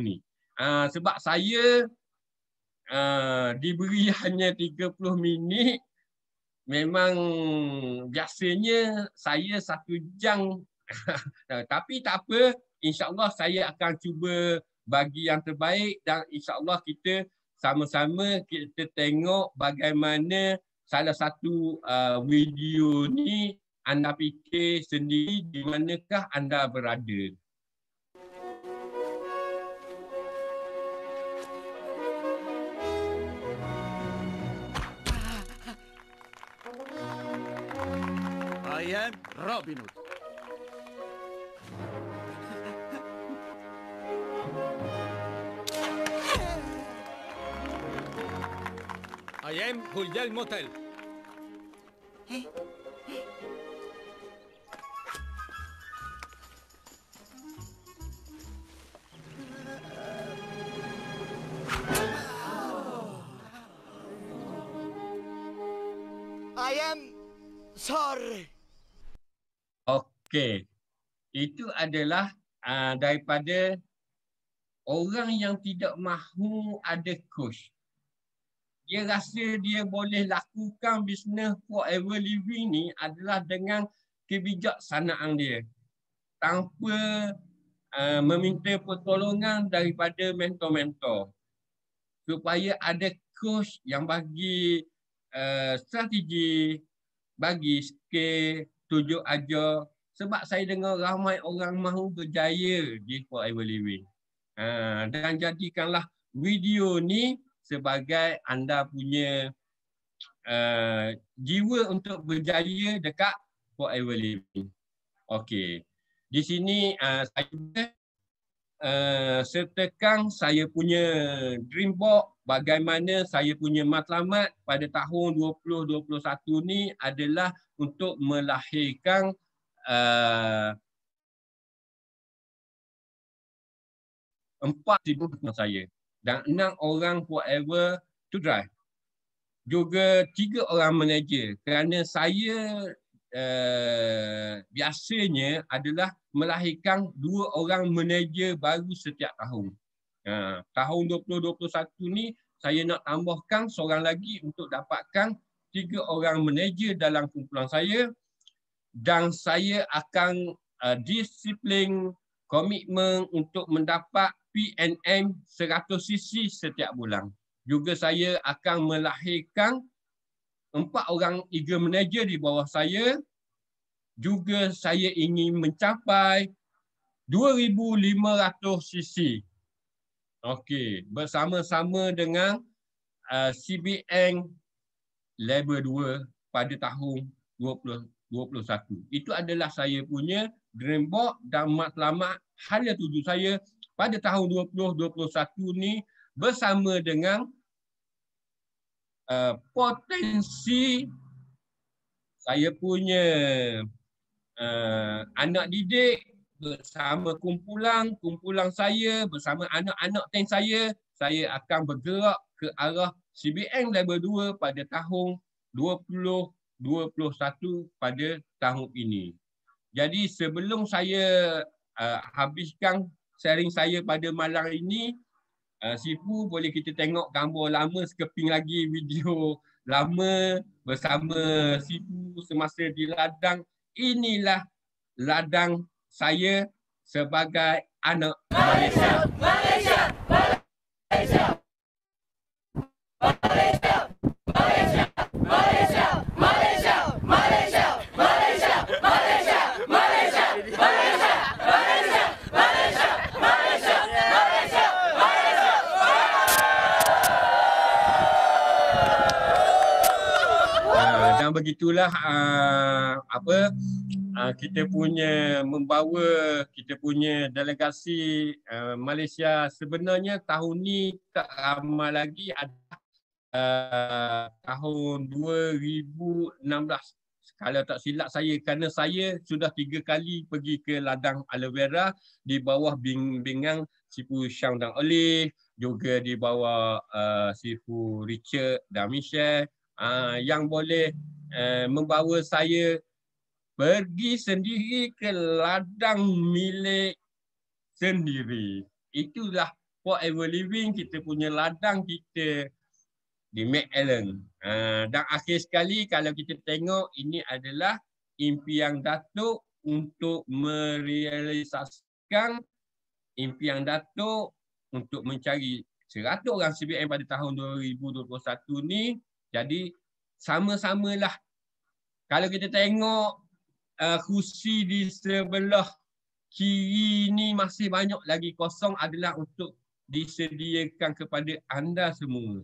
ni. Uh, sebab saya uh, diberi hanya 30 minit, memang biasanya saya satu jam tapi tak apa insyaallah saya akan cuba bagi yang terbaik dan insyaallah kita sama-sama kita tengok bagaimana salah satu uh, video ni anda fikir sendiri di manakah anda berada. I am Robin Hood. Diem Hulgel Motel. I eh, eh. am sorry. Okey. Itu adalah uh, daripada orang yang tidak mahu ada coach dia rasa dia boleh lakukan bisnes forever living ni adalah dengan kebijaksanaan dia tanpa uh, meminta pertolongan daripada mentor-mentor supaya ada coach yang bagi uh, strategi bagi skill tujuh ajar sebab saya dengar ramai orang mahu berjaya di forever living uh, dan jadikanlah video ni sebagai anda punya uh, jiwa untuk berjaya dekat forever living. Okey. Di sini uh, saya uh, eh, sertakang saya punya dream box bagaimana saya punya matlamat pada tahun 2021 ni adalah untuk melahirkan uh, empat sibuk saya dan enam orang whoever to drive. Juga tiga orang manager kerana saya uh, biasanya adalah melahirkan dua orang manager baru setiap tahun. Uh, tahun 2021 ni saya nak tambahkan seorang lagi untuk dapatkan tiga orang manager dalam kumpulan saya dan saya akan uh, disiplin komitmen untuk mendapat PNM 100 cc setiap bulan. Juga saya akan melahirkan empat orang eager manager di bawah saya. Juga saya ingin mencapai 2,500 cc. Okey, bersama-sama dengan uh, CBN Level 2 pada tahun 2021. Itu adalah saya punya dream box dan matlamat hala tuju saya pada tahun 2021 ni bersama dengan uh, potensi saya punya uh, anak didik bersama kumpulan kumpulan saya bersama anak-anak ten saya saya akan bergerak ke arah CBN level 2 pada tahun 2021 pada tahun ini. Jadi sebelum saya uh, habiskan sharing saya pada malam ini. Uh, sifu boleh kita tengok gambar lama sekeping lagi video lama bersama Sifu semasa di ladang. Inilah ladang saya sebagai anak Malaysia. Malaysia. begitulah uh, apa uh, kita punya membawa kita punya delegasi uh, Malaysia sebenarnya tahun ni tak ramai lagi ada uh, tahun 2016 kalau tak silap saya kerana saya sudah tiga kali pergi ke ladang aloe vera di bawah bing bingang Sipu Shang dan Olive juga di bawah uh, Sipu Richard dan Michelle Uh, yang boleh Eh, membawa saya pergi sendiri ke ladang milik sendiri. Itulah forever living kita punya ladang kita di McAllen. Ha, dan akhir sekali kalau kita tengok ini adalah impian Datuk untuk merealisasikan impian Datuk untuk mencari 100 orang CBM pada tahun 2021 ni. Jadi sama-samalah kalau kita tengok uh, kursi di sebelah kiri ni masih banyak lagi kosong adalah untuk disediakan kepada anda semua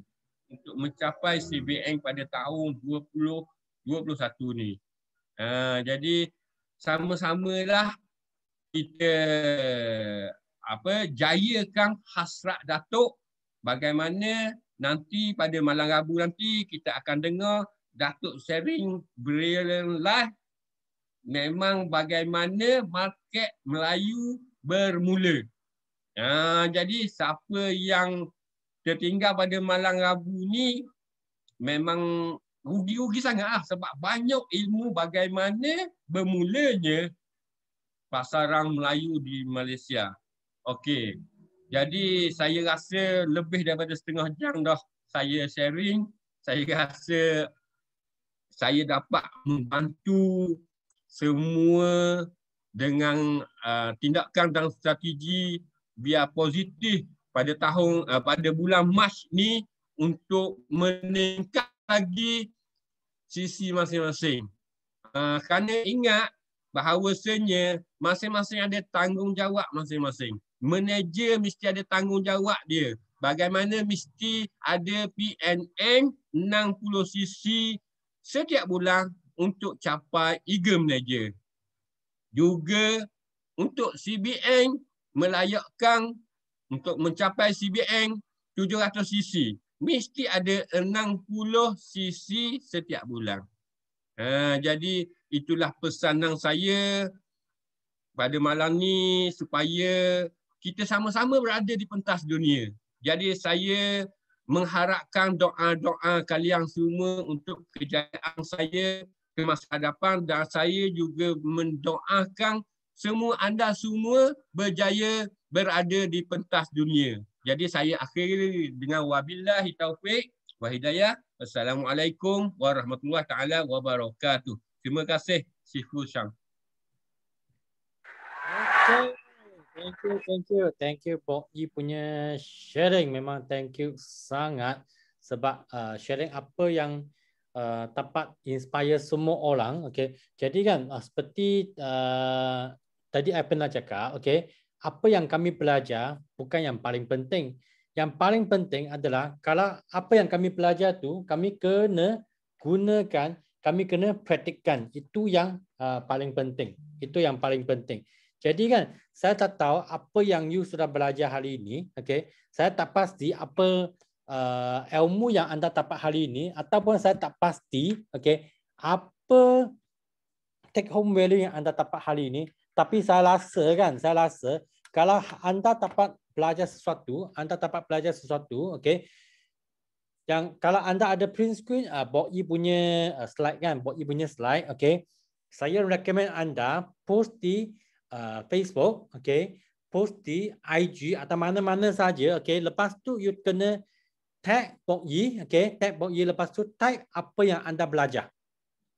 untuk mencapai CBN pada tahun 2021 ni. Uh, jadi sama-samalah kita apa jayakan hasrat Datuk bagaimana nanti pada malam Rabu nanti kita akan dengar Datuk Sering berilah memang bagaimana market Melayu bermula. Ha, jadi siapa yang tertinggal pada malam Rabu ni memang rugi-rugi sangatlah sebab banyak ilmu bagaimana bermulanya pasaran Melayu di Malaysia. Okey. Jadi saya rasa lebih daripada setengah jam dah saya sharing. Saya rasa saya dapat membantu semua dengan uh, tindakan dan strategi biar positif pada tahun uh, pada bulan Mac ni untuk meningkat lagi sisi masing-masing. Uh, kerana ingat bahawasanya masing-masing ada tanggungjawab masing-masing. Manager mesti ada tanggungjawab dia. Bagaimana mesti ada PNM 60 sisi setiap bulan untuk capai eager manager. Juga untuk CBN melayakkan untuk mencapai CBN 700cc. Mesti ada 60cc setiap bulan. Ha, jadi itulah pesanan saya pada malam ni supaya kita sama-sama berada di pentas dunia. Jadi saya mengharapkan doa-doa kalian semua untuk kejayaan saya ke masa hadapan dan saya juga mendoakan semua anda semua berjaya berada di pentas dunia. Jadi saya akhiri dengan wabillahi taufik wa hidayah. Assalamualaikum warahmatullahi taala wabarakatuh. Terima kasih Syekh Syam. Okay. Thank you, thank you. Thank you Pak Yi punya sharing. Memang thank you sangat sebab uh, sharing apa yang uh, dapat inspire semua orang. Okay. Jadi kan uh, seperti uh, tadi saya pernah cakap, okay, apa yang kami belajar bukan yang paling penting. Yang paling penting adalah kalau apa yang kami belajar tu kami kena gunakan, kami kena praktikkan. Itu yang uh, paling penting. Itu yang paling penting. Jadi kan saya tak tahu apa yang you sudah belajar hari ini, okey. Saya tak pasti apa uh, ilmu yang anda dapat hari ini ataupun saya tak pasti, okey, apa take home value yang anda dapat hari ini, tapi saya rasa kan, saya rasa kalau anda dapat belajar sesuatu, anda dapat belajar sesuatu, okey. Yang kalau anda ada print screen uh, Boi punya uh, slide kan, Boi punya slide, okey. Saya recommend anda post di uh, Facebook, okay, post di IG atau mana-mana saja, okay. Lepas tu you kena tag Bok Yi, okay, tag Bok Yi. Lepas tu tag apa yang anda belajar,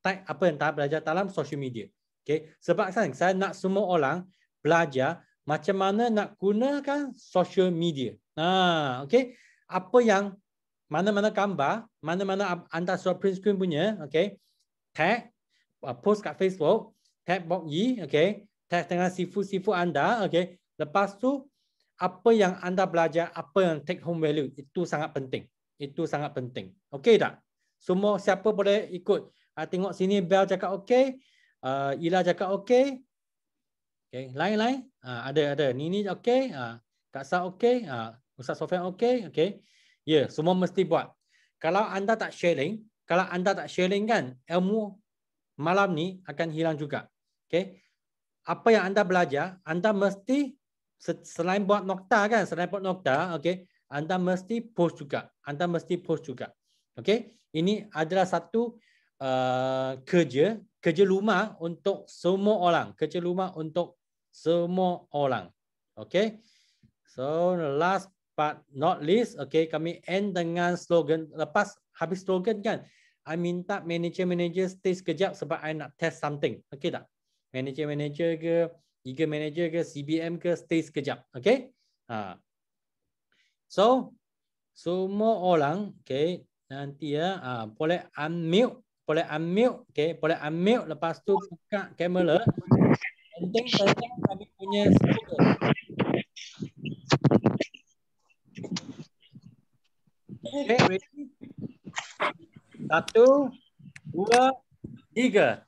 tag apa yang anda belajar dalam social media, okay. Sebab kan saya nak semua orang belajar macam mana nak gunakan social media. Nah, okay. Apa yang mana-mana gambar, mana-mana anda surat print screen punya, okay. Tag, uh, post kat Facebook, tag Bok Yi, okay. Tengah dengan sifu-sifu anda, okay. Lepas tu apa yang anda belajar, apa yang take home value, itu sangat penting. Itu sangat penting. Okey tak? Semua siapa boleh ikut. Ah tengok sini Bell cakap okey, uh, ah, Ila cakap okey. Okay, lain-lain. Uh, ada ada. Nini okey, uh, ah, Kak Sa okey, uh, Ustaz Sofian okey, Okay, Ya, yeah, semua mesti buat. Kalau anda tak sharing, kalau anda tak sharing kan, ilmu malam ni akan hilang juga. Okay? apa yang anda belajar, anda mesti selain buat nokta kan, selain buat nokta, okay, anda mesti post juga. Anda mesti post juga. Okay, ini adalah satu uh, kerja kerja rumah untuk semua orang. Kerja rumah untuk semua orang. Okay. So last but not least, okay, kami end dengan slogan. Lepas habis slogan kan, I minta manager-manager stay sekejap sebab I nak test something. Okay tak? manager manager ke eager manager ke CBM ke stay sekejap okay? ha so semua orang okay? nanti ya ha, boleh unmute boleh unmute okay? boleh unmute lepas tu buka kamera penting penting kami punya speaker Okay, ready? Satu, dua, tiga.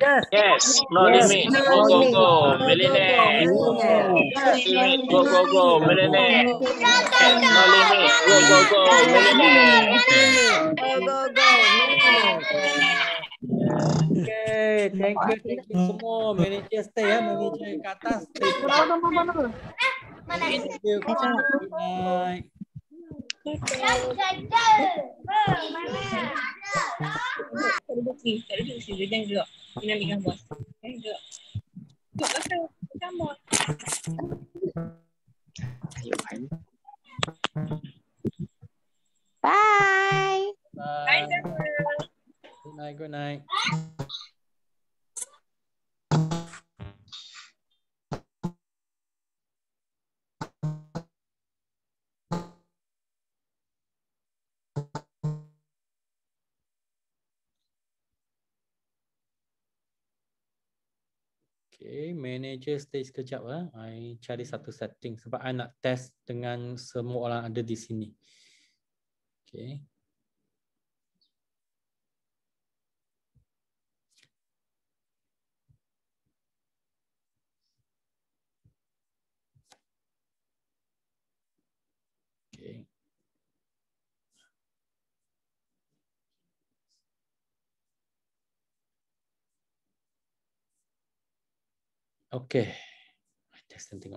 Yes. Yes. No yes. limit. Go go go. go. Millionaire. Go go go. Millionaire. No limit. Go go go. Millionaire. Go go go. Okay, thank you, thank you semua manager stay ya, manager kata stay. Mana mana mana. Thank you, bye. dari bukti dari bukti jadi yang dulu ini nanti kamu buat yang dulu maka kamu bye bye good night good night Okay, manager stay sekejap. Eh. Ah. I cari hmm. satu setting sebab I nak test dengan semua orang ada di sini. Okay. OK，我再等等。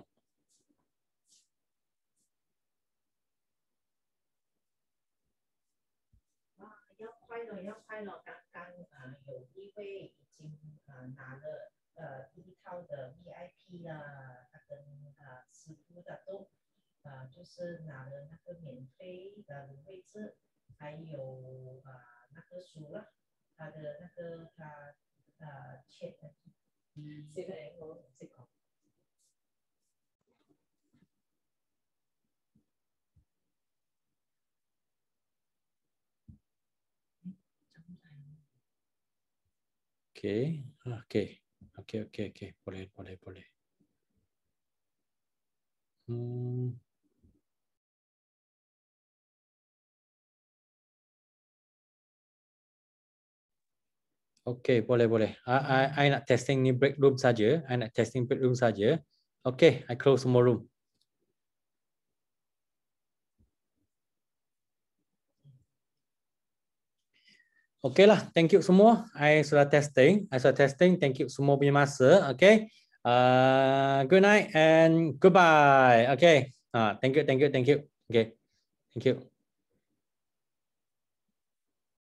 哇，要快了，要快了！刚刚啊，有一位已经啊拿了呃第一套的 VIP 了，他跟啊师傅的都啊就是拿了那个免费的位置，还有啊那个书了，他的那个他啊签。Sí, sí, qué, ah, qué, Ok, ok, ok, por ahí, por ahí, por ahí. Okay, boleh boleh. I, I, I nak testing ni break room saja. I nak testing break room saja. Okay, I close semua room. Okay lah, thank you semua. I sudah testing. I sudah testing. Thank you semua punya masa. Okey. Uh, good night and goodbye. Okay, Uh, thank you, thank you, thank you. Okay, Thank you.